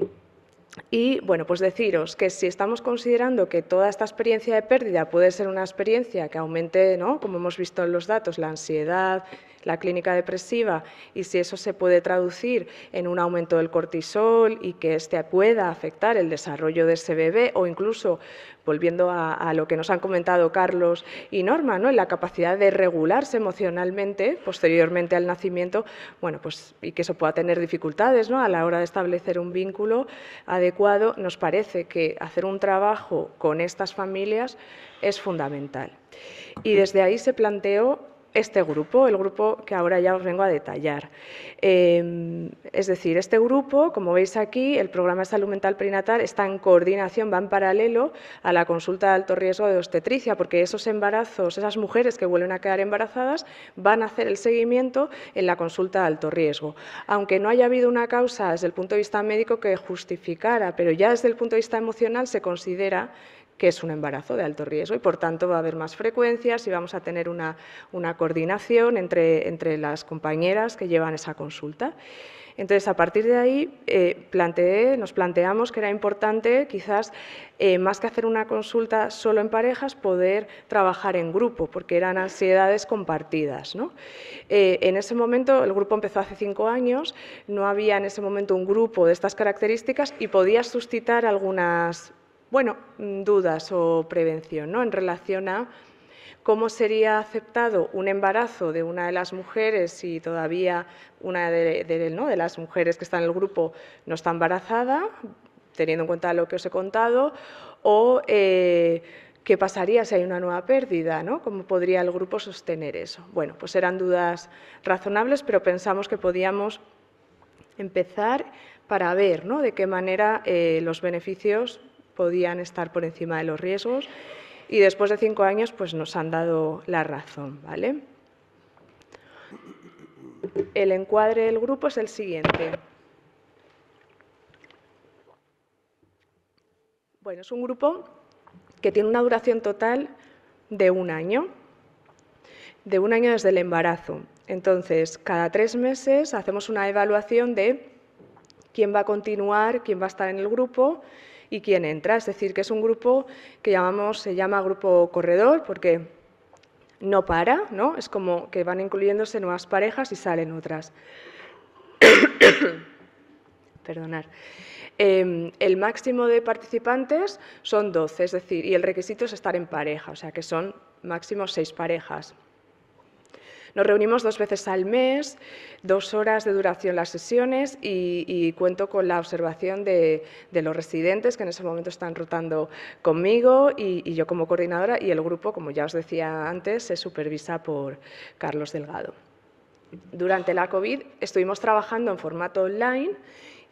y bueno, pues deciros que si estamos considerando que toda esta experiencia de pérdida puede ser una experiencia que aumente, ¿no? como hemos visto en los datos, la ansiedad, la clínica depresiva y si eso se puede traducir en un aumento del cortisol y que este pueda afectar el desarrollo de ese bebé o incluso, volviendo a, lo que nos han comentado Carlos y Norma, ¿no? en la capacidad de regularse emocionalmente posteriormente al nacimiento, bueno, pues y que eso pueda tener dificultades ¿no? a la hora de establecer un vínculo adecuado, nos parece que hacer un trabajo con estas familias es fundamental. Y desde ahí se planteó este grupo, el grupo que ahora ya os vengo a detallar. Em, es decir, este grupo, como veis aquí, el programa de salud mental prenatal está en coordinación, va en paralelo a la consulta de alto riesgo de obstetricia, porque esos embarazos, esas mujeres que vuelven a quedar embarazadas, van a hacer el seguimiento en la consulta de alto riesgo. Aunque no haya habido una causa desde el punto de vista médico que justificara, pero ya desde el punto de vista emocional se considera que es un embarazo de alto riesgo y por tanto va a haber más frecuencias y vamos a tener una, una coordinación entre, entre las compañeras que llevan esa consulta. Entonces, a partir de ahí, eh, planteé, nos planteamos que era importante, quizás, eh, más que hacer una consulta solo en parejas, poder trabajar en grupo, porque eran ansiedades compartidas. ¿no? Eh, en ese momento, el grupo empezó hace cinco años, no había en ese momento un grupo de estas características y podía suscitar algunas bueno, mm, dudas o prevención ¿no? en relación a cómo sería aceptado un embarazo de una de las mujeres si todavía una de, las mujeres que está en el grupo no está embarazada, teniendo en cuenta lo que os he contado, o eh, qué pasaría si hay una nueva pérdida, ¿no? cómo podría el grupo sostener eso. Bueno, pues eran dudas razonables, pero pensamos que podíamos empezar para ver de qué manera eh, los beneficios podían estar por encima de los riesgos y después de cinco años pues, nos han dado la razón. ¿vale? El encuadre del grupo es el siguiente. Bueno, es un grupo que tiene una duración total de un año, de un año desde el embarazo. Entonces, cada tres meses hacemos una evaluación de quién va a continuar, quién va a estar en el grupo y quién entra. Es decir, que es un grupo que llamamos, se llama grupo corredor porque no para, ¿no? Es como que van incluyéndose nuevas parejas y salen otras. Perdonar. Em, el máximo de participantes son 12, es decir, y el requisito es estar en pareja, o sea que son máximo seis parejas. Nos reunimos dos veces al mes, dos horas de duración las sesiones y, cuento con la observación de, los residentes que en ese momento están rotando conmigo y, y yo como coordinadora y el grupo, como ya os decía antes, se supervisa por Carlos Delgado. Durante la COVID estuvimos trabajando en formato online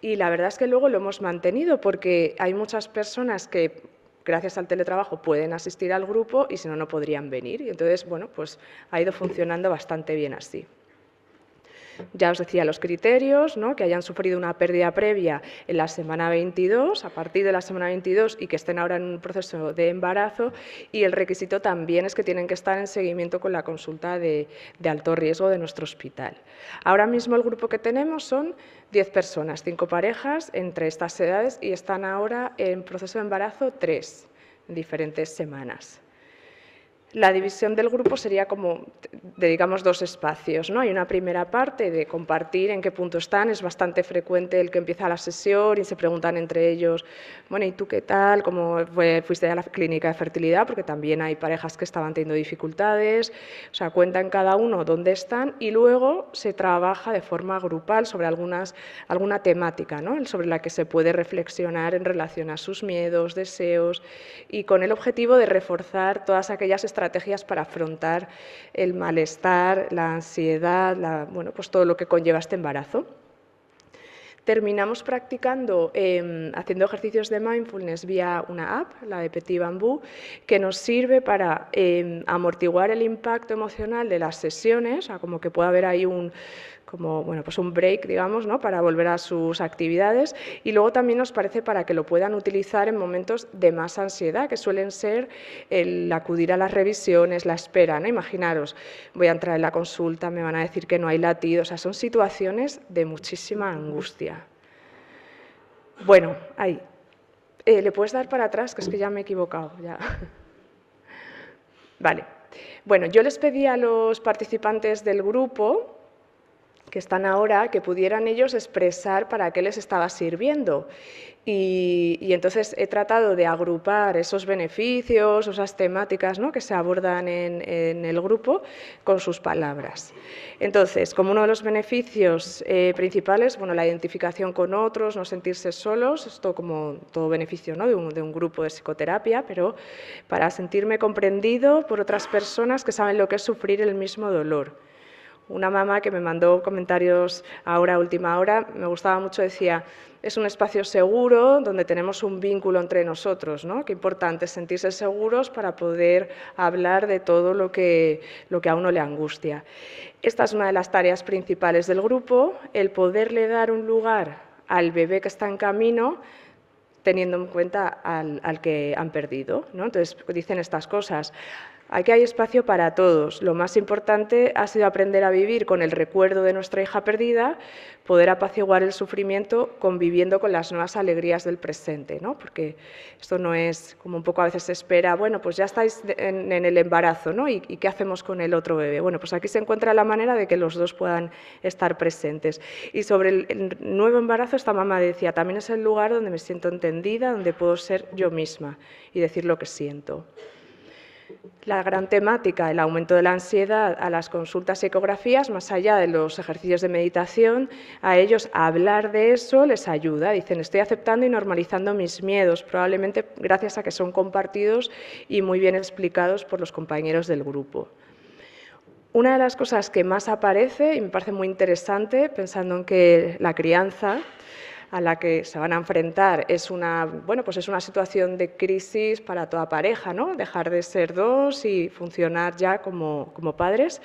y la verdad es que luego lo hemos mantenido porque hay muchas personas que gracias al teletrabajo pueden asistir al grupo y si no, no podrían venir. Y entonces, bueno, pues ha ido funcionando bastante bien así. Ya os decía los criterios, que hayan sufrido una pérdida previa en la semana 22, a partir de la semana 22 y que estén ahora en un proceso de embarazo. Y el requisito también es que tienen que estar en seguimiento con la consulta de, de alto riesgo de nuestro hospital. Ahora mismo el grupo que tenemos son 10 personas, 5 parejas entre estas edades y están ahora en proceso de embarazo 3 diferentes semanas la división del grupo sería como, digamos, dos espacios, ¿no? Hay una primera parte de compartir en qué punto están, es bastante frecuente el que empieza la sesión y se preguntan entre ellos, bueno, ¿y tú qué tal? ¿Cómo fuiste a la clínica de fertilidad? Porque también hay parejas que estaban teniendo dificultades, o sea, cuentan cada uno dónde están y luego se trabaja de forma grupal sobre algunas, alguna temática, ¿no? Sobre la que se puede reflexionar en relación a sus miedos, deseos y con el objetivo de reforzar todas aquellas estrategias estrategias para afrontar el malestar, la ansiedad, bueno, pues todo lo que conlleva este embarazo terminamos practicando, em, haciendo ejercicios de mindfulness vía una app, la de Petit Bambú, que nos sirve para em, amortiguar el impacto emocional de las sesiones, como que puede haber ahí un, como bueno, pues un break, digamos, ¿no? para volver a sus actividades y luego también nos parece para que lo puedan utilizar en momentos de más ansiedad, que suelen ser el acudir a las revisiones, la espera, Imaginaros, voy a entrar en la consulta, me van a decir que no hay latido, o sea, son situaciones de muchísima angustia. Bueno, ahí. Eh, ¿Le puedes dar para atrás? Que es que ya me he equivocado. Ya. Vale. Bueno, yo les pedí a los participantes del grupo que están ahora, que pudieran ellos expresar para qué les estaba sirviendo. Y, entonces he tratado de agrupar esos beneficios, esas temáticas ¿no? que se abordan en, el grupo con sus palabras. Entonces, como uno de los beneficios eh, principales, bueno, la identificación con otros, no sentirse solos, esto como todo beneficio ¿no? de un grupo de psicoterapia, pero para sentirme comprendido por otras personas que saben lo que es sufrir el mismo dolor una mamá que me mandó comentarios ahora, última hora, me gustaba mucho, decía, es un espacio seguro donde tenemos un vínculo entre nosotros, ¿no? Qué importante sentirse seguros para poder hablar de todo lo que, lo que a uno le angustia. Esta es una de las tareas principales del grupo, el poderle dar un lugar al bebé que está en camino teniendo en cuenta al, al que han perdido. ¿no? Entonces, dicen estas cosas. Aquí hay espacio para todos. Lo más importante ha sido aprender a vivir con el recuerdo de nuestra hija perdida, poder apaciguar el sufrimiento conviviendo con las nuevas alegrías del presente, ¿no? Porque esto no es como un poco a veces se espera, bueno, pues ya estáis en, el embarazo, ¿no? ¿Y, qué hacemos con el otro bebé? Bueno, pues aquí se encuentra la manera de que los dos puedan estar presentes. Y sobre el nuevo embarazo, esta mamá decía, también es el lugar donde me siento entendida, donde puedo ser yo misma y decir lo que siento. La gran temática, el aumento de la ansiedad a las consultas y ecografías, más allá de los ejercicios de meditación, a ellos hablar de eso les ayuda. Dicen, estoy aceptando y normalizando mis miedos, probablemente gracias a que son compartidos y muy bien explicados por los compañeros del grupo. Una de las cosas que más aparece, y me parece muy interesante, pensando en que la crianza a la que se van a enfrentar. Es una, bueno, pues es una situación de crisis para toda pareja, ¿no? dejar de ser dos y funcionar ya como, padres.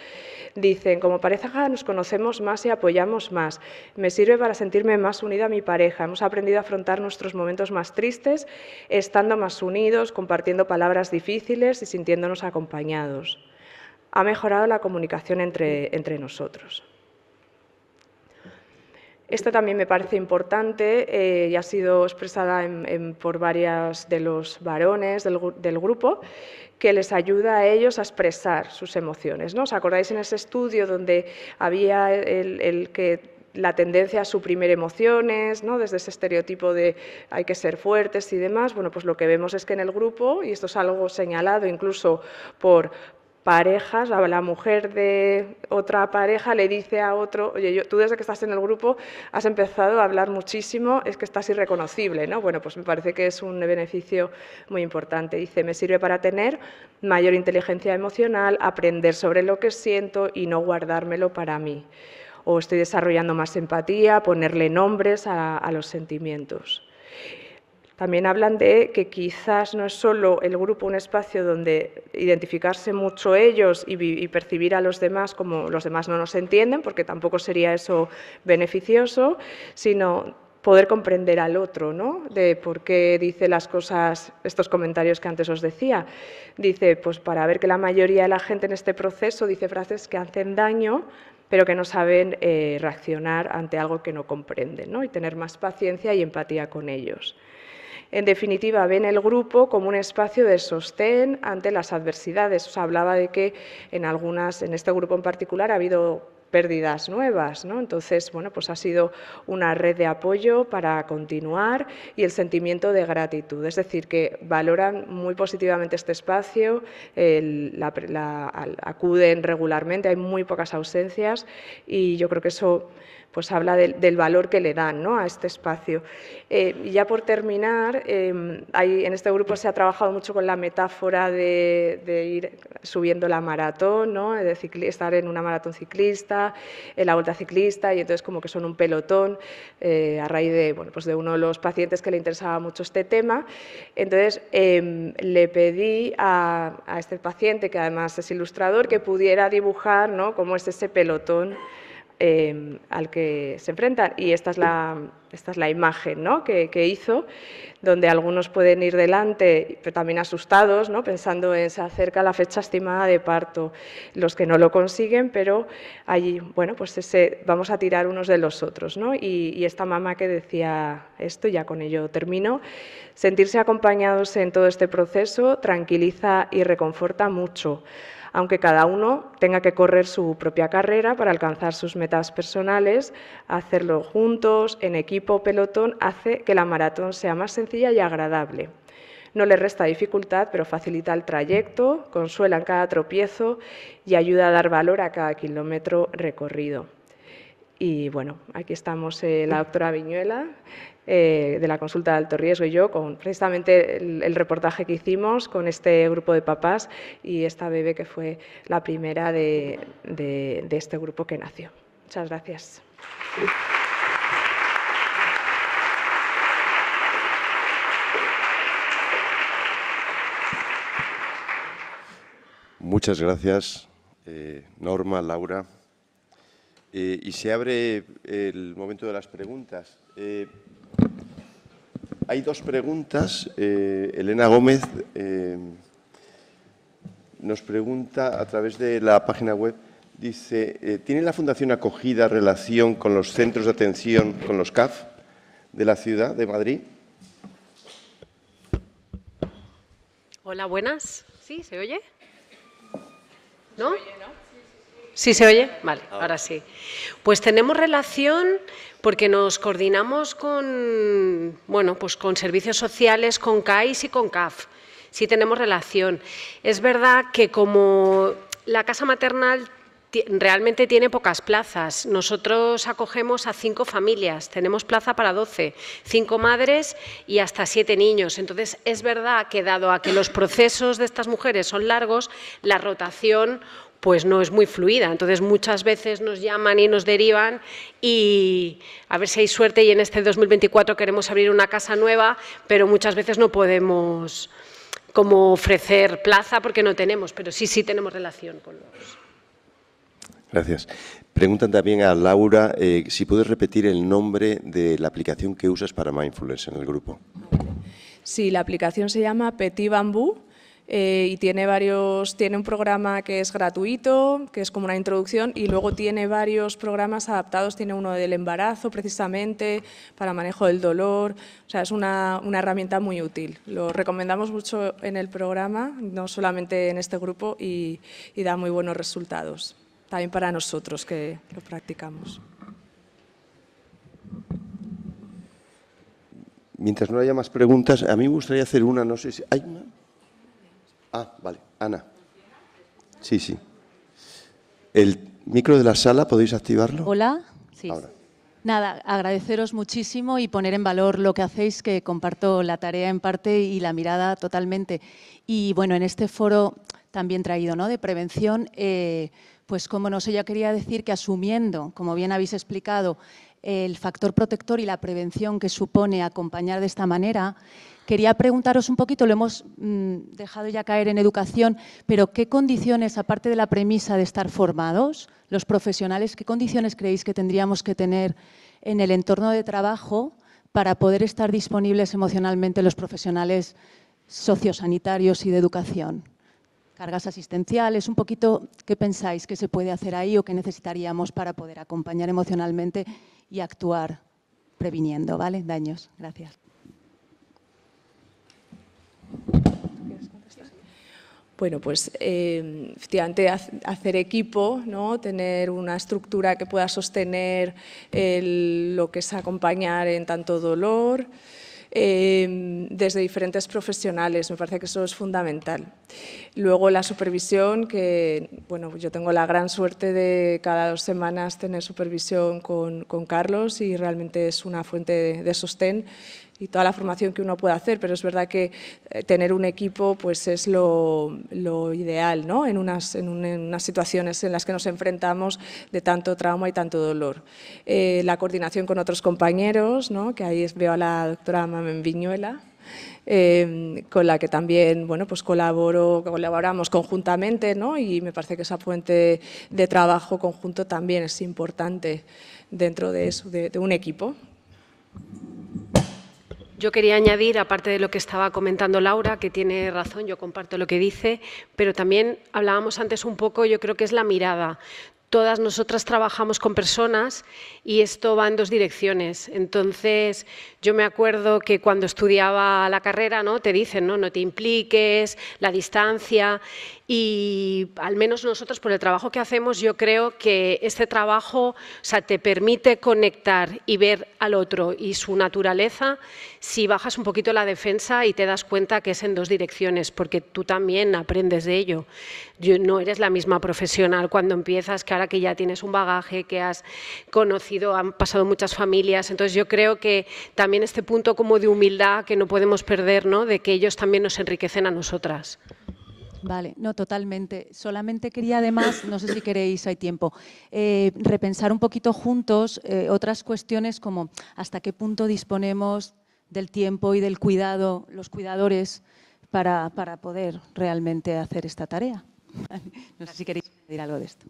Dicen, como pareja nos conocemos más y apoyamos más. Me sirve para sentirme más unida a mi pareja. Hemos aprendido a afrontar nuestros momentos más tristes, estando más unidos, compartiendo palabras difíciles y sintiéndonos acompañados. Ha mejorado la comunicación entre, entre nosotros. Esta también me parece importante eh, y ha sido expresada por varias de los varones del, grupo, que les ayuda a ellos a expresar sus emociones. ¿no? ¿Os acordáis en ese estudio donde había la tendencia a suprimir emociones, ¿no? desde ese estereotipo de hay que ser fuertes y demás, bueno, pues lo que vemos es que en el grupo, y esto es algo señalado incluso por, parejas, la mujer de otra pareja le dice a otro, oye, tú desde que estás en el grupo has empezado a hablar muchísimo, es que estás irreconocible, ¿no? Bueno, pues me parece que es un beneficio muy importante. Dice, me sirve para tener mayor inteligencia emocional, aprender sobre lo que siento y no guardármelo para mí. O estoy desarrollando más empatía, ponerle nombres a los sentimientos. También hablan de que quizás no es solo el grupo un espacio donde identificarse mucho ellos y, percibir a los demás como los demás no nos entienden, porque tampoco sería eso beneficioso, sino poder comprender al otro, ¿no? De por qué dice las cosas, estos comentarios que antes os decía. Dice, pues para ver que la mayoría de la gente en este proceso dice frases que hacen daño, pero que no saben eh, reaccionar ante algo que no comprenden, ¿no? Y tener más paciencia y empatía con ellos. En definitiva, ven el grupo como un espacio de sostén ante las adversidades. Os hablaba de que en algunas, en este grupo en particular, ha habido pérdidas nuevas, ¿no? Entonces, bueno, pues ha sido una red de apoyo para continuar y el sentimiento de gratitud, es decir, que valoran muy positivamente este espacio, acuden regularmente, hay muy pocas ausencias y yo creo que eso pues habla del valor que le dan ¿no? a este espacio. Eh, y ya por terminar, em, en este grupo se ha trabajado mucho con la metáfora de, ir subiendo la maratón, de estar en una maratón ciclista, en la vuelta ciclista, y entonces como que son un pelotón eh, a raíz de, bueno, pues de uno de los pacientes que le interesaba mucho este tema. Entonces em, le pedí a, este paciente, que además es ilustrador, que pudiera dibujar ¿no? cómo es ese pelotón Em, al que se enfrentan. Y esta es la, esta es la imagen que, hizo, donde algunos pueden ir delante, pero también asustados, ¿no? pensando en se acerca la fecha estimada de parto, los que no lo consiguen, pero allí, bueno, pues ese, vamos a tirar unos de los otros. ¿no? Y, y esta mamá que decía esto, ya con ello termino, sentirse acompañados en todo este proceso tranquiliza y reconforta mucho aunque cada uno tenga que correr su propia carrera para alcanzar sus metas personales, hacerlo juntos, en equipo o pelotón, hace que la maratón sea más sencilla y agradable. No le resta dificultad, pero facilita el trayecto, consuela en cada tropiezo y ayuda a dar valor a cada kilómetro recorrido. Y bueno, aquí estamos eh, la doctora Viñuela eh, de la consulta de alto riesgo y yo, con precisamente el, reportaje que hicimos con este grupo de papás y esta bebé que fue la primera de, este grupo que nació. Muchas gracias. Muchas gracias, eh, Norma, Laura. Eh, y se abre el momento de las preguntas. Hay dos preguntas. Eh, Elena Gómez eh, nos pregunta a través de la página web, dice, eh, ¿tiene la Fundación acogida relación con los centros de atención, con los CAF de la ciudad de Madrid? Hola, buenas. ¿Sí? ¿Se oye? ¿No? ¿Se oye, no? ¿Sí se oye? Vale, ahora. sí. Pues tenemos relación porque nos coordinamos con, bueno, pues con servicios sociales, con CAIS y con CAF. Sí tenemos relación. Es verdad que como la casa maternal realmente tiene pocas plazas. Nosotros acogemos a cinco familias, tenemos plaza para doce, cinco madres y hasta siete niños. Entonces, es verdad que dado a que los procesos de estas mujeres son largos, la rotación pues no es muy fluida. Entonces, muchas veces nos llaman y nos derivan y a ver si hay suerte y en este 2024 queremos abrir una casa nueva, pero muchas veces no podemos como ofrecer plaza porque no tenemos, pero sí, sí tenemos relación con los... Gracias. Preguntan también a Laura eh, si puedes repetir el nombre de la aplicación que usas para Mindfulness en el grupo. Sí, la aplicación se llama Petit Bambú eh, y tiene varios, tiene un programa que es gratuito, que es como una introducción y luego tiene varios programas adaptados, tiene uno del embarazo precisamente, para manejo del dolor, o sea, es una, herramienta muy útil. Lo recomendamos mucho en el programa, no solamente en este grupo y, da muy buenos resultados, también para nosotros que lo practicamos. Mientras no haya más preguntas, a mí me gustaría hacer una, no sé si... ¿Hay una? Ah, vale, Ana. Sí, sí. El micro de la sala, ¿podéis activarlo? Hola, sí. Nada, agradeceros muchísimo y poner en valor lo que hacéis, que comparto la tarea en parte y la mirada totalmente. Y bueno, en este foro también traído ¿no? de prevención, eh, pues como no sé, yo quería decir que asumiendo, como bien habéis explicado, el factor protector y la prevención que supone acompañar de esta manera, Quería preguntaros un poquito, lo hemos mm, dejado ya caer en educación, pero ¿qué condiciones, aparte de la premisa de estar formados, los profesionales, qué condiciones creéis que tendríamos que tener en el entorno de trabajo para poder estar disponibles emocionalmente los profesionales sociosanitarios y de educación? cargas asistenciales, un poquito qué pensáis que se puede hacer ahí o qué necesitaríamos para poder acompañar emocionalmente y actuar previniendo, ¿vale? Daños. Gracias. Bueno, pues eh, efectivamente hacer equipo, ¿no? tener una estructura que pueda sostener lo que es acompañar en tanto dolor, em, desde diferentes profesionales, me parece que eso es fundamental. Luego la supervisión, que bueno, pues yo tengo la gran suerte de cada dos semanas tener supervisión con, Carlos y realmente es una fuente de sostén y toda la formación que uno puede hacer, pero es verdad que eh, tener un equipo pues es lo, ideal en, unas, situaciones en las que nos enfrentamos de tanto trauma y tanto dolor. Eh, la coordinación con otros compañeros, que ahí veo a la doctora Mamen Viñuela, em, con la que también bueno, pues colaboro, colaboramos conjuntamente ¿no? y me parece que esa fuente de trabajo conjunto también es importante dentro de, eso, de un equipo. Yo quería añadir, aparte de lo que estaba comentando Laura, que tiene razón, yo comparto lo que dice, pero también hablábamos antes un poco, yo creo que es la mirada. Todas nosotras trabajamos con personas y esto va en dos direcciones. Entonces, yo me acuerdo que cuando estudiaba la carrera, ¿no? Te dicen, ¿no? No te impliques, la distancia. Y al menos nosotros, por el trabajo que hacemos, yo creo que este trabajo sea, te permite conectar y ver al otro y su naturaleza si bajas un poquito la defensa y te das cuenta que es en dos direcciones, porque tú también aprendes de ello. Yo, no eres la misma profesional cuando empiezas, que ahora que ya tienes un bagaje, que has conocido, han pasado muchas familias. Entonces yo creo que también este punto como de humildad que no podemos perder, ¿no? de que ellos también nos enriquecen a nosotras. Vale, no, totalmente. Solamente quería además, no sé si queréis, hay tiempo, eh, repensar un poquito juntos eh, otras cuestiones como hasta qué punto disponemos del tiempo y del cuidado, los cuidadores, para, poder realmente hacer esta tarea. No sé si queréis decir algo de esto.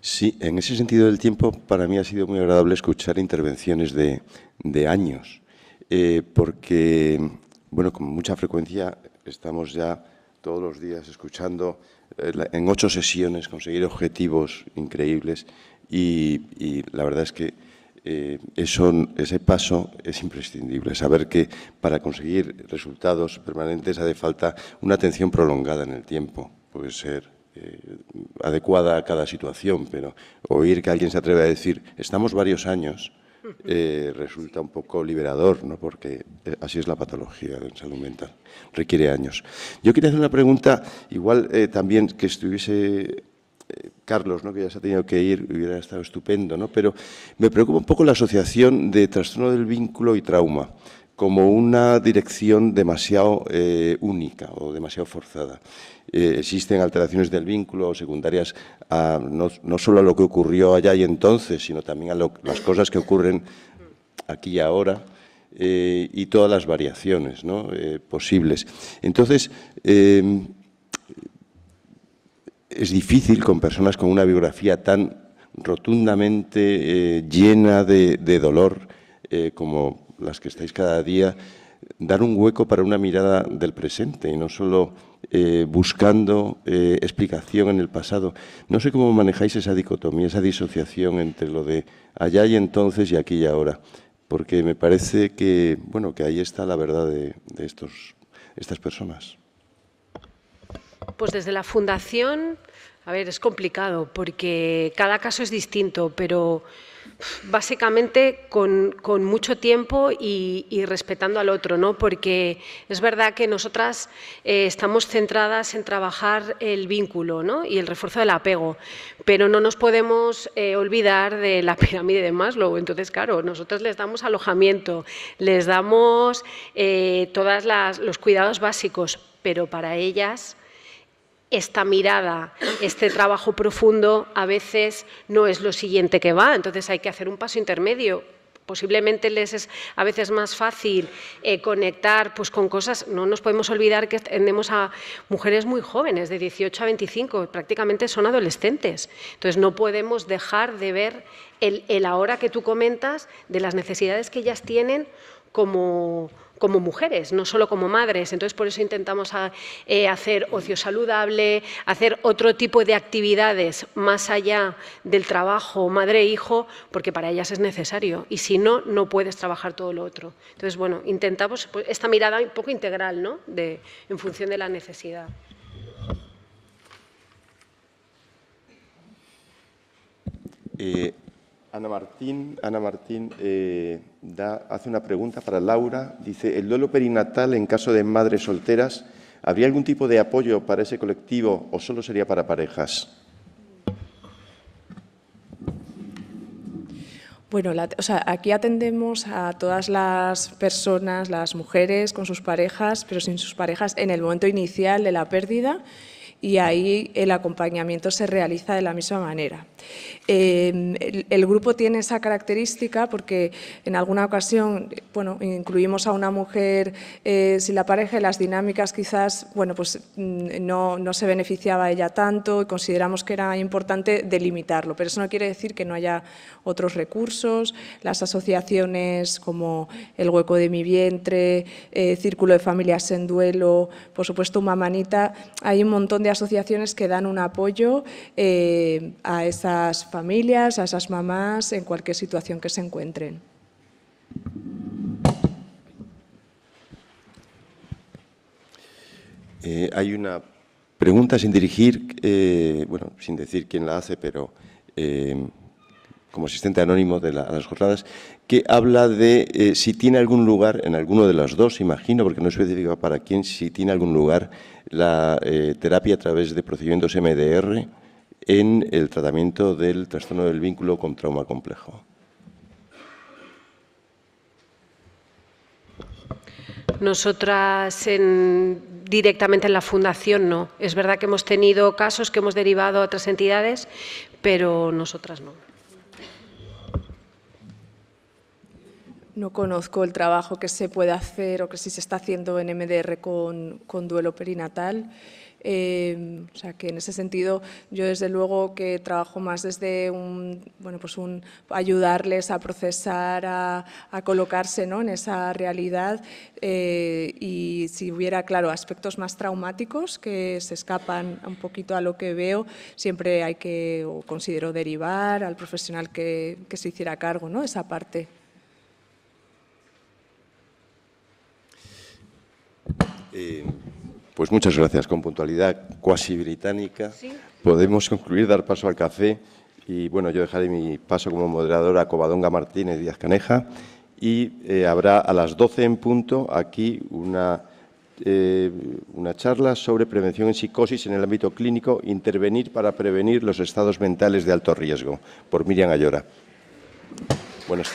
Sí, en ese sentido del tiempo, para mí ha sido muy agradable escuchar intervenciones de, años, eh, porque, bueno, con mucha frecuencia estamos ya todos los días escuchando eh, en ocho sesiones conseguir objetivos increíbles y, la verdad es que eh, ese paso es imprescindible. Saber que para conseguir resultados permanentes hace falta una atención prolongada en el tiempo. Puede ser eh, adecuada a cada situación, pero oír que alguien se atreve a decir, estamos varios años, eh, resulta un poco liberador, ¿no? porque así es la patología de salud mental, requiere años. Yo quería hacer una pregunta, igual también que estuviese eh, Carlos, ¿no? que ya se ha tenido que ir, hubiera estado estupendo, ¿no? pero me preocupa un poco la asociación de trastorno del vínculo y trauma como una dirección demasiado eh, única o demasiado forzada. Eh, existen alteraciones del vínculo secundarias no, solo a lo que ocurrió allá y entonces, sino también a las cosas que ocurren aquí y ahora. y todas las variaciones posibles. Entonces, es difícil con personas con una biografía tan rotundamente eh, llena de, dolor eh, como las que estáis cada día, dar un hueco para una mirada del presente y no solo eh, buscando explicación en el pasado. No sé cómo manejáis esa dicotomía, esa disociación entre lo de allá y entonces y aquí y ahora, porque me parece que, bueno, que ahí está la verdad de, de estos, estas personas. Pues desde la fundación, a ver, es complicado porque cada caso es distinto, pero básicamente con, mucho tiempo y, respetando al otro, ¿no? Porque es verdad que nosotras eh, estamos centradas en trabajar el vínculo ¿no? y el refuerzo del apego, pero no nos podemos eh, olvidar de la pirámide de Maslow. Entonces, claro, nosotros les damos alojamiento, les damos eh, todos los cuidados básicos, pero para ellas esta mirada, este trabajo profundo, a veces no es lo siguiente que va, entonces hay que hacer un paso intermedio, posiblemente les es a veces más fácil eh, conectar pues, con cosas. No nos podemos olvidar que tenemos a mujeres muy jóvenes, de 18 a 25, prácticamente son adolescentes. Entonces, no podemos dejar de ver el, el ahora que tú comentas de las necesidades que ellas tienen como, como mujeres, no solo como madres. Entonces, por eso intentamos ah, eh, hacer ocio saludable, hacer otro tipo de actividades más allá del trabajo madre-hijo, e porque para ellas es necesario. Y si no, no puedes trabajar todo lo otro. Entonces, bueno, intentamos pues, esta mirada un poco integral, ¿no? De, en función de la necesidad. Eh, Ana Martín, Ana Martín eh, hace una pregunta para Laura. Dice, ¿el duelo perinatal en caso de madres solteras, ¿habría algún tipo de apoyo para ese colectivo o solo sería para parejas? Bueno, o sea, aquí atendemos a todas las personas, las mujeres con sus parejas, pero sin sus parejas, en el momento inicial de la pérdida y ahí el acompañamiento se realiza de la misma manera. Em, el, grupo tiene esa característica porque en alguna ocasión bueno, incluimos a una mujer eh, sin la pareja y las dinámicas quizás bueno, pues, mm, no, se beneficiaba ella tanto y consideramos que era importante delimitarlo, pero eso no quiere decir que no haya otros recursos, las asociaciones como El Hueco de mi Vientre, eh, Círculo de Familias en Duelo, por supuesto Mamanita, hay un montón de asociaciones que dan un apoyo eh, a esa familias, a esas mamás, en cualquier situación que se encuentren. Eh, hay una pregunta sin dirigir, eh, bueno, sin decir quién la hace, pero eh, como asistente anónimo de, las jornadas, que habla de si tiene algún lugar, en alguno de las dos, imagino, porque no es especifica para quién, si tiene algún lugar la terapia a través de procedimientos MDR, en el tratamiento del trastorno del vínculo con trauma complejo. Nosotras directamente en la fundación no. Es verdad que hemos tenido casos que hemos derivado a otras entidades, pero nosotras no. No conozco el trabajo que se puede hacer o que si se está haciendo en MDR con duelo perinatal. Em, o sea que en ese sentido yo desde luego que trabajo más desde un, bueno, pues un ayudarles a procesar, a, colocarse ¿no? en esa realidad eh, y si hubiera, claro, aspectos más traumáticos que se escapan un poquito a lo que veo, siempre hay que, o considero derivar al profesional que, se hiciera cargo, ¿no? Esa parte. Eh... Pues muchas gracias. Con puntualidad cuasi británica, podemos concluir, dar paso al café. Y bueno, yo dejaré mi paso como moderadora a Covadonga Martínez Díaz Caneja. Y eh, habrá a las 12 en punto aquí una, eh, una charla sobre prevención en psicosis en el ámbito clínico, intervenir para prevenir los estados mentales de alto riesgo, por Miriam Ayora. Buenas